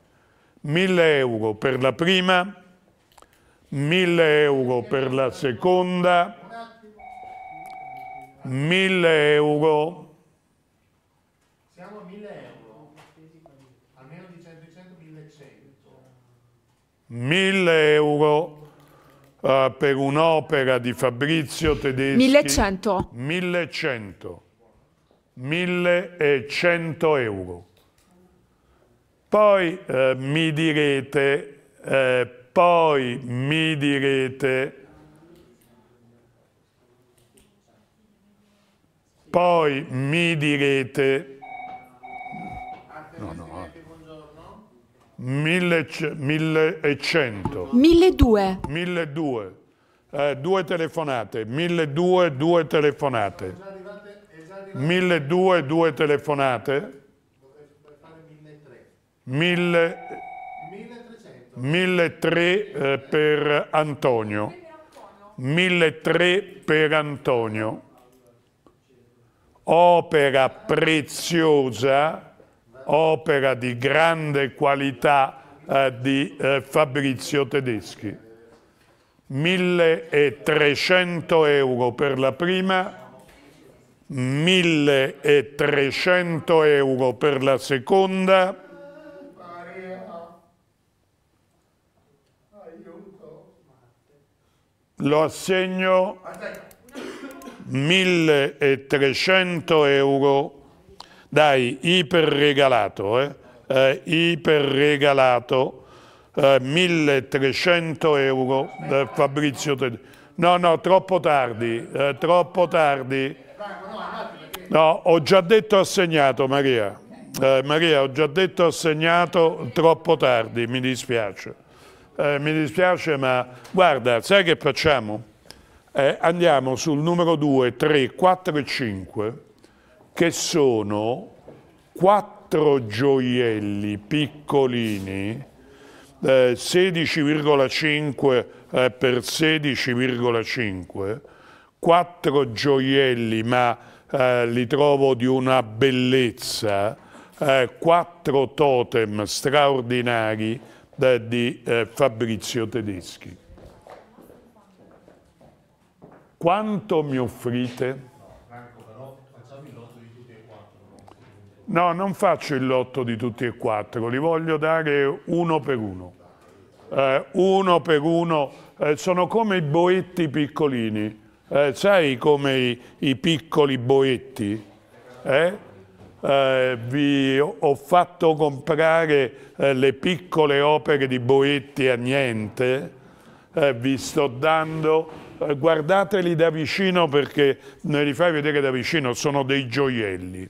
S1: 1000 euro per la prima, 1000 euro per la seconda, 1000 euro 1000 euro uh, per un'opera di Fabrizio Tedeschi. 1100. 1100. 1100 euro. Poi eh, mi direte, eh, poi mi direte, poi mi direte, 1100.
S2: 1200.
S1: 1200. Eh, due telefonate. 1200, due telefonate. 1200, due telefonate. 1000, 1300 eh, per Antonio. 1300 per Antonio. Opera preziosa opera di grande qualità eh, di eh, Fabrizio Tedeschi. 1300 euro per la prima, 1300 euro per la seconda, lo assegno 1300 euro dai, iperregalato, eh? eh iperregalato, eh, 1300 euro da eh, Fabrizio Tedesco. No, no, troppo tardi, eh, troppo tardi. No, ho già detto assegnato Maria. Eh, Maria, ho già detto assegnato troppo tardi, mi dispiace. Eh, mi dispiace, ma guarda, sai che facciamo? andiamo sul numero 2, 3, 4 e 5 che sono quattro gioielli piccolini, eh, 16,5 eh, per 16,5, quattro gioielli ma eh, li trovo di una bellezza, eh, quattro totem straordinari eh, di eh, Fabrizio Tedeschi. Quanto mi offrite? No, non faccio il lotto di tutti e quattro, li voglio dare uno per uno. Eh, uno per uno, eh, sono come i boetti piccolini. Eh, sai come i, i piccoli boetti? Eh? Eh, vi ho fatto comprare eh, le piccole opere di Boetti a niente, vi sto dando, guardateli da vicino perché me li fai vedere da vicino, sono dei gioielli.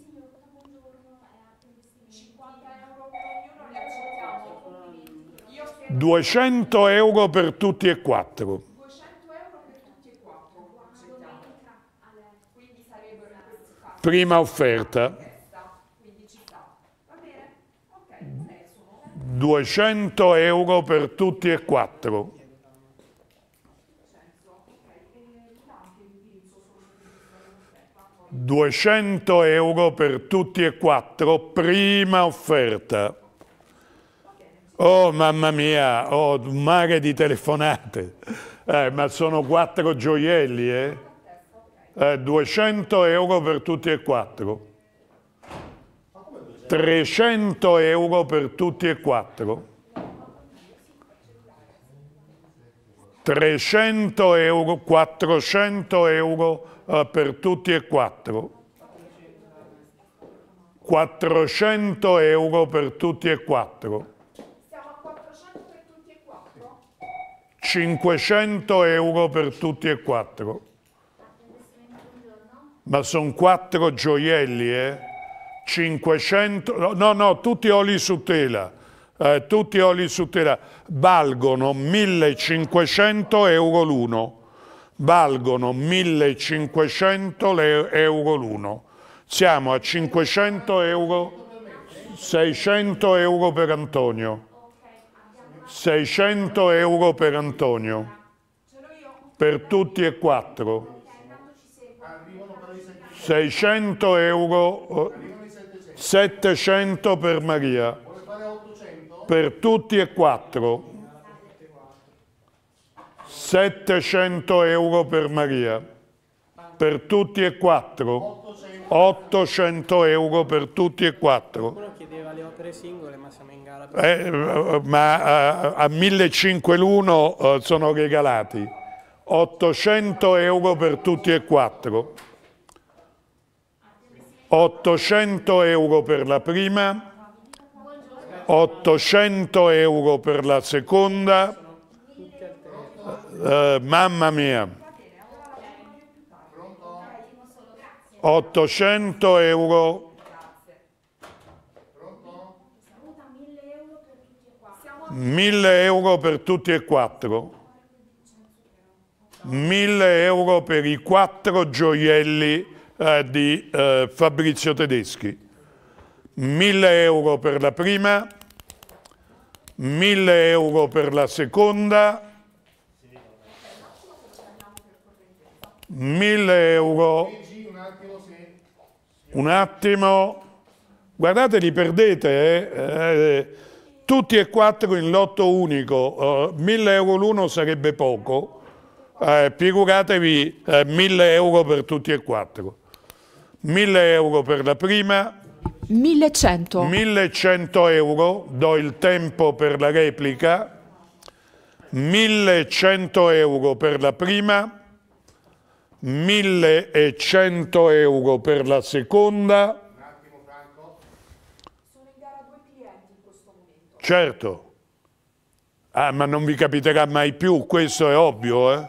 S1: 200 euro per tutti e quattro. prima offerta. 200 euro per tutti e quattro. Duecento euro per tutti e quattro, prima offerta. Oh mamma mia, oh, un mare di telefonate, eh, ma sono quattro gioielli, eh? eh? 200 euro per tutti e quattro. 300 euro per tutti e quattro. 300 euro, 400 euro eh, per tutti e quattro. 400 euro per tutti e quattro. 500 euro per tutti e quattro. Ma sono quattro gioielli, eh? 500, no, no, tutti oli su tela, eh, tutti oli su tela, valgono 1500 euro l'uno, valgono 1500 euro l'uno. Siamo a 500 euro, 600 euro per Antonio. 600 euro per Antonio. Per tutti e quattro. 600 euro. 700 per Maria. Per tutti e quattro. 700 euro per Maria. Per tutti e quattro. 800 euro per tutti e quattro.
S3: Qualcuno chiedeva le opere singole, ma
S1: siamo in eh, ma eh, a 1.500 l'uno eh, sono regalati 800 euro per tutti e quattro 800 euro per la prima 800 euro per la seconda eh, mamma mia 800 euro 1000 euro per tutti e quattro, 1000 euro per i quattro gioielli eh, di eh, Fabrizio Tedeschi, 1000 euro per la prima, 1000 euro per la seconda, 1000 euro, un attimo, guardate li perdete, eh? eh tutti e quattro in lotto unico, eh, 1000 euro l'uno sarebbe poco, eh, figuratevi eh, 1000 euro per tutti e quattro. 1000 euro per la prima.
S2: 1100.
S1: 1100 euro, do il tempo per la replica. 1100 euro per la prima. 1100 euro per la seconda. Certo. Ah, ma non vi capiterà mai più, questo è ovvio, eh?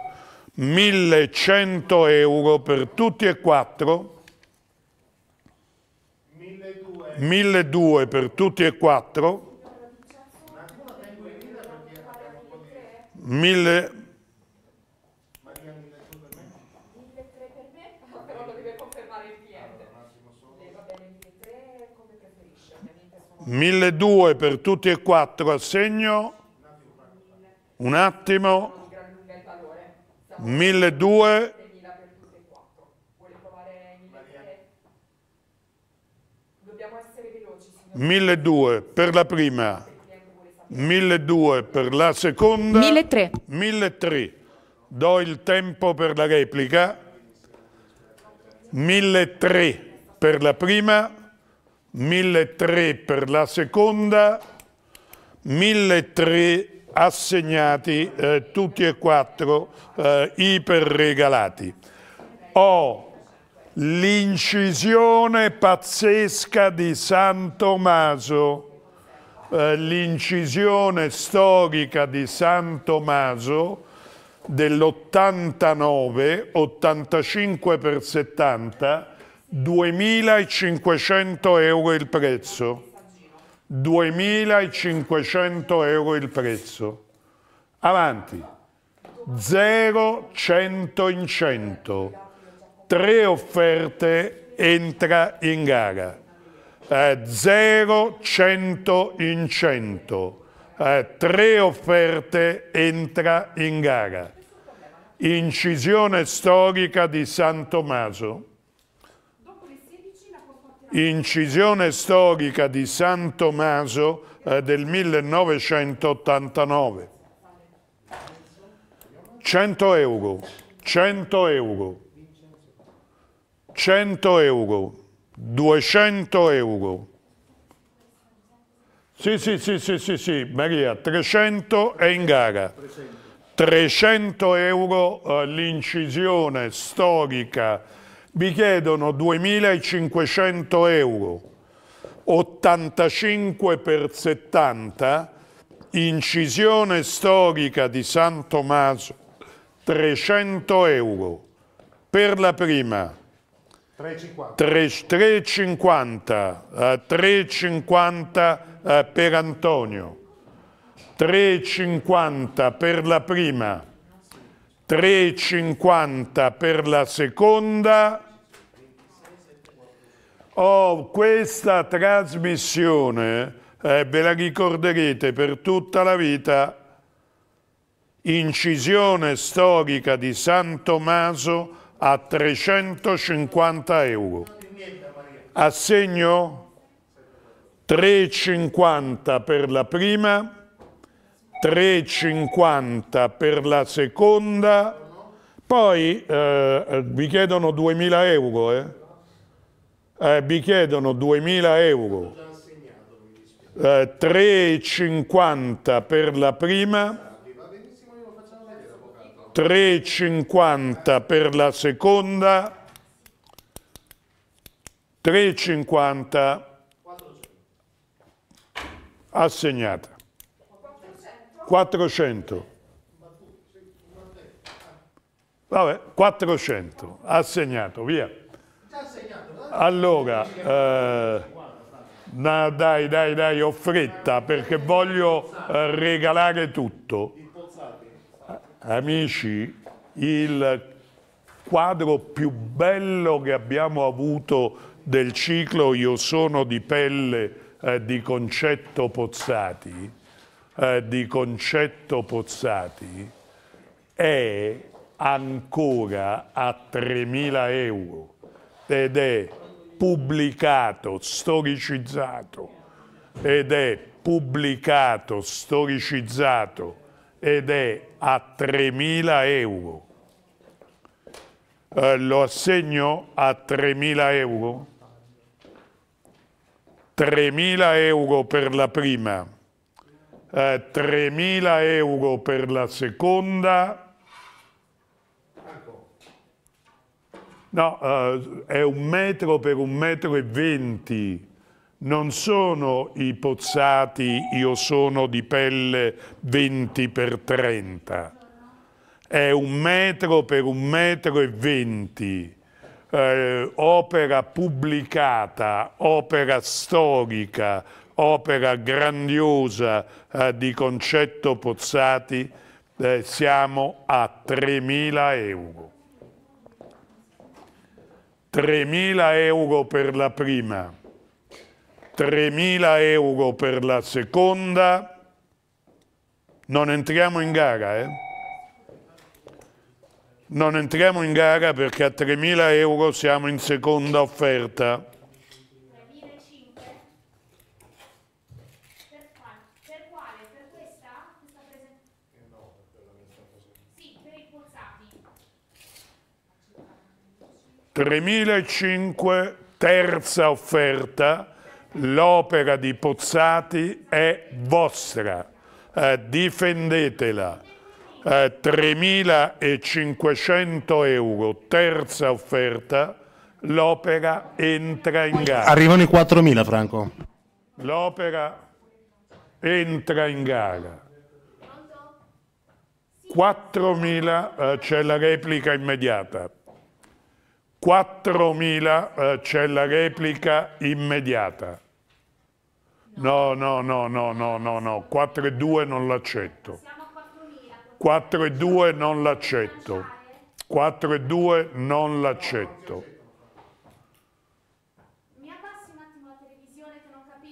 S1: 1100 euro per tutti e quattro. 1200 per tutti e quattro. 1000 1200 per tutti e quattro assegno, un attimo, 1200, Milleduecento per la prima, 1200 per la seconda, 1300. 1300. Do il tempo per la replica, 1300 per la prima, 1003 per la seconda, 1003 assegnati eh, tutti e quattro eh, iperregalati. Ho l'incisione pazzesca di San Tommaso, eh, l'incisione storica di San Tommaso dell'89, 85 per 70, 2.500 euro il prezzo. 2.500 euro il prezzo. Avanti. 0, 100 in 100. Tre offerte entra in gara. Eh, 100 in 100. Eh, tre offerte entra in gara. Incisione storica di San Tommaso incisione storica di San Tommaso eh, del 1989. 100 euro, 100 euro, 100 euro, 200 euro. Sì, sì, sì, sì, sì, sì, Maria, 300 è in gara. 300 euro eh, l'incisione storica vi chiedono 2.500 euro, 85 per 70, incisione storica di San Tommaso, 300 euro per la prima. 350, 350 eh, eh, per Antonio, 350 per la prima, 3,50 per la seconda. Oh, questa trasmissione eh, ve la ricorderete per tutta la vita. Incisione storica di San Tommaso a 350 euro. Assegno 3,50 per la prima. 3,50 per la seconda, poi eh, eh vi chiedono 2.000 euro, eh? eh vi chiedono 2.000 euro, eh, 3,50 per la prima, 3,50 per la seconda, 3,50 assegnata. 400. Vabbè, 400, assegnato, via. Allora, eh, no, dai, dai, dai, ho fretta perché voglio eh, regalare tutto. Amici, il quadro più bello che abbiamo avuto del ciclo Io sono di pelle eh, di Concetto Pozzati eh, di Concetto Pozzati è ancora a 3.000 euro ed è pubblicato, storicizzato, ed è pubblicato, storicizzato ed è a 3.000 euro. Eh, lo assegno a 3.000 euro? 3.000 euro per la prima, eh, 3.000 euro per la seconda. No, eh, è un metro per un metro e venti. Non sono i pozzati, io sono di pelle 20 per 30. È un metro per un metro e venti. Eh, opera pubblicata, opera storica, opera grandiosa eh, di Concetto Pozzati, eh, siamo a 3.000 euro. 3.000 euro per la prima, 3.000 euro per la seconda, non entriamo in gara, eh? Non entriamo in gara perché a 3.000 euro siamo in seconda offerta. 3005 terza offerta, l'opera di Pozzati è vostra, eh, difendetela. Eh, 3.500 euro, terza offerta, l'opera entra in gara. Arrivano i
S3: 4.000 Franco.
S1: L'opera entra in gara. 4.000 eh, c'è la replica immediata. 4.000 eh, c'è la replica immediata. No, no, no, no, no, no, no, 2 non l'accetto. 4 e 2 non l'accetto. 4 e 2 non l'accetto.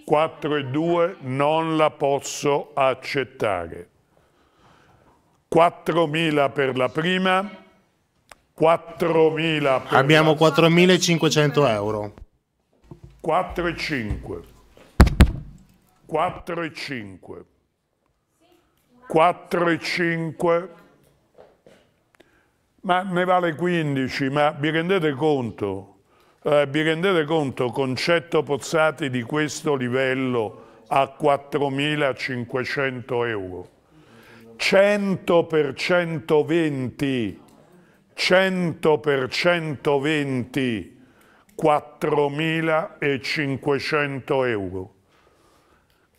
S1: 4 e 2 non la posso accettare. 4.000 per la prima, 4.000.
S3: Abbiamo 4.500 euro.
S1: 4,5. 4,5. 4,5. Ma ne vale 15, ma vi rendete conto? Eh, vi rendete conto, concetto Pozzati di questo livello a 4.500 euro? 100 per 120 100 per 120, 4.500 euro.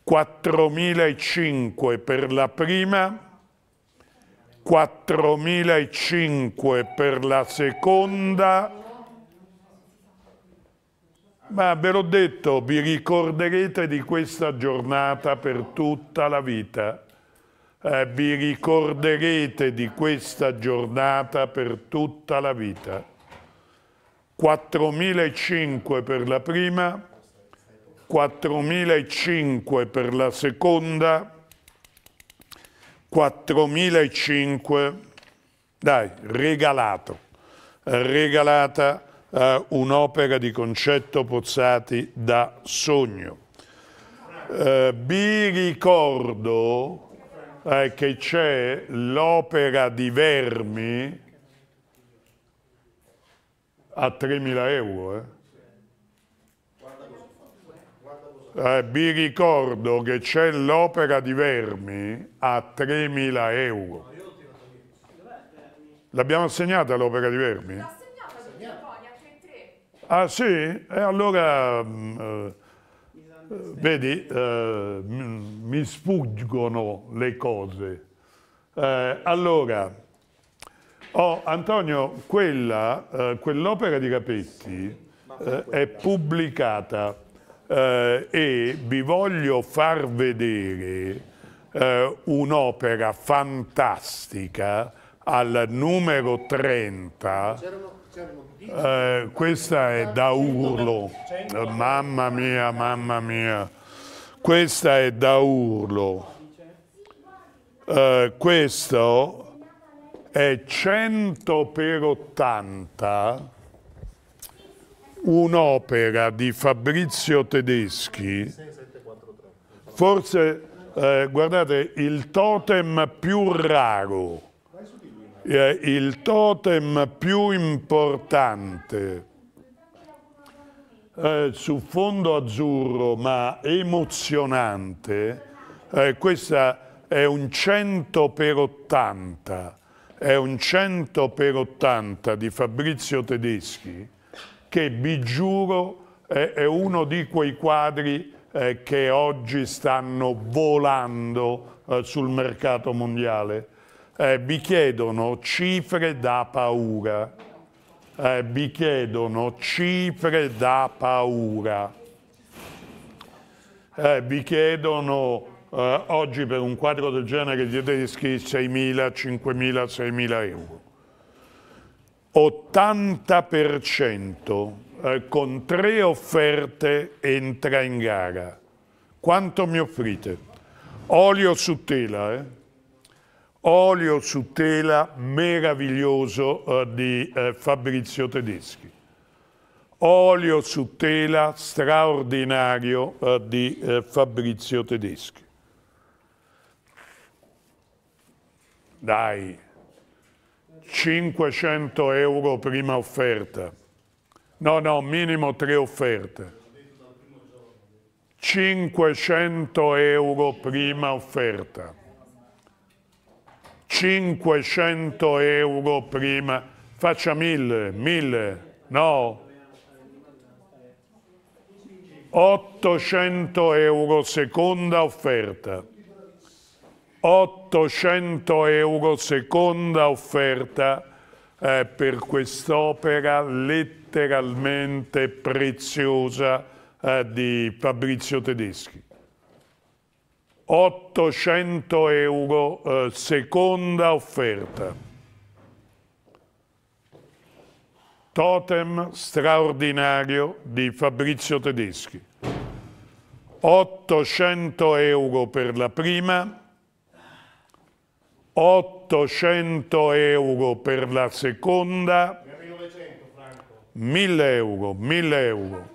S1: 4.500 per la prima, 4.500 per la seconda. Ma ve l'ho detto, vi ricorderete di questa giornata per tutta la vita eh, vi ricorderete di questa giornata per tutta la vita. 4.005 per la prima, 4.005 per la seconda, 4.005, dai, regalato, eh, regalata eh, un'opera di concetto Pozzati da sogno. Eh, vi ricordo eh, che c'è l'opera di Vermi a 3.000 euro. Eh. Eh, vi ricordo che c'è l'opera di Vermi a 3.000 euro. L'abbiamo assegnata l'opera di Vermi? L'ha assegnata, ah sì? E eh, allora... Mh, mm, eh, Vedi, eh, mi sfuggono le cose. Eh, allora, oh, Antonio, eh, quell'opera eh, quell di Rapetti è pubblicata eh, e vi voglio far vedere eh, un'opera fantastica al numero 30. C'erano eh, questa è da urlo, mamma mia, mamma mia, questa è da urlo. Eh, questo è 100 per 80, un'opera di Fabrizio Tedeschi, forse, eh, guardate, il totem più raro eh, il totem più importante eh, su fondo azzurro ma emozionante, eh, questo è un 100 per 80, è un 100 per 80 di Fabrizio Tedeschi che vi giuro è, è uno di quei quadri eh, che oggi stanno volando eh, sul mercato mondiale eh, vi chiedono cifre da paura, eh, vi chiedono cifre da paura, eh, vi chiedono eh, oggi per un quadro del genere gli tedeschi 6.000, 5.000, 6.000 euro. 80% eh, con tre offerte entra in gara. Quanto mi offrite? Olio su tela, eh? olio su tela meraviglioso eh, di eh, Fabrizio Tedeschi, olio su tela straordinario eh, di eh, Fabrizio Tedeschi. Dai, 500 euro prima offerta. No, no, minimo tre offerte. 500 euro prima offerta. 500 euro prima, faccia 1000, 1000, no, 800 euro seconda offerta, 800 euro seconda offerta eh, per quest'opera letteralmente preziosa eh, di Fabrizio Tedeschi. 800 euro, eh, seconda offerta. Totem straordinario di Fabrizio Tedeschi. 800 euro per la prima, 800 euro per la seconda, 1000 euro, 1000 euro,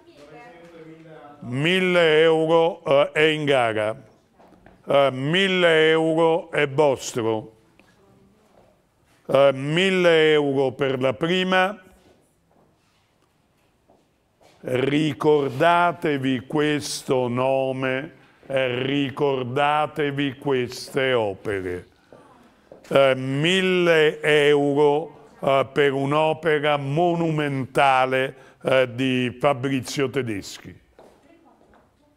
S1: 1000 euro eh, è in gara eh, euro è vostro, eh, euro per la prima, ricordatevi questo nome, eh, ricordatevi queste opere. 1000 eh, euro eh, per un'opera monumentale eh, di Fabrizio Tedeschi.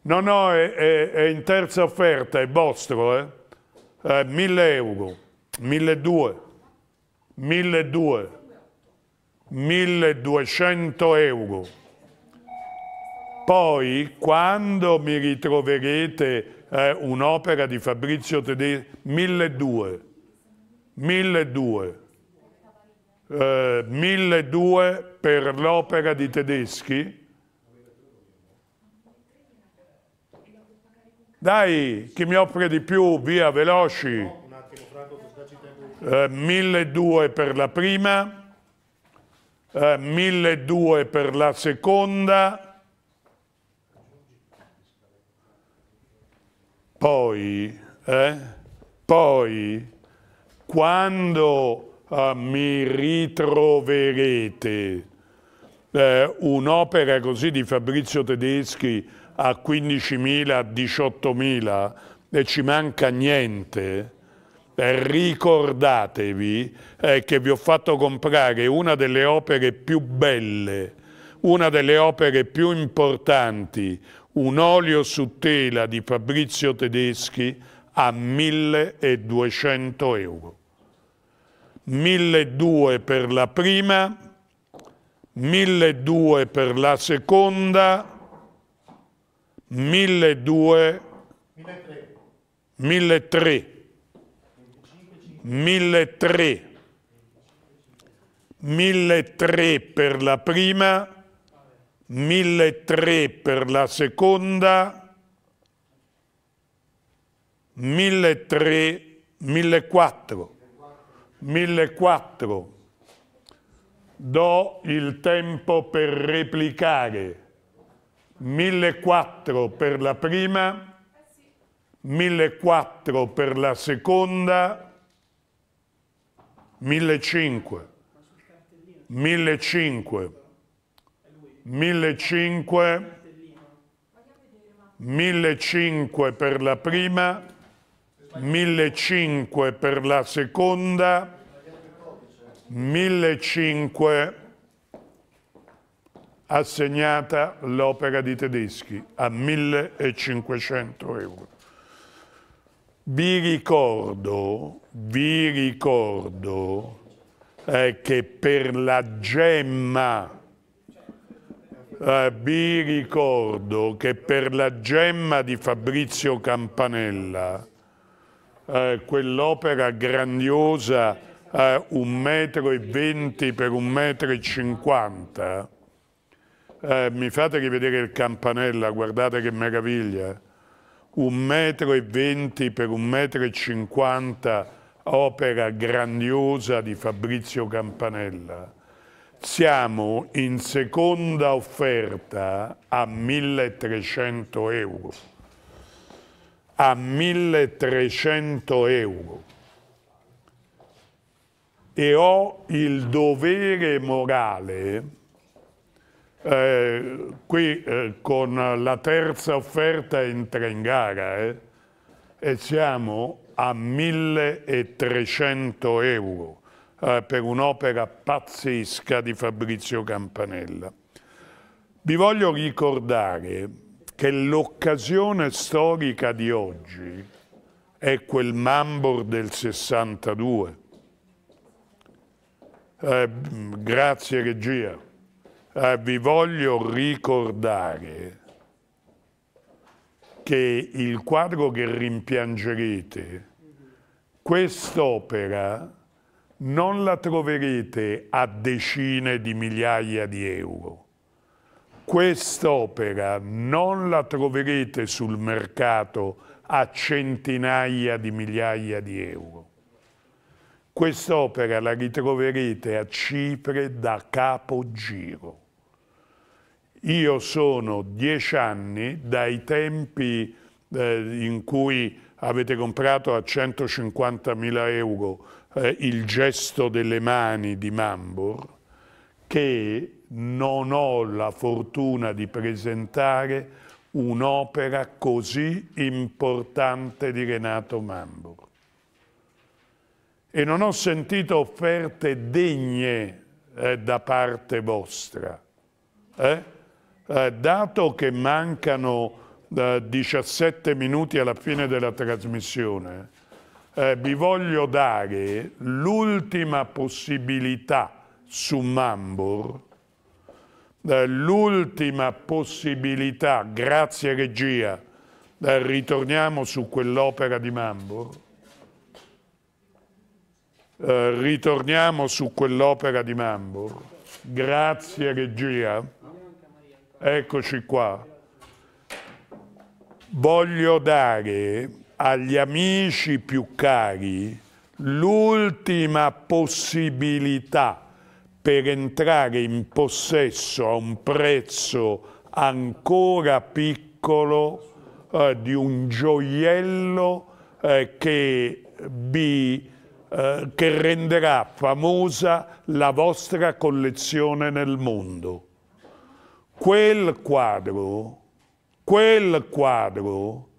S1: No, no, è, è, è in terza offerta, è vostro, eh? 1000 eh, euro, 1200, 1200, 1200 euro. Poi, quando mi ritroverete eh, un'opera di Fabrizio Tedesco, 1200, 1200, eh, 1200 per l'opera di Tedeschi, Dai, chi mi offre di più, via, veloci. un attimo, Franco, così tempo. 1200 per la prima, eh, 1200 per la seconda, poi, eh, poi, quando eh, mi ritroverete eh, un'opera così di Fabrizio Tedeschi a 15.000, a 18.000 e ci manca niente, eh, ricordatevi eh, che vi ho fatto comprare una delle opere più belle, una delle opere più importanti, un olio su tela di Fabrizio Tedeschi a 1200 euro. 1200 per la prima, 1200 per la seconda, 1200, 1300, 1300, 1300 per la prima, 1300 per la seconda, 1300, 1400, 1400. Do il tempo per replicare. 1.400 per la prima, 1.400 per la seconda, 1.500, 1.500, 1.500, 1.500 per la prima, 1.500 per la seconda, 1.500 assegnata l'opera di Tedeschi a 1500 euro. Vi ricordo, vi ricordo eh, che per la gemma eh, vi ricordo che per la gemma di Fabrizio Campanella, eh, quell'opera grandiosa eh, un metro e venti per un metro e cinquanta, eh, mi fate rivedere il campanella, guardate che meraviglia. Un metro e venti per un metro e cinquanta, opera grandiosa di Fabrizio Campanella. Siamo in seconda offerta a 1300 euro. A 1300 euro e ho il dovere morale eh, qui eh, con la terza offerta entra in gara eh, e siamo a 1.300 euro eh, per un'opera pazzesca di Fabrizio Campanella. Vi voglio ricordare che l'occasione storica di oggi è quel Mambor del 62. Eh, grazie regia eh, vi voglio ricordare che il quadro che rimpiangerete, quest'opera non la troverete a decine di migliaia di euro. Quest'opera non la troverete sul mercato a centinaia di migliaia di euro. Quest'opera la ritroverete a cifre da capogiro. Io sono dieci anni dai tempi eh, in cui avete comprato a 150.000 euro eh, il gesto delle mani di Mambor, che non ho la fortuna di presentare un'opera così importante di Renato Mambor. E non ho sentito offerte degne eh, da parte vostra. Eh? Eh, dato che mancano eh, 17 minuti alla fine della trasmissione, eh, vi voglio dare l'ultima possibilità su Mambor, eh, l'ultima possibilità, grazie regia, eh, ritorniamo su quell'opera di Mambor, ritorniamo su quell'opera di Mambor, grazie regia. Eccoci qua. Voglio dare agli amici più cari l'ultima possibilità per entrare in possesso a un prezzo ancora piccolo eh, di un gioiello eh, che vi eh, che renderà famosa la vostra collezione nel mondo. Quel quadro, quel quadro,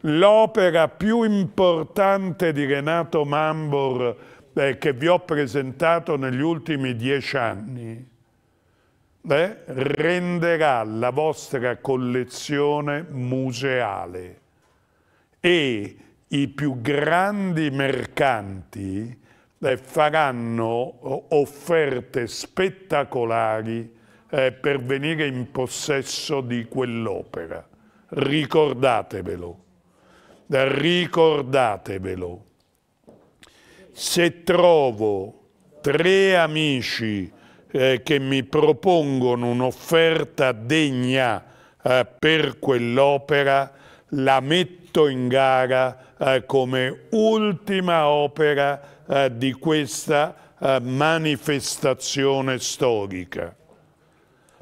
S1: l'opera più importante di Renato Mambor eh, che vi ho presentato negli ultimi dieci anni, eh, renderà la vostra collezione museale e i più grandi mercanti eh, faranno eh, offerte spettacolari eh, per venire in possesso di quell'opera. Ricordatevelo, ricordatevelo. Se trovo tre amici eh, che mi propongono un'offerta degna eh, per quell'opera, la metto in gara eh, come ultima opera eh, di questa eh, manifestazione storica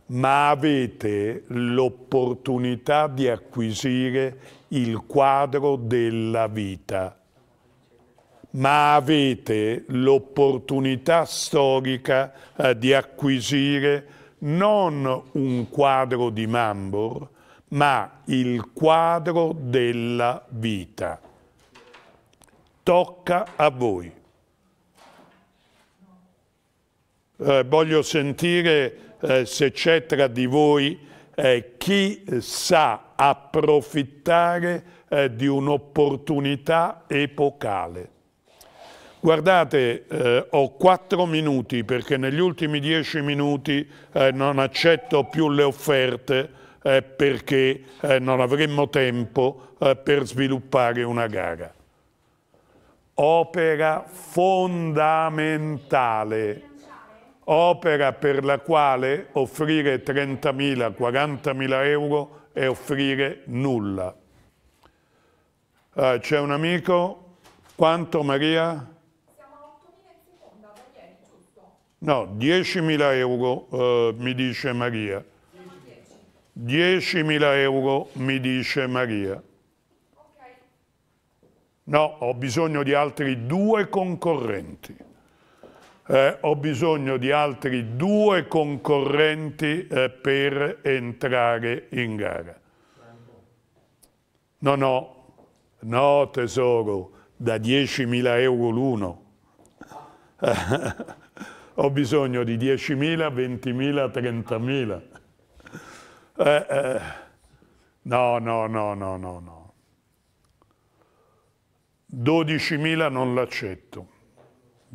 S1: ma avete l'opportunità di acquisire il quadro della vita, ma avete l'opportunità storica eh, di acquisire non un quadro di Mambor, ma il quadro della vita. Tocca a voi. Eh, voglio sentire eh, se c'è tra di voi eh, chi sa approfittare eh, di un'opportunità epocale. Guardate, eh, ho quattro minuti perché negli ultimi dieci minuti eh, non accetto più le offerte eh, perché eh, non avremmo tempo per sviluppare una gara. Opera fondamentale opera per la quale offrire 30.000, 40.000 euro è offrire nulla. Uh, C'è un amico? Quanto Maria? Siamo a 8.000 in seconda, da ieri, giusto? No, 10.000 euro uh, mi dice Maria. 10.000 euro mi dice Maria. Ok. No, ho bisogno di altri due concorrenti eh, ho bisogno di altri due concorrenti eh, per entrare in gara. No, no, no tesoro, da 10.000 euro l'uno. <laughs> ho bisogno di 10.000, 20.000, 30.000. Eh, eh. No, no, no, no, no, no. 12.000 non l'accetto.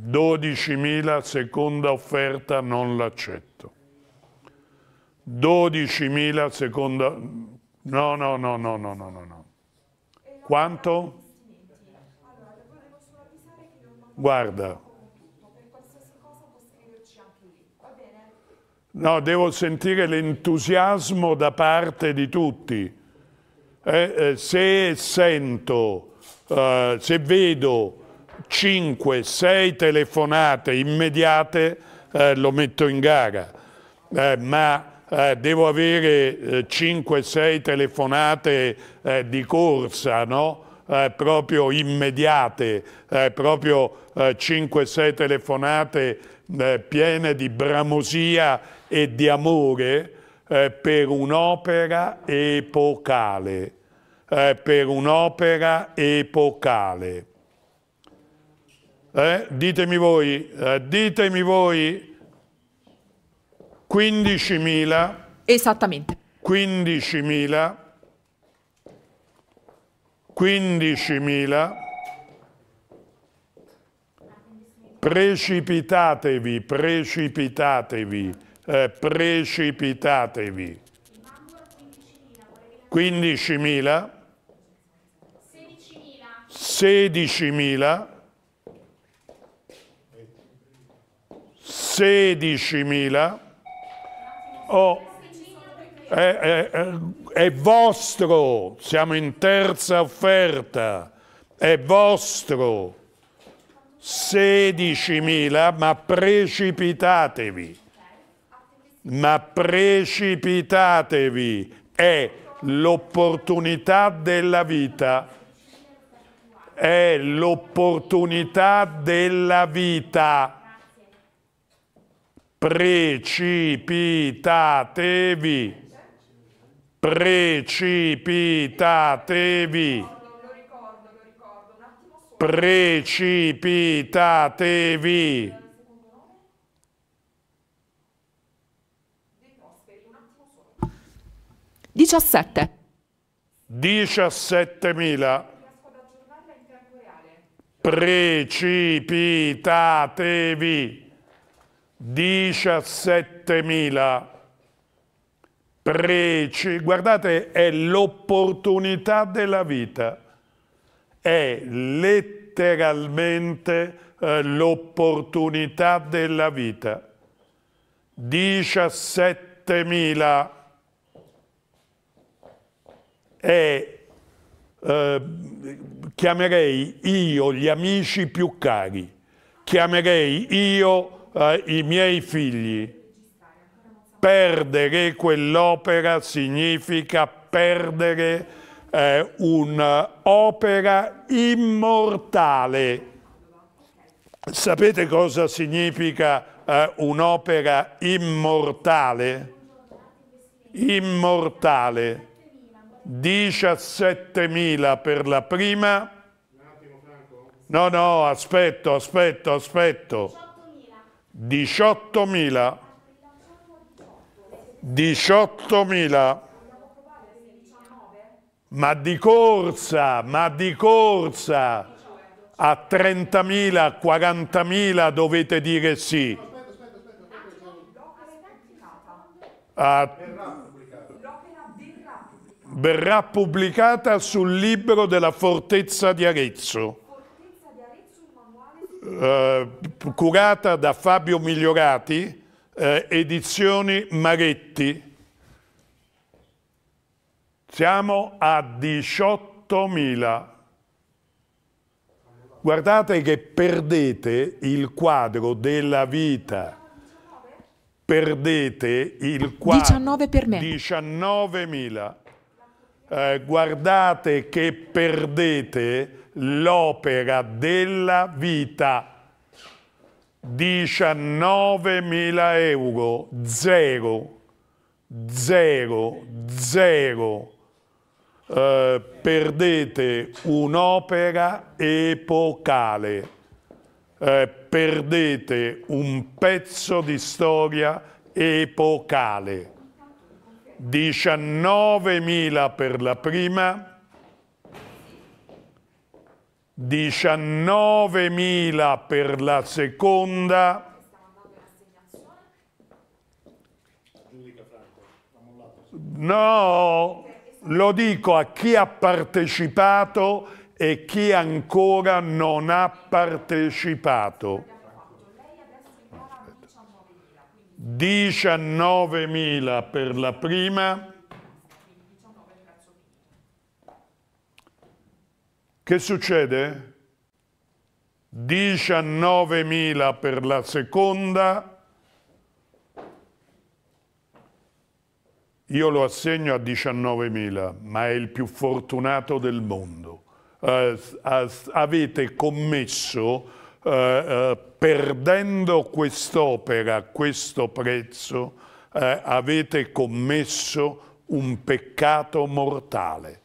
S1: 12.000 seconda offerta non l'accetto. 12.000 seconda... No, no, no, no, no, no, no. Quanto? Guarda. No, devo sentire l'entusiasmo da parte di tutti. Eh, eh, se sento, eh, se vedo 5-6 telefonate immediate eh, lo metto in gara, eh, ma eh, devo avere 5-6 eh, telefonate eh, di corsa, no? Eh, proprio immediate, proprio 5-6 telefonate piene di bramosia e di amore per un'opera epocale, per un'opera epocale. Eh? Ditemi voi, eh, ditemi voi, 15.000. Esattamente. 15.000. 15.000 precipitatevi, precipitatevi, eh, precipitatevi. 15.000 16.000 16.000 oh, è, è, è vostro, siamo in terza offerta, è vostro 16.000 ma precipitatevi, ma precipitatevi, è l'opportunità della vita, è l'opportunità della vita precipitatevi, precipitatevi, precipitatevi. Diciassette. Diciassettemila. Precipitatevi. 17.000 preci, guardate, è l'opportunità della vita, è letteralmente eh, l'opportunità della vita. 17.000 è, eh, chiamerei io gli amici più cari, chiamerei io eh, i miei figli. Perdere quell'opera significa perdere eh, un'opera immortale. Sapete cosa significa eh, un'opera immortale? Immortale. 17.000 per la prima. No, no, aspetto, aspetto, aspetto. 18.000 18.000 ma di corsa, ma di corsa a 30.000, 40.000 dovete dire sì. A... Verrà pubblicata sul libro della fortezza di Arezzo eh, curata da Fabio Migliorati, eh, edizioni Maretti. Siamo a 18.000. Guardate che perdete il quadro della vita. Perdete il quadro. 19 per me. 19.000. Eh, guardate che perdete l'opera della vita. 19.000 euro, zero, zero, zero. Eh, perdete un'opera epocale, eh, perdete un pezzo di storia epocale. 19.000 per la prima, 19.000 per la seconda. No, lo dico a chi ha partecipato e chi ancora non ha partecipato. 19.000 per la prima. Che succede? 19.000 per la seconda, io lo assegno a 19.000, ma è il più fortunato del mondo. Uh, avete commesso, uh, uh, perdendo quest'opera, questo prezzo, avete commesso un peccato mortale.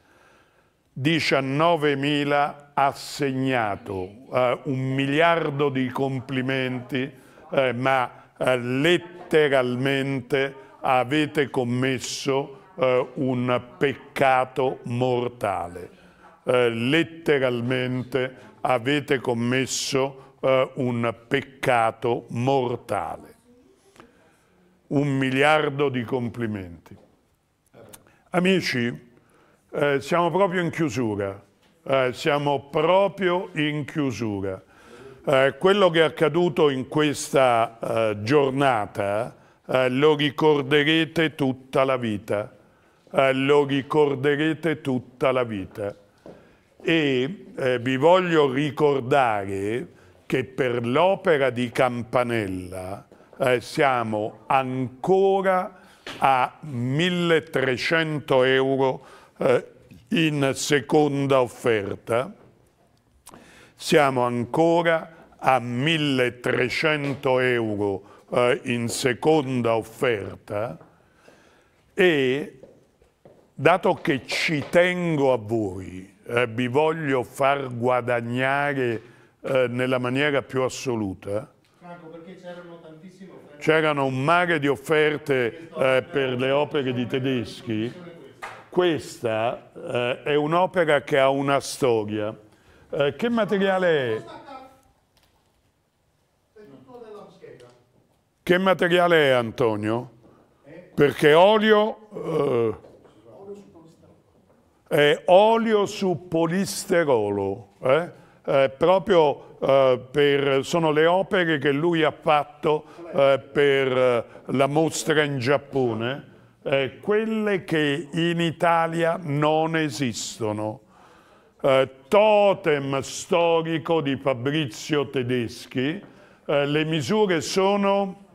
S1: 19.000 assegnato, eh, un miliardo di complimenti, eh, ma eh, letteralmente avete commesso eh, un peccato mortale. Eh, letteralmente avete commesso eh, un peccato mortale. Un miliardo di complimenti. Amici, eh, siamo proprio in chiusura, eh, siamo proprio in chiusura. Eh, quello che è accaduto in questa eh, giornata eh, lo ricorderete tutta la vita, eh, lo ricorderete tutta la vita. E vi voglio ricordare che per l'opera di Campanella siamo ancora a 1300 euro eh, in seconda offerta, siamo ancora a 1300 euro eh, in seconda offerta e dato che ci tengo a voi, eh, vi voglio far guadagnare eh, nella maniera più assoluta.
S3: c'erano
S1: C'erano un mare di offerte eh, per le opere di tedeschi. Questa eh, è un'opera che ha una storia. Eh, che materiale è? Che materiale è Antonio? Perché olio... Eh, è olio su polisterolo, eh? Eh, proprio eh, per, sono le opere che lui ha fatto eh, per eh, la mostra in Giappone eh, quelle che in Italia non esistono. Eh, totem storico di Fabrizio Tedeschi, eh, le misure sono...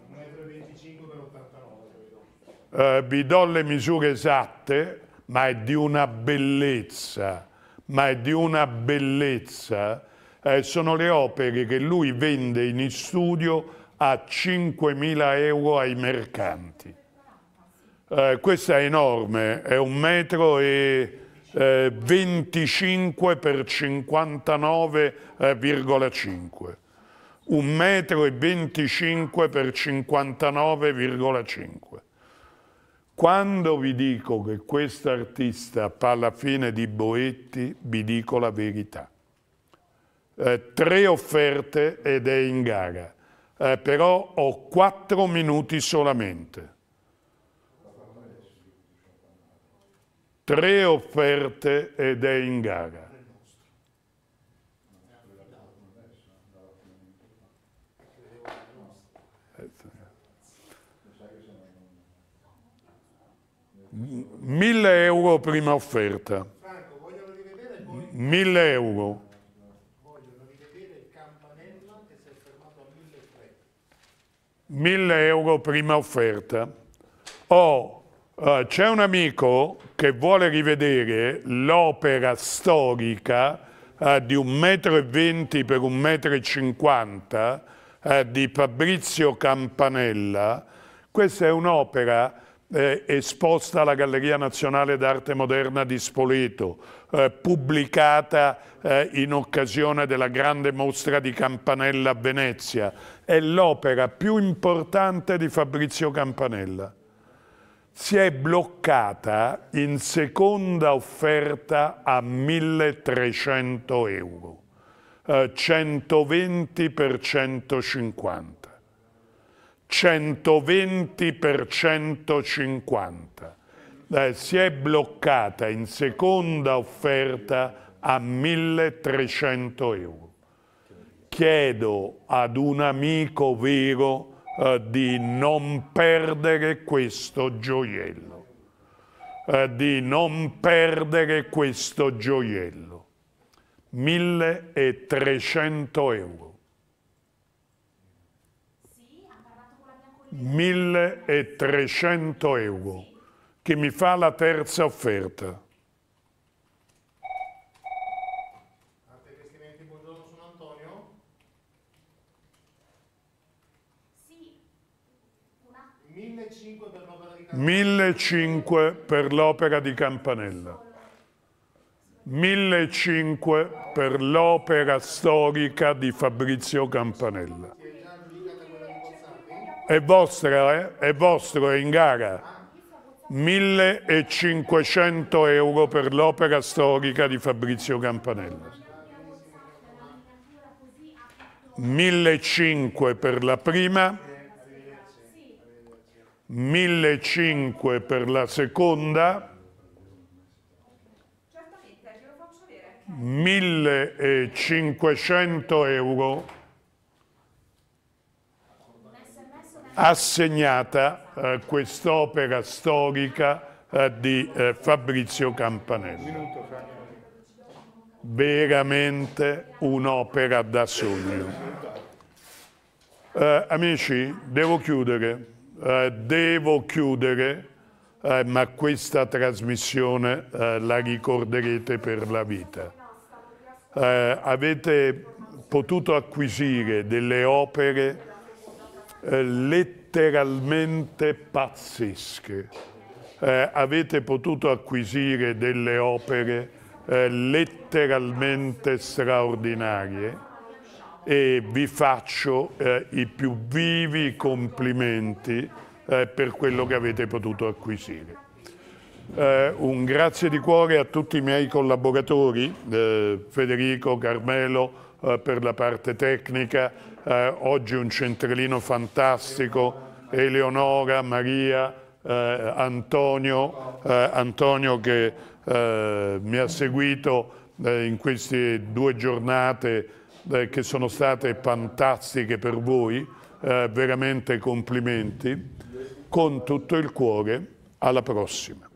S1: Eh, vi do le misure esatte, ma è di una bellezza, ma è di una bellezza. Eh, sono le opere che lui vende in studio a 5.000 euro ai mercanti. Eh, questo è enorme, è un metro e eh, 25 per 59,5. Eh, un metro e 25 per 59,5. Quando vi dico che questo artista la fine di Boetti, vi dico la verità. Eh, tre offerte ed è in gara, eh, però ho quattro minuti solamente. tre offerte ed è in gara. Mille euro prima offerta. Franco, vogliono rivedere poi... Mille euro. Vogliono rivedere il campanella che si è fermato a 1.300. Mille euro prima offerta. Oh, eh, c'è un amico che vuole rivedere l'opera storica eh, di 1,20 m per 1,50 m eh, di Fabrizio Campanella. Questa è un'opera eh, esposta alla Galleria Nazionale d'Arte Moderna di Spoleto, eh, pubblicata eh, in occasione della grande mostra di Campanella a Venezia. È l'opera più importante di Fabrizio Campanella si è bloccata in seconda offerta a 1300 euro, eh, 120 per 150, 120 per 150, eh, si è bloccata in seconda offerta a 1300 euro. Chiedo ad un amico vero eh, di non perdere questo gioiello, eh, di non perdere questo gioiello. 1300 euro. 1300 euro che mi fa la terza offerta. 1.500 per l'opera di Campanella, 1.500 per l'opera storica di Fabrizio Campanella. È vostra, eh? È vostro, è in gara. 1.500 euro per l'opera storica di Fabrizio Campanella. 1.500 per la prima 1.500 per la seconda, 1.500 euro assegnata a quest'opera storica eh, di eh, Fabrizio Campanella. Veramente un'opera da sogno. Eh, amici, devo chiudere. Eh, devo chiudere, eh, ma questa trasmissione eh, la ricorderete per la vita. Eh, avete potuto acquisire delle opere eh, letteralmente pazzesche. avete potuto acquisire delle opere letteralmente straordinarie e vi faccio eh, i più vivi complimenti eh, per quello che avete potuto acquisire. Eh, un grazie di cuore a tutti i miei collaboratori, eh, Federico, Carmelo, eh, per la parte tecnica, eh, oggi un centralino fantastico, Eleonora, Maria, Antonio, Antonio che mi ha seguito in queste due giornate eh, che sono state fantastiche per voi, eh, veramente complimenti, con tutto il cuore, alla prossima.